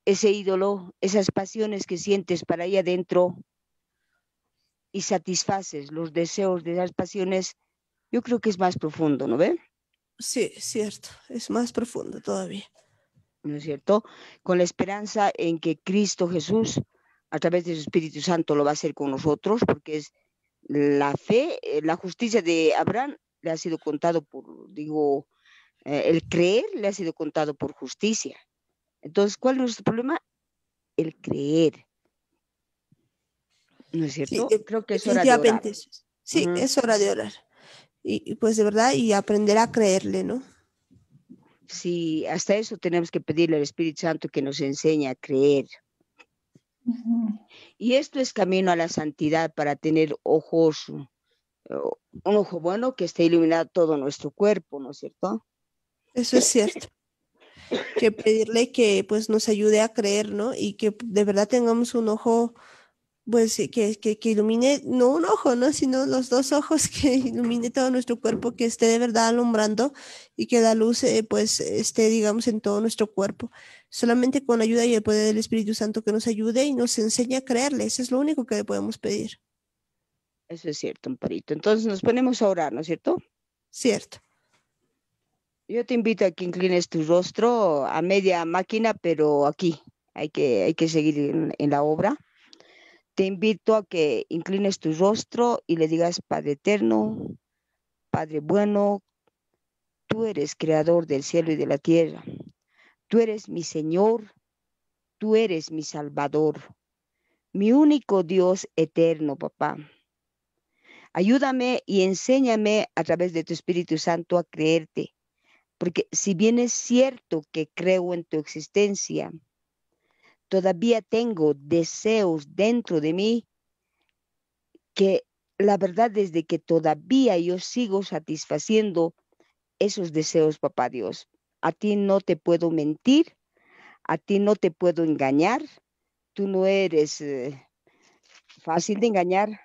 ese ídolo, esas pasiones que sientes para allá adentro, y satisfaces los deseos de esas pasiones, yo creo que es más profundo, ¿no ve? Sí, cierto, es más profundo todavía. ¿No es cierto? Con la esperanza en que Cristo Jesús, a través de su Espíritu Santo, lo va a hacer con nosotros, porque es la fe, eh, la justicia de Abraham le ha sido contado por, digo, eh, el creer le ha sido contado por justicia. Entonces, ¿cuál es nuestro problema? El creer. ¿No es cierto? Sí, eh, Creo que es hora de
Sí, es hora de orar y, pues de verdad y aprender a creerle, ¿no? Sí,
hasta eso tenemos que pedirle al Espíritu Santo que nos enseñe a creer. Y esto es camino a la santidad para tener ojos, eh, un ojo bueno que esté iluminado todo nuestro cuerpo, ¿no es cierto?
Eso es cierto. que pedirle que pues nos ayude a creer, ¿no? Y que de verdad tengamos un ojo pues que, ilumine no un ojo, ¿no? sino los dos ojos, que ilumine todo nuestro cuerpo, que esté de verdad alumbrando y que la luz eh, pues esté, digamos, en todo nuestro cuerpo. Solamente con ayuda y el poder del Espíritu Santo que nos ayude y nos enseñe a creerle, eso es lo único que le podemos pedir.
Eso es cierto, un Amparito. Entonces nos ponemos a orar, ¿no es cierto? Cierto. Yo te invito a que inclines tu rostro a media máquina, pero aquí hay que, hay que seguir en la obra. Te invito a que inclines tu rostro y le digas, Padre eterno, Padre bueno, tú eres creador del cielo y de la tierra. Tú eres mi Señor, tú eres mi Salvador, mi único Dios eterno, papá. Ayúdame y enséñame a través de tu Espíritu Santo a creerte, porque si bien es cierto que creo en tu existencia, Todavía tengo deseos dentro de mí que la verdad es que todavía yo sigo satisfaciendo esos deseos, papá Dios. A ti no te puedo mentir, a ti no te puedo engañar, tú no eres eh, fácil de engañar.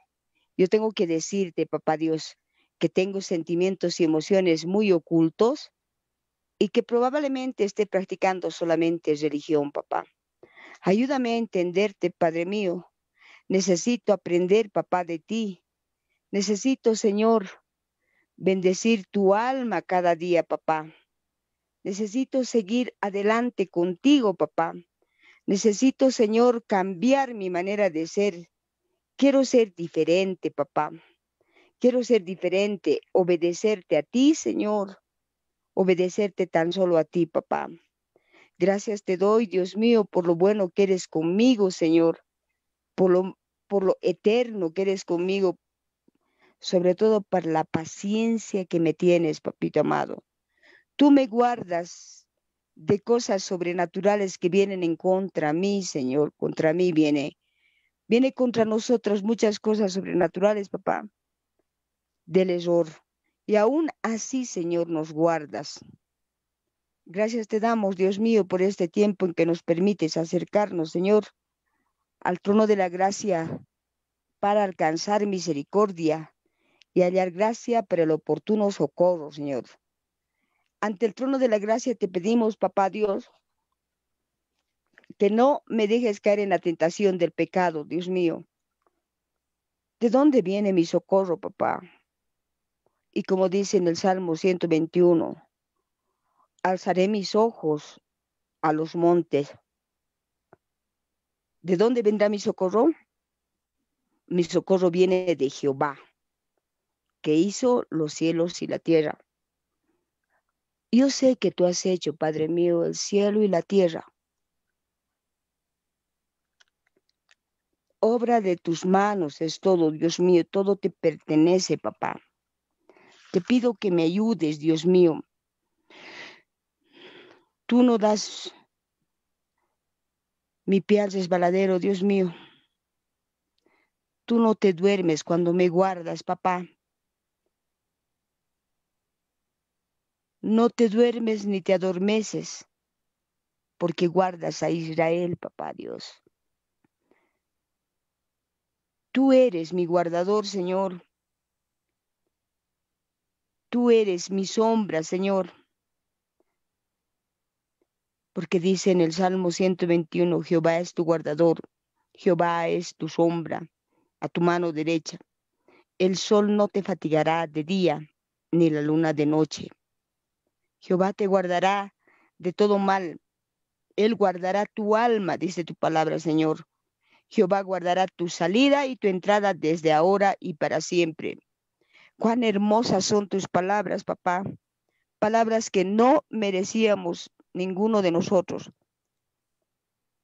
Yo tengo que decirte, papá Dios, que tengo sentimientos y emociones muy ocultos y que probablemente esté practicando solamente religión, papá. Ayúdame a entenderte, Padre mío. Necesito aprender, papá, de ti. Necesito, Señor, bendecir tu alma cada día, papá. Necesito seguir adelante contigo, papá. Necesito, Señor, cambiar mi manera de ser. Quiero ser diferente, papá. Quiero ser diferente, obedecerte a ti, Señor. Obedecerte tan solo a ti, papá. Gracias te doy, Dios mío, por lo bueno que eres conmigo, Señor, por lo, por lo eterno que eres conmigo, sobre todo por la paciencia que me tienes, papito amado. Tú me guardas de cosas sobrenaturales que vienen en contra mí, Señor, contra mí viene. Viene contra nosotros muchas cosas sobrenaturales, papá, del error. Y aún así, Señor, nos guardas. Gracias te damos, Dios mío, por este tiempo en que nos permites acercarnos, Señor, al trono de la gracia para alcanzar misericordia y hallar gracia para el oportuno socorro, Señor. Ante el trono de la gracia te pedimos, papá Dios, que no me dejes caer en la tentación del pecado, Dios mío. ¿De dónde viene mi socorro, papá? Y como dice en el Salmo 121, alzaré mis ojos a los montes. ¿De dónde vendrá mi socorro? Mi socorro viene de Jehová, que hizo los cielos y la tierra. Yo sé que tú has hecho, Padre mío, el cielo y la tierra. Obra de tus manos es todo, Dios mío, todo te pertenece, papá. Te pido que me ayudes, Dios mío, Tú no das mi pie al resbaladero, Dios mío. Tú no te duermes cuando me guardas, papá. No te duermes ni te adormeces, porque guardas a Israel, papá Dios. Tú eres mi guardador, Señor. Tú eres mi sombra, Señor porque dice en el Salmo 121, Jehová es tu guardador, Jehová es tu sombra, a tu mano derecha. El sol no te fatigará de día, ni la luna de noche. Jehová te guardará de todo mal. Él guardará tu alma, dice tu palabra, Señor. Jehová guardará tu salida y tu entrada desde ahora y para siempre. Cuán hermosas son tus palabras, papá. Palabras que no merecíamos, ninguno de nosotros.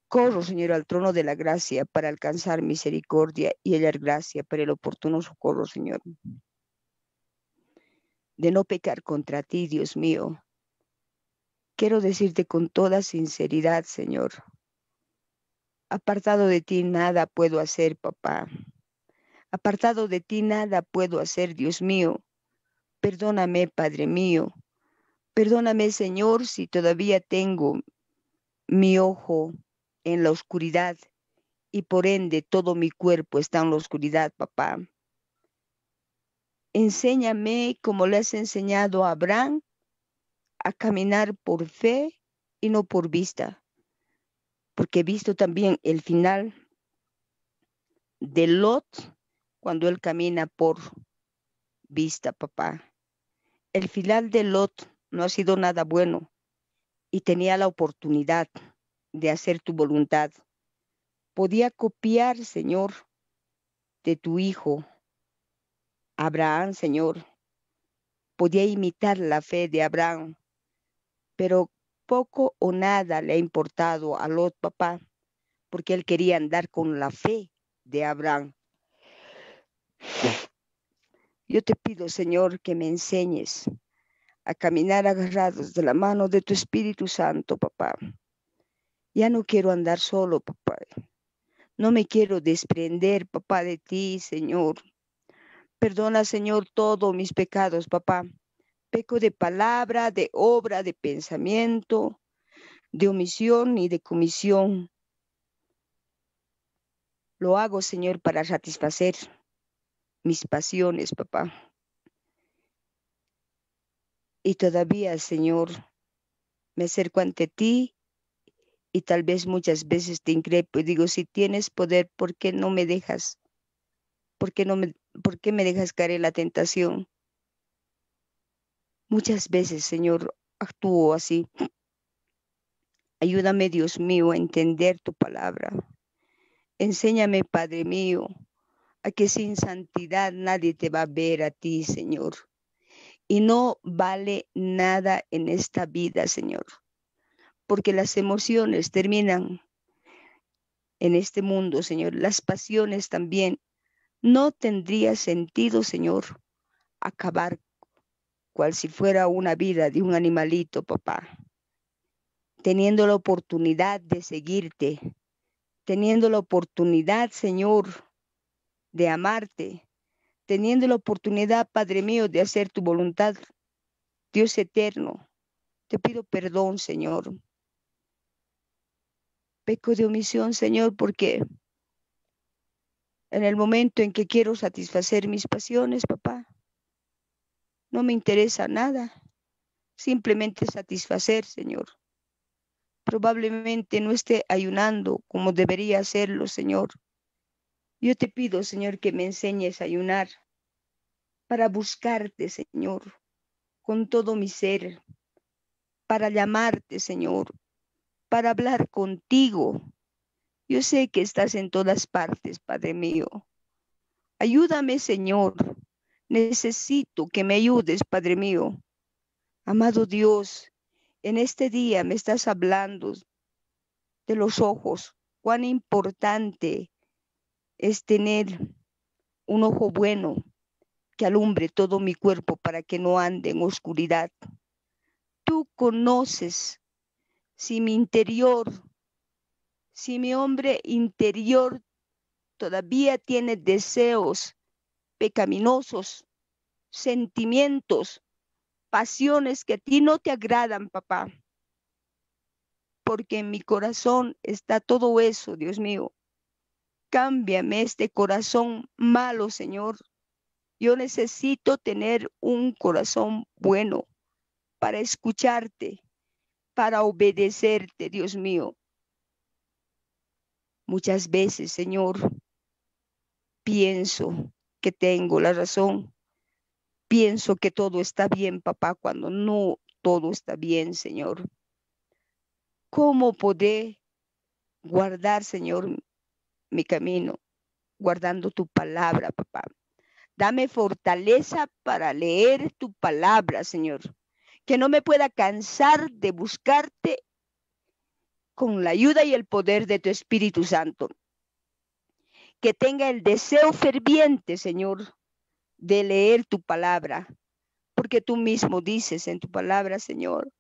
Corro, Señor, al trono de la gracia para alcanzar misericordia y hallar gracia para el oportuno socorro, Señor. De no pecar contra ti, Dios mío. Quiero decirte con toda sinceridad, Señor. Apartado de ti nada puedo hacer, papá. Apartado de ti nada puedo hacer, Dios mío. Perdóname, Padre mío, Perdóname, Señor, si todavía tengo mi ojo en la oscuridad y por ende todo mi cuerpo está en la oscuridad, papá. Enséñame, como le has enseñado a Abraham, a caminar por fe y no por vista, porque he visto también el final de Lot cuando él camina por vista, papá. El final de Lot no ha sido nada bueno y tenía la oportunidad de hacer tu voluntad. Podía copiar, Señor, de tu hijo Abraham, Señor. Podía imitar la fe de Abraham, pero poco o nada le ha importado a Lot, papá, porque él quería andar con la fe de Abraham. Yo te pido, Señor, que me enseñes a caminar agarrados de la mano de tu Espíritu Santo, papá. Ya no quiero andar solo, papá. No me quiero desprender, papá, de ti, Señor. Perdona, Señor, todos mis pecados, papá. Peco de palabra, de obra, de pensamiento, de omisión y de comisión. Lo hago, Señor, para satisfacer mis pasiones, papá. Y todavía, Señor, me acerco ante ti y tal vez muchas veces te increpo y digo, si tienes poder, ¿por qué no me dejas? ¿Por qué, no me, me dejas caer en la tentación? Muchas veces, Señor, actúo así. Ayúdame, Dios mío, a entender tu palabra. Enséñame, Padre mío, a que sin santidad nadie te va a ver a ti, Señor y no vale nada en esta vida, Señor, porque las emociones terminan en este mundo, Señor, las pasiones también. No tendría sentido, Señor, acabar cual si fuera una vida de un animalito, papá, teniendo la oportunidad de seguirte, teniendo la oportunidad, Señor, de amarte, teniendo la oportunidad, Padre mío, de hacer tu voluntad. Dios eterno, te pido perdón, Señor. Peco de omisión, Señor, porque en el momento en que quiero satisfacer mis pasiones, papá, no me interesa nada. Simplemente satisfacer, Señor. Probablemente no esté ayunando como debería hacerlo, Señor yo te pido, Señor, que me enseñes a ayunar para buscarte, Señor, con todo mi ser, para llamarte, Señor, para hablar contigo. Yo sé que estás en todas partes, Padre mío. Ayúdame, Señor. Necesito que me ayudes, Padre mío. Amado Dios, en este día me estás hablando de los ojos, cuán importante es tener un ojo bueno que alumbre todo mi cuerpo para que no ande en oscuridad. Tú conoces si mi interior, si mi hombre interior todavía tiene deseos pecaminosos, sentimientos, pasiones que a ti no te agradan, papá. Porque en mi corazón está todo eso, Dios mío. Cámbiame este corazón malo, Señor. Yo necesito tener un corazón bueno para escucharte, para obedecerte, Dios mío. Muchas veces, Señor, pienso que tengo la razón. Pienso que todo está bien, papá, cuando no todo está bien, Señor. ¿Cómo podré guardar, Señor, mi camino, guardando tu palabra, papá. Dame fortaleza para leer tu palabra, Señor. Que no me pueda cansar de buscarte con la ayuda y el poder de tu Espíritu Santo. Que tenga el deseo ferviente, Señor, de leer tu palabra. Porque tú mismo dices en tu palabra, Señor,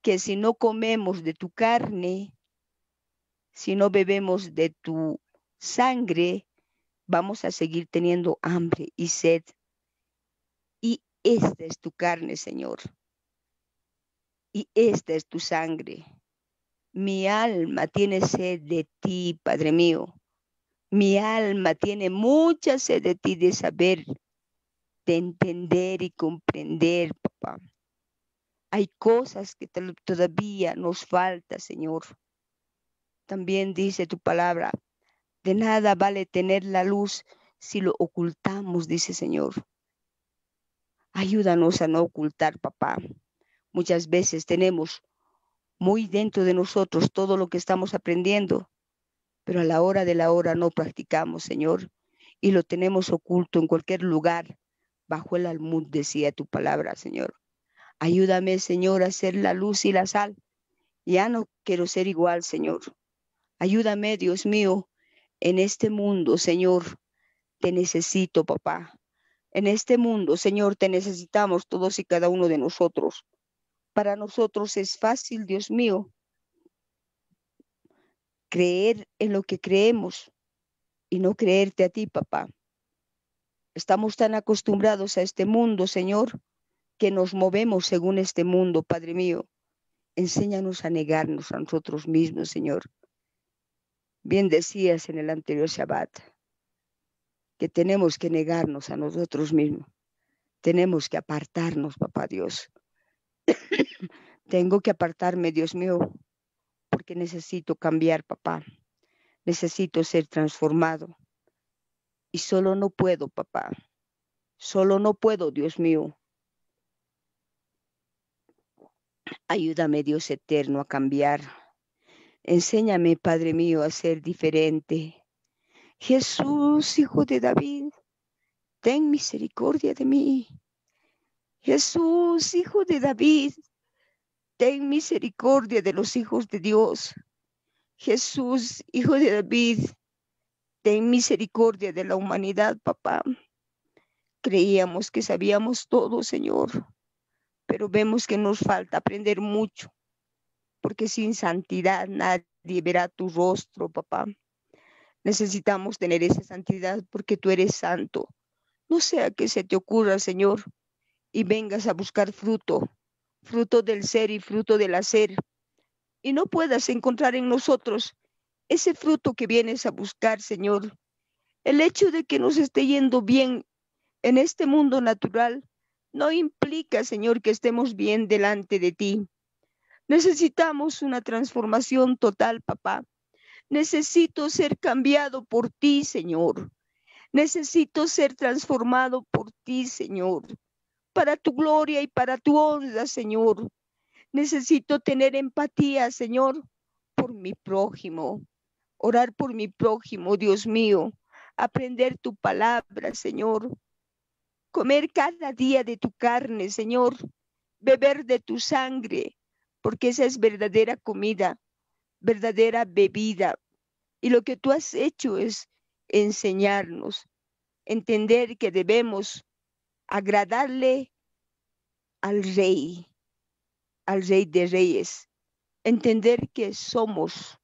que si no comemos de tu carne si no bebemos de tu sangre, vamos a seguir teniendo hambre y sed. Y esta es tu carne, Señor. Y esta es tu sangre. Mi alma tiene sed de ti, Padre mío. Mi alma tiene mucha sed de ti, de saber, de entender y comprender, papá. Hay cosas que todavía nos falta, Señor. También dice tu palabra, de nada vale tener la luz si lo ocultamos, dice Señor. Ayúdanos a no ocultar, papá. Muchas veces tenemos muy dentro de nosotros todo lo que estamos aprendiendo, pero a la hora de la hora no practicamos, Señor, y lo tenemos oculto en cualquier lugar, bajo el almud, decía tu palabra, Señor. Ayúdame, Señor, a ser la luz y la sal. Ya no quiero ser igual, Señor. Ayúdame, Dios mío, en este mundo, Señor. Te necesito, papá. En este mundo, Señor, te necesitamos todos y cada uno de nosotros. Para nosotros es fácil, Dios mío, creer en lo que creemos y no creerte a ti, papá. Estamos tan acostumbrados a este mundo, Señor, que nos movemos según este mundo, Padre mío. Enséñanos a negarnos a nosotros mismos, Señor. Bien decías en el anterior Shabbat que tenemos que negarnos a nosotros mismos. Tenemos que apartarnos, papá Dios. Tengo que apartarme, Dios mío, porque necesito cambiar, papá. Necesito ser transformado. Y solo no puedo, papá. Solo no puedo, Dios mío. Ayúdame, Dios eterno, a cambiar Enséñame, Padre mío, a ser diferente. Jesús, Hijo de David, ten misericordia de mí. Jesús, Hijo de David, ten misericordia de los hijos de Dios. Jesús, Hijo de David, ten misericordia de la humanidad, papá. Creíamos que sabíamos todo, Señor, pero vemos que nos falta aprender mucho porque sin santidad nadie verá tu rostro, papá. Necesitamos tener esa santidad porque tú eres santo. No sea que se te ocurra, Señor, y vengas a buscar fruto, fruto del ser y fruto del hacer, y no puedas encontrar en nosotros ese fruto que vienes a buscar, Señor. El hecho de que nos esté yendo bien en este mundo natural no implica, Señor, que estemos bien delante de ti. Necesitamos una transformación total, papá. Necesito ser cambiado por ti, Señor. Necesito ser transformado por ti, Señor. Para tu gloria y para tu honra, Señor. Necesito tener empatía, Señor, por mi prójimo. Orar por mi prójimo, Dios mío. Aprender tu palabra, Señor. Comer cada día de tu carne, Señor. Beber de tu sangre porque esa es verdadera comida, verdadera bebida. Y lo que tú has hecho es enseñarnos, entender que debemos agradarle al rey, al rey de reyes, entender que somos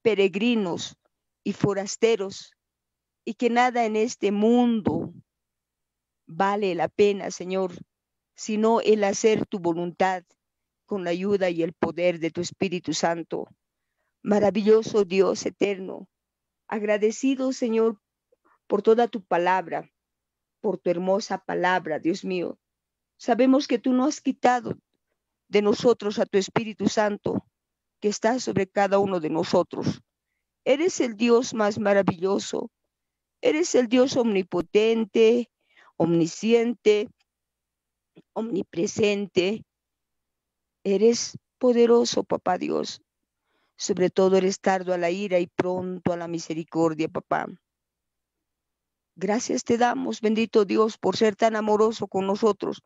peregrinos y forasteros y que nada en este mundo vale la pena, Señor, sino el hacer tu voluntad con la ayuda y el poder de tu Espíritu Santo. Maravilloso Dios eterno, agradecido Señor por toda tu palabra, por tu hermosa palabra, Dios mío. Sabemos que tú no has quitado de nosotros a tu Espíritu Santo, que está sobre cada uno de nosotros. Eres el Dios más maravilloso. Eres el Dios omnipotente, omnisciente, omnipresente, Eres poderoso, papá Dios. Sobre todo eres tardo a la ira y pronto a la misericordia, papá. Gracias te damos, bendito Dios, por ser tan amoroso con nosotros.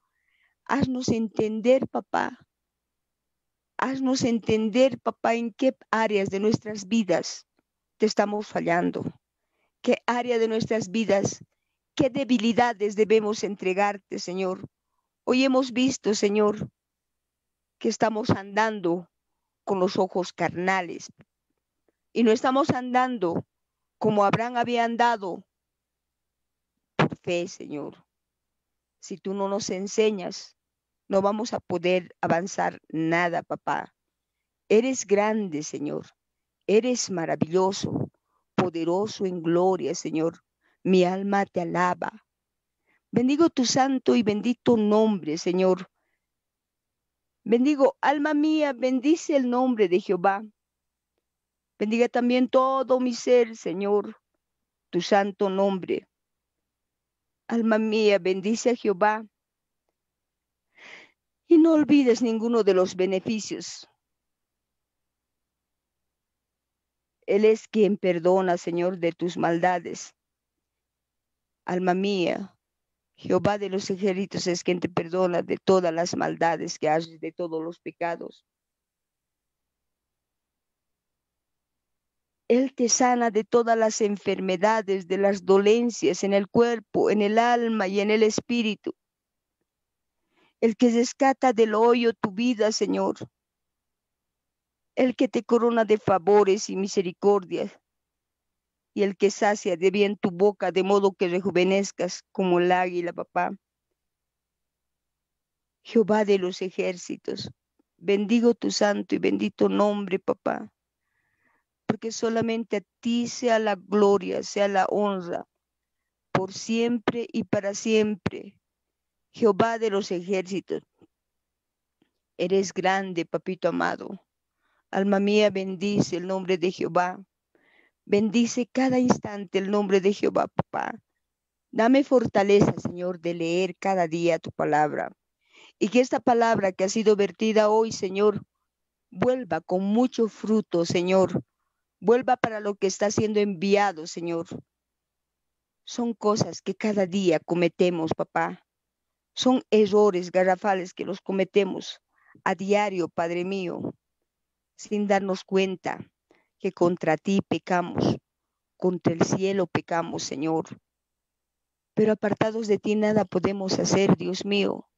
Haznos entender, papá. Haznos entender, papá, en qué áreas de nuestras vidas te estamos fallando. ¿Qué área de nuestras vidas, qué debilidades debemos entregarte, Señor? Hoy hemos visto, Señor, que estamos andando con los ojos carnales. Y no estamos andando como Abraham había andado por fe, Señor. Si tú no nos enseñas, no vamos a poder avanzar nada, papá. Eres grande, Señor. Eres maravilloso, poderoso en gloria, Señor. Mi alma te alaba. Bendigo tu santo y bendito nombre, Señor. Bendigo, alma mía, bendice el nombre de Jehová. Bendiga también todo mi ser, Señor, tu santo nombre. Alma mía, bendice a Jehová. Y no olvides ninguno de los beneficios. Él es quien perdona, Señor, de tus maldades. Alma mía, Jehová de los ejércitos es quien te perdona de todas las maldades que haces, de todos los pecados. Él te sana de todas las enfermedades, de las dolencias en el cuerpo, en el alma y en el espíritu. El que rescata del hoyo tu vida, Señor. El que te corona de favores y misericordias y el que sacia de bien tu boca, de modo que rejuvenezcas como el águila, papá. Jehová de los ejércitos, bendigo tu santo y bendito nombre, papá, porque solamente a ti sea la gloria, sea la honra, por siempre y para siempre. Jehová de los ejércitos, eres grande, papito amado. Alma mía, bendice el nombre de Jehová Bendice cada instante el nombre de Jehová, papá. Dame fortaleza, Señor, de leer cada día tu palabra. Y que esta palabra que ha sido vertida hoy, Señor, vuelva con mucho fruto, Señor. Vuelva para lo que está siendo enviado, Señor. Son cosas que cada día cometemos, papá. Son errores garrafales que los cometemos a diario, Padre mío, sin darnos cuenta que contra ti pecamos, contra el cielo pecamos, Señor. Pero apartados de ti nada podemos hacer, Dios mío.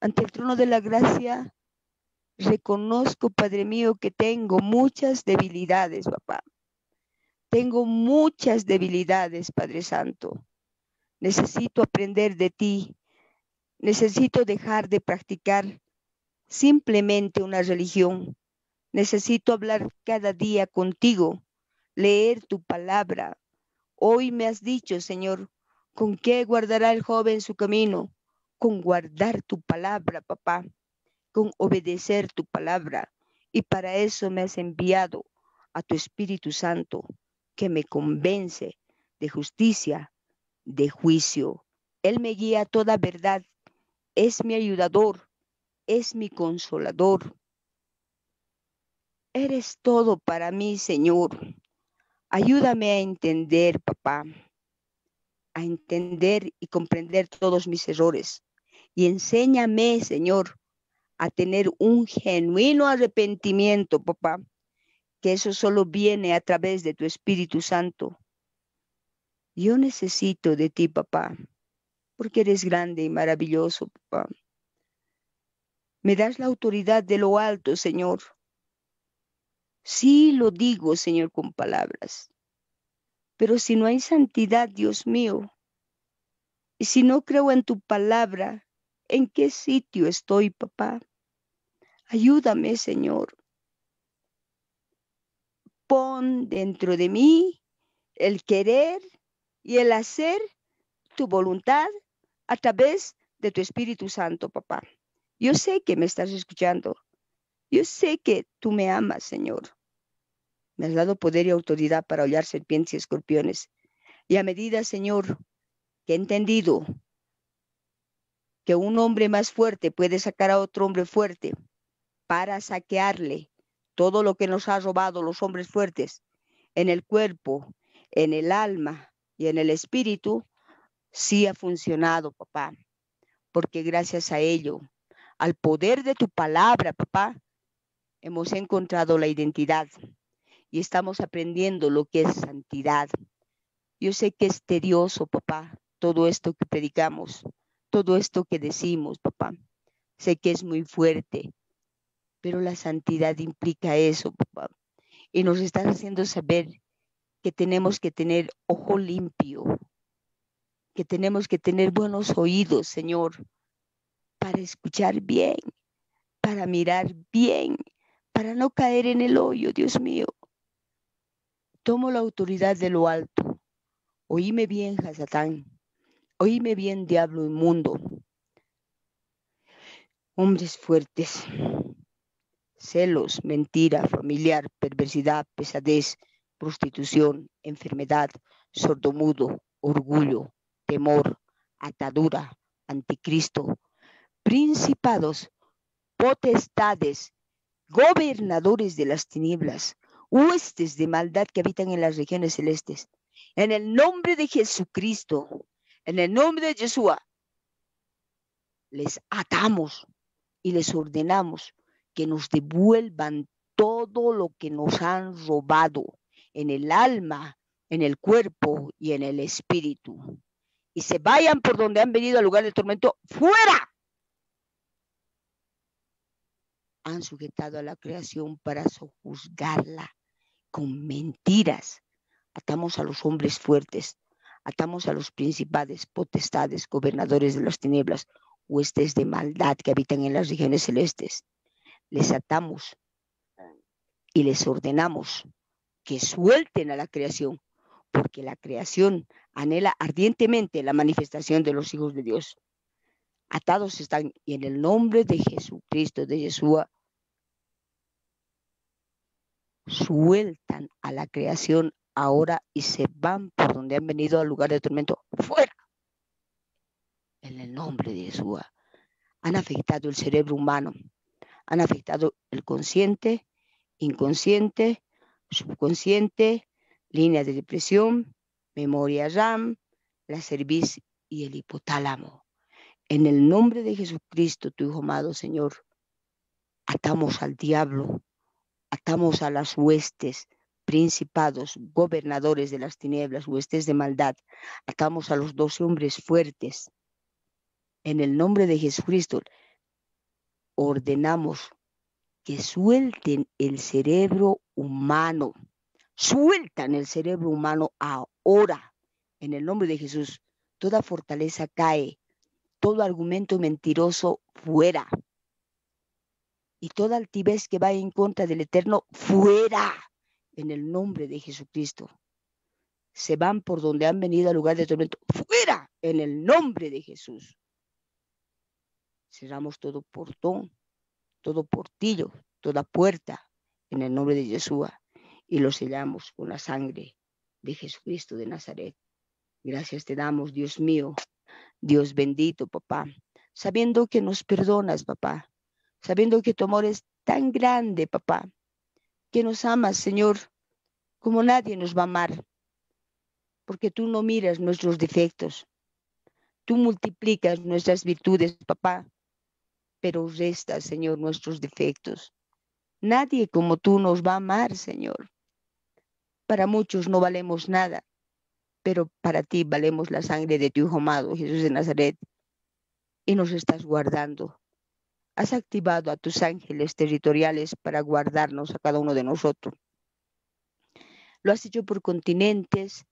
Ante el trono de la gracia, reconozco, Padre mío, que tengo muchas debilidades, papá. Tengo muchas debilidades, Padre Santo. Necesito aprender de ti. Necesito dejar de practicar simplemente una religión Necesito hablar cada día contigo, leer tu palabra. Hoy me has dicho, Señor, ¿con qué guardará el joven su camino? Con guardar tu palabra, papá, con obedecer tu palabra. Y para eso me has enviado a tu Espíritu Santo, que me convence de justicia, de juicio. Él me guía toda verdad, es mi ayudador, es mi consolador Eres todo para mí, Señor. Ayúdame a entender, papá, a entender y comprender todos mis errores. Y enséñame, Señor, a tener un genuino arrepentimiento, papá, que eso solo viene a través de tu Espíritu Santo. Yo necesito de ti, papá, porque eres grande y maravilloso, papá. Me das la autoridad de lo alto, Señor, Sí lo digo, Señor, con palabras. Pero si no hay santidad, Dios mío, y si no creo en tu palabra, ¿en qué sitio estoy, papá? Ayúdame, Señor. Pon dentro de mí el querer y el hacer tu voluntad a través de tu Espíritu Santo, papá. Yo sé que me estás escuchando yo sé que tú me amas, Señor. Me has dado poder y autoridad para hollar serpientes y escorpiones. Y a medida, Señor, que he entendido que un hombre más fuerte puede sacar a otro hombre fuerte para saquearle todo lo que nos ha robado los hombres fuertes en el cuerpo, en el alma y en el espíritu, sí ha funcionado, papá. Porque gracias a ello, al poder de tu palabra, papá, hemos encontrado la identidad y estamos aprendiendo lo que es santidad. Yo sé que es tedioso, papá, todo esto que predicamos, todo esto que decimos, papá. Sé que es muy fuerte, pero la santidad implica eso, papá. Y nos estás haciendo saber que tenemos que tener ojo limpio, que tenemos que tener buenos oídos, Señor, para escuchar bien, para mirar bien para no caer en el hoyo, Dios mío. Tomo la autoridad de lo alto. Oíme bien, Hasatán. Oíme bien, diablo inmundo. Hombres fuertes, celos, mentira, familiar, perversidad, pesadez, prostitución, enfermedad, sordomudo, orgullo, temor, atadura, anticristo, principados, potestades, gobernadores de las tinieblas, huestes de maldad que habitan en las regiones celestes. En el nombre de Jesucristo, en el nombre de Yeshua, les atamos y les ordenamos que nos devuelvan todo lo que nos han robado en el alma, en el cuerpo y en el espíritu. Y se vayan por donde han venido al lugar del tormento, fuera han sujetado a la creación para sojuzgarla con mentiras. Atamos a los hombres fuertes, atamos a los principales, potestades, gobernadores de las tinieblas, huestes de maldad que habitan en las regiones celestes. Les atamos y les ordenamos que suelten a la creación, porque la creación anhela ardientemente la manifestación de los hijos de Dios. Atados están y en el nombre de Jesucristo de Yeshua sueltan a la creación ahora y se van por donde han venido al lugar de tormento, fuera. En el nombre de Jesús. Han afectado el cerebro humano, han afectado el consciente, inconsciente, subconsciente, línea de depresión, memoria RAM, la cerviz y el hipotálamo. En el nombre de Jesucristo, tu Hijo amado Señor, atamos al diablo atamos a las huestes, principados, gobernadores de las tinieblas, huestes de maldad, atamos a los doce hombres fuertes. En el nombre de Jesucristo, ordenamos que suelten el cerebro humano. Sueltan el cerebro humano ahora. En el nombre de Jesús, toda fortaleza cae, todo argumento mentiroso fuera y toda altivez que va en contra del Eterno, fuera en el nombre de Jesucristo. Se van por donde han venido al lugar de tormento, fuera en el nombre de Jesús. Cerramos todo portón, todo portillo, toda puerta en el nombre de Yeshua y lo sellamos con la sangre de Jesucristo de Nazaret. Gracias te damos, Dios mío, Dios bendito, papá, sabiendo que nos perdonas, papá, sabiendo que tu amor es tan grande, papá, que nos amas, Señor, como nadie nos va a amar, porque tú no miras nuestros defectos, tú multiplicas nuestras virtudes, papá, pero restas, Señor, nuestros defectos. Nadie como tú nos va a amar, Señor. Para muchos no valemos nada, pero para ti valemos la sangre de tu Hijo amado, Jesús de Nazaret, y nos estás guardando has activado a tus ángeles territoriales para guardarnos a cada uno de nosotros. Lo has hecho por continentes,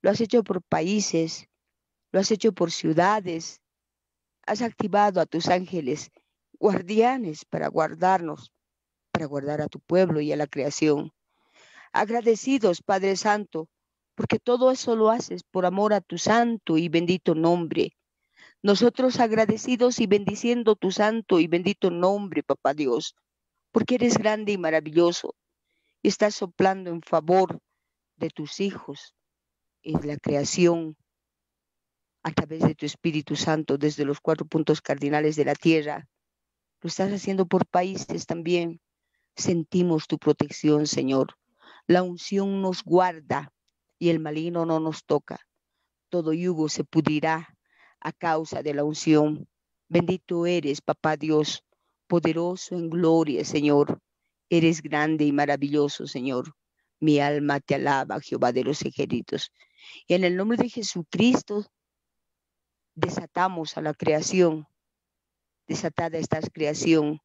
lo has hecho por países, lo has hecho por ciudades. Has activado a tus ángeles guardianes para guardarnos, para guardar a tu pueblo y a la creación. Agradecidos, Padre Santo, porque todo eso lo haces por amor a tu santo y bendito nombre. Nosotros agradecidos y bendiciendo tu santo y bendito nombre, papá Dios, porque eres grande y maravilloso. Y estás soplando en favor de tus hijos en la creación a través de tu Espíritu Santo desde los cuatro puntos cardinales de la tierra. Lo estás haciendo por países también. Sentimos tu protección, Señor. La unción nos guarda y el maligno no nos toca. Todo yugo se pudrirá a causa de la unción. Bendito eres, papá Dios, poderoso en gloria, Señor. Eres grande y maravilloso, Señor. Mi alma te alaba, Jehová de los ejércitos. Y en el nombre de Jesucristo desatamos a la creación. Desatada esta creación,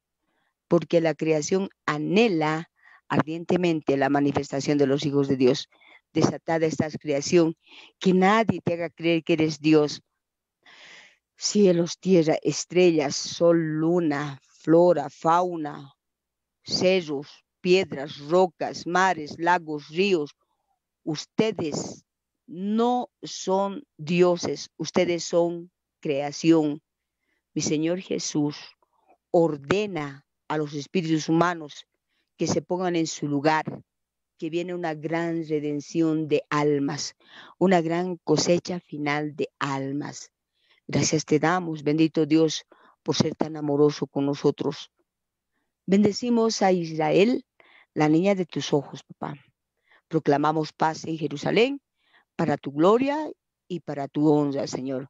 porque la creación anhela ardientemente la manifestación de los hijos de Dios. Desatada esta creación, que nadie te haga creer que eres Dios Cielos, tierra, estrellas, sol, luna, flora, fauna, cerros, piedras, rocas, mares, lagos, ríos. Ustedes no son dioses, ustedes son creación. Mi Señor Jesús ordena a los espíritus humanos que se pongan en su lugar, que viene una gran redención de almas, una gran cosecha final de almas. Gracias te damos, bendito Dios, por ser tan amoroso con nosotros. Bendecimos a Israel, la niña de tus ojos, papá. Proclamamos paz en Jerusalén para tu gloria y para tu honra, Señor.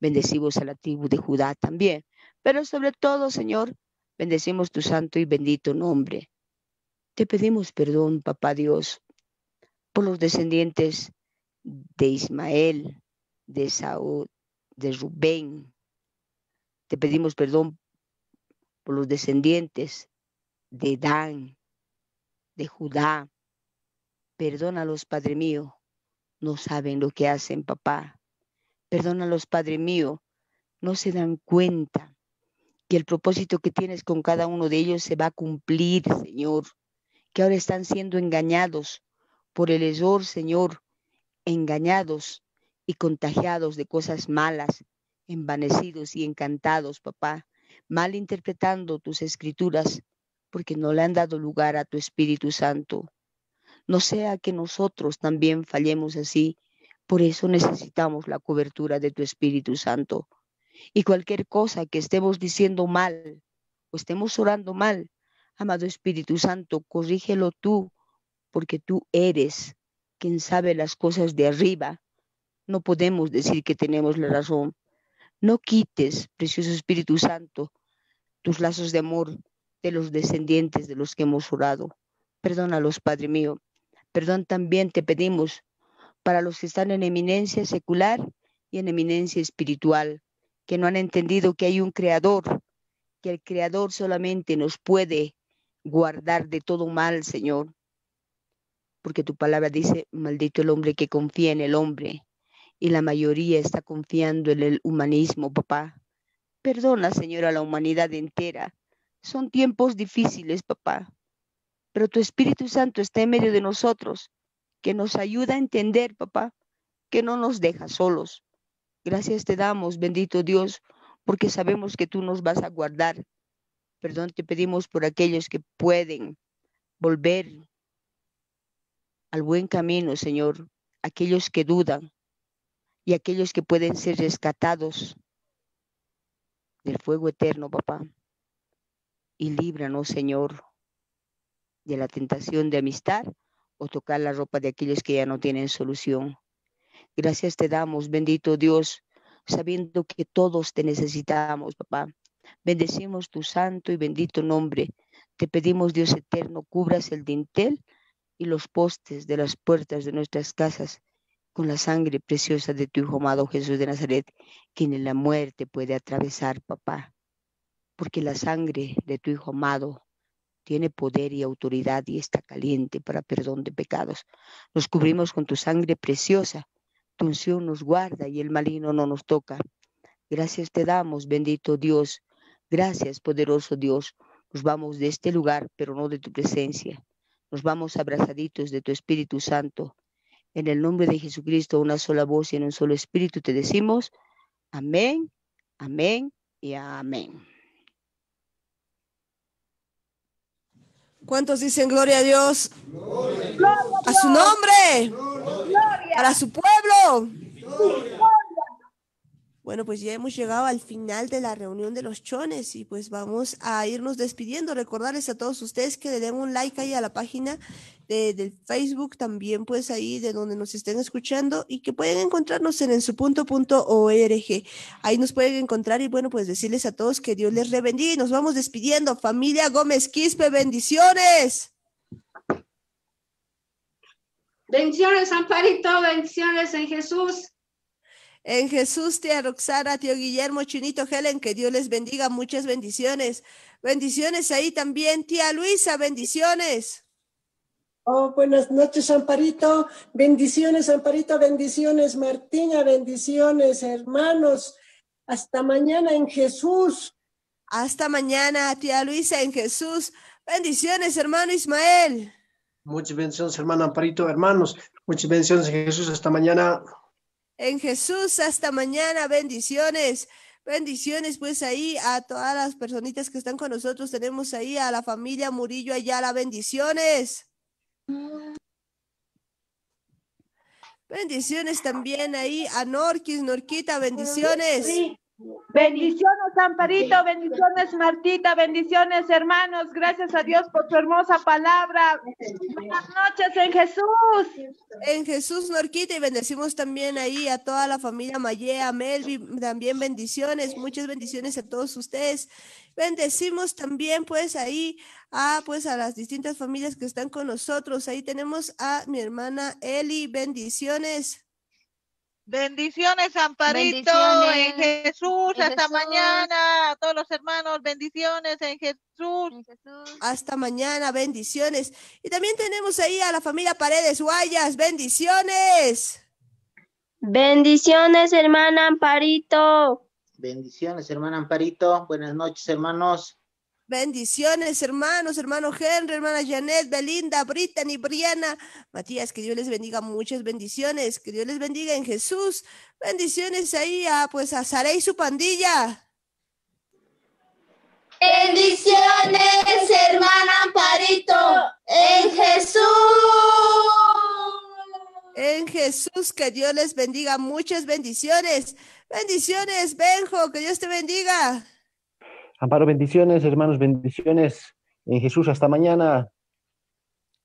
Bendecimos a la tribu de Judá también, pero sobre todo, Señor, bendecimos tu santo y bendito nombre. Te pedimos perdón, papá Dios, por los descendientes de Ismael, de Saúl, de Rubén. Te pedimos perdón por los descendientes de Dan, de Judá. Perdónalos, Padre mío. No saben lo que hacen, papá. Perdónalos, Padre mío. No se dan cuenta que el propósito que tienes con cada uno de ellos se va a cumplir, Señor. Que ahora están siendo engañados por el error, Señor. Engañados y contagiados de cosas malas, envanecidos y encantados, papá, mal interpretando tus escrituras, porque no le han dado lugar a tu Espíritu Santo. No sea que nosotros también fallemos así, por eso necesitamos la cobertura de tu Espíritu Santo. Y cualquier cosa que estemos diciendo mal o estemos orando mal, amado Espíritu Santo, corrígelo tú, porque tú eres quien sabe las cosas de arriba no podemos decir que tenemos la razón. No quites, precioso Espíritu Santo, tus lazos de amor de los descendientes de los que hemos orado. Perdónalos, Padre mío. Perdón también te pedimos para los que están en eminencia secular y en eminencia espiritual, que no han entendido que hay un creador, que el creador solamente nos puede guardar de todo mal, Señor. Porque tu palabra dice, maldito el hombre que confía en el hombre y la mayoría está confiando en el humanismo, papá. Perdona, Señora, la humanidad entera. Son tiempos difíciles, papá. Pero tu Espíritu Santo está en medio de nosotros, que nos ayuda a entender, papá, que no nos deja solos. Gracias te damos, bendito Dios, porque sabemos que tú nos vas a guardar. Perdón te pedimos por aquellos que pueden volver al buen camino, Señor, aquellos que dudan, y aquellos que pueden ser rescatados del fuego eterno, papá. Y líbranos, Señor, de la tentación de amistad o tocar la ropa de aquellos que ya no tienen solución. Gracias te damos, bendito Dios, sabiendo que todos te necesitamos, papá. Bendecimos tu santo y bendito nombre. Te pedimos, Dios eterno, cubras el dintel y los postes de las puertas de nuestras casas con la sangre preciosa de tu Hijo amado Jesús de Nazaret, quien en la muerte puede atravesar, papá. Porque la sangre de tu Hijo amado tiene poder y autoridad y está caliente para perdón de pecados. Nos cubrimos con tu sangre preciosa. Tu unción nos guarda y el maligno no nos toca. Gracias te damos, bendito Dios. Gracias, poderoso Dios. Nos vamos de este lugar, pero no de tu presencia. Nos vamos abrazaditos de tu Espíritu Santo en el nombre de Jesucristo, una sola voz y en un solo espíritu te decimos, amén, amén y amén.
¿Cuántos dicen gloria a Dios? a, su nombre. Gloria. Para su pueblo. Bueno, pues ya hemos llegado al final de la reunión de los chones y pues vamos a irnos despidiendo. Recordarles a todos ustedes que le den un like ahí a la página de, del Facebook, también pues ahí de donde nos estén escuchando y que pueden encontrarnos en, en su punto punto Ahí nos pueden encontrar y bueno, pues decirles a todos que Dios les bendiga y nos vamos despidiendo. Familia Gómez Quispe, bendiciones. Bendiciones, Amparito, bendiciones en Jesús en Jesús, tía Roxana, tío Guillermo, Chinito, Helen, que Dios les bendiga, muchas bendiciones. Bendiciones ahí también, tía Luisa, bendiciones. Oh, buenas noches, Amparito. Bendiciones, Amparito, bendiciones, Martina, bendiciones, hermanos. Hasta mañana en Jesús. Hasta mañana, tía Luisa, en Jesús. Bendiciones, hermano Ismael. Muchas bendiciones, hermano Amparito, hermanos. Muchas bendiciones en Jesús. Hasta mañana en Jesús. Hasta mañana, bendiciones. Bendiciones pues ahí a todas las personitas que están con nosotros. Tenemos ahí a la familia Murillo Ayala. Bendiciones. Bendiciones también ahí a Norquis, Norquita, bendiciones. Bendiciones, Amparito, bendiciones, Martita, bendiciones, hermanos. Gracias a Dios por su hermosa palabra. Buenas noches en Jesús. En Jesús, Norquita, y bendecimos también ahí a toda la familia Mayea, Melvi también bendiciones, muchas bendiciones a todos ustedes. Bendecimos también, pues, ahí a, pues, a las distintas familias que están con nosotros. Ahí tenemos a mi hermana Eli, bendiciones. Bendiciones, Amparito, en Jesús. hasta mañana, a todos los hermanos, bendiciones en Jesús. en Jesús. Hasta mañana, bendiciones. Y también tenemos ahí a la familia Paredes Guayas, bendiciones. Bendiciones, hermana Amparito. Bendiciones, hermana Amparito. Buenas noches, hermanos. Bendiciones, hermanos, hermano Henry, hermana Janet, Belinda, Brittany, Briana, Matías, que Dios les bendiga, muchas bendiciones, que Dios les bendiga en Jesús. Bendiciones ahí a, pues, a y su pandilla. Bendiciones, hermana Amparito, en Jesús. En Jesús, que Dios les bendiga, muchas bendiciones. Bendiciones, Benjo, que Dios te bendiga. Amparo, bendiciones, hermanos, bendiciones en Jesús. Hasta mañana.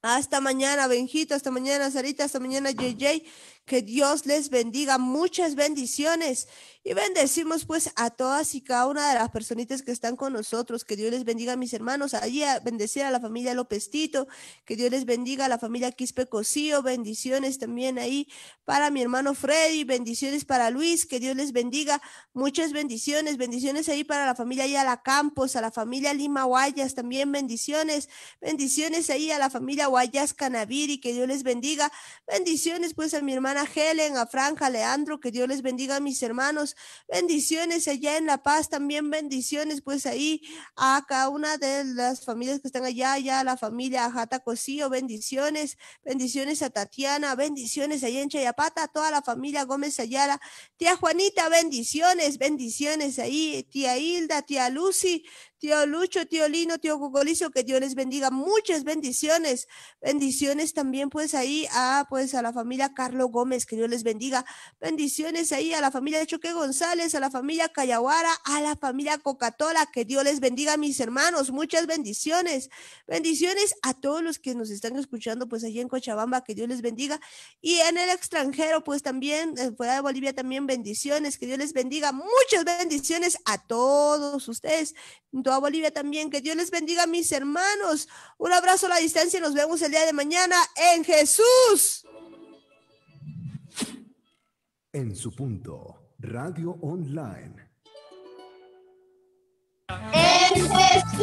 Hasta mañana, Benjito, hasta mañana, Sarita, hasta mañana, JJ. Que Dios les bendiga. Muchas bendiciones. Y bendecimos pues a todas y cada una de las personitas que están con nosotros. Que Dios les bendiga a mis hermanos. Allí a bendecir a la familia López Tito. Que Dios les bendiga a la familia Quispe Cocío, Bendiciones también ahí para mi hermano Freddy. Bendiciones para Luis. Que Dios les bendiga. Muchas bendiciones. Bendiciones ahí para la familia la Campos. A la familia Lima Guayas. También bendiciones. Bendiciones ahí a la familia Guayas Canaviri. Que Dios les bendiga. Bendiciones pues a mi hermano a Helen, a Franja, Leandro, que Dios les bendiga a mis hermanos. Bendiciones allá en La Paz, también bendiciones pues ahí a cada una de las familias que están allá, allá la familia Jata Cosío, bendiciones, bendiciones a Tatiana, bendiciones allá en Chayapata, a toda la familia Gómez Ayala, tía Juanita, bendiciones, bendiciones ahí, tía Hilda, tía Lucy, tío Lucho, tío Lino, tío Cocolicio, que Dios les bendiga. Muchas bendiciones. Bendiciones también pues ahí a pues a la familia Carlos Gómez, que Dios les bendiga. Bendiciones ahí a la familia Choque González, a la familia Cayaguara, a la familia Cocatola, que Dios les bendiga, mis hermanos. Muchas bendiciones. Bendiciones a todos los que nos están escuchando pues allí en Cochabamba, que Dios les bendiga. Y en el extranjero pues también, eh, fuera de Bolivia también bendiciones, que Dios les bendiga. Muchas bendiciones a todos ustedes a Bolivia también. Que Dios les bendiga, mis hermanos. Un abrazo a la distancia y nos vemos el día de mañana en Jesús. En su punto, Radio Online. En Jesús.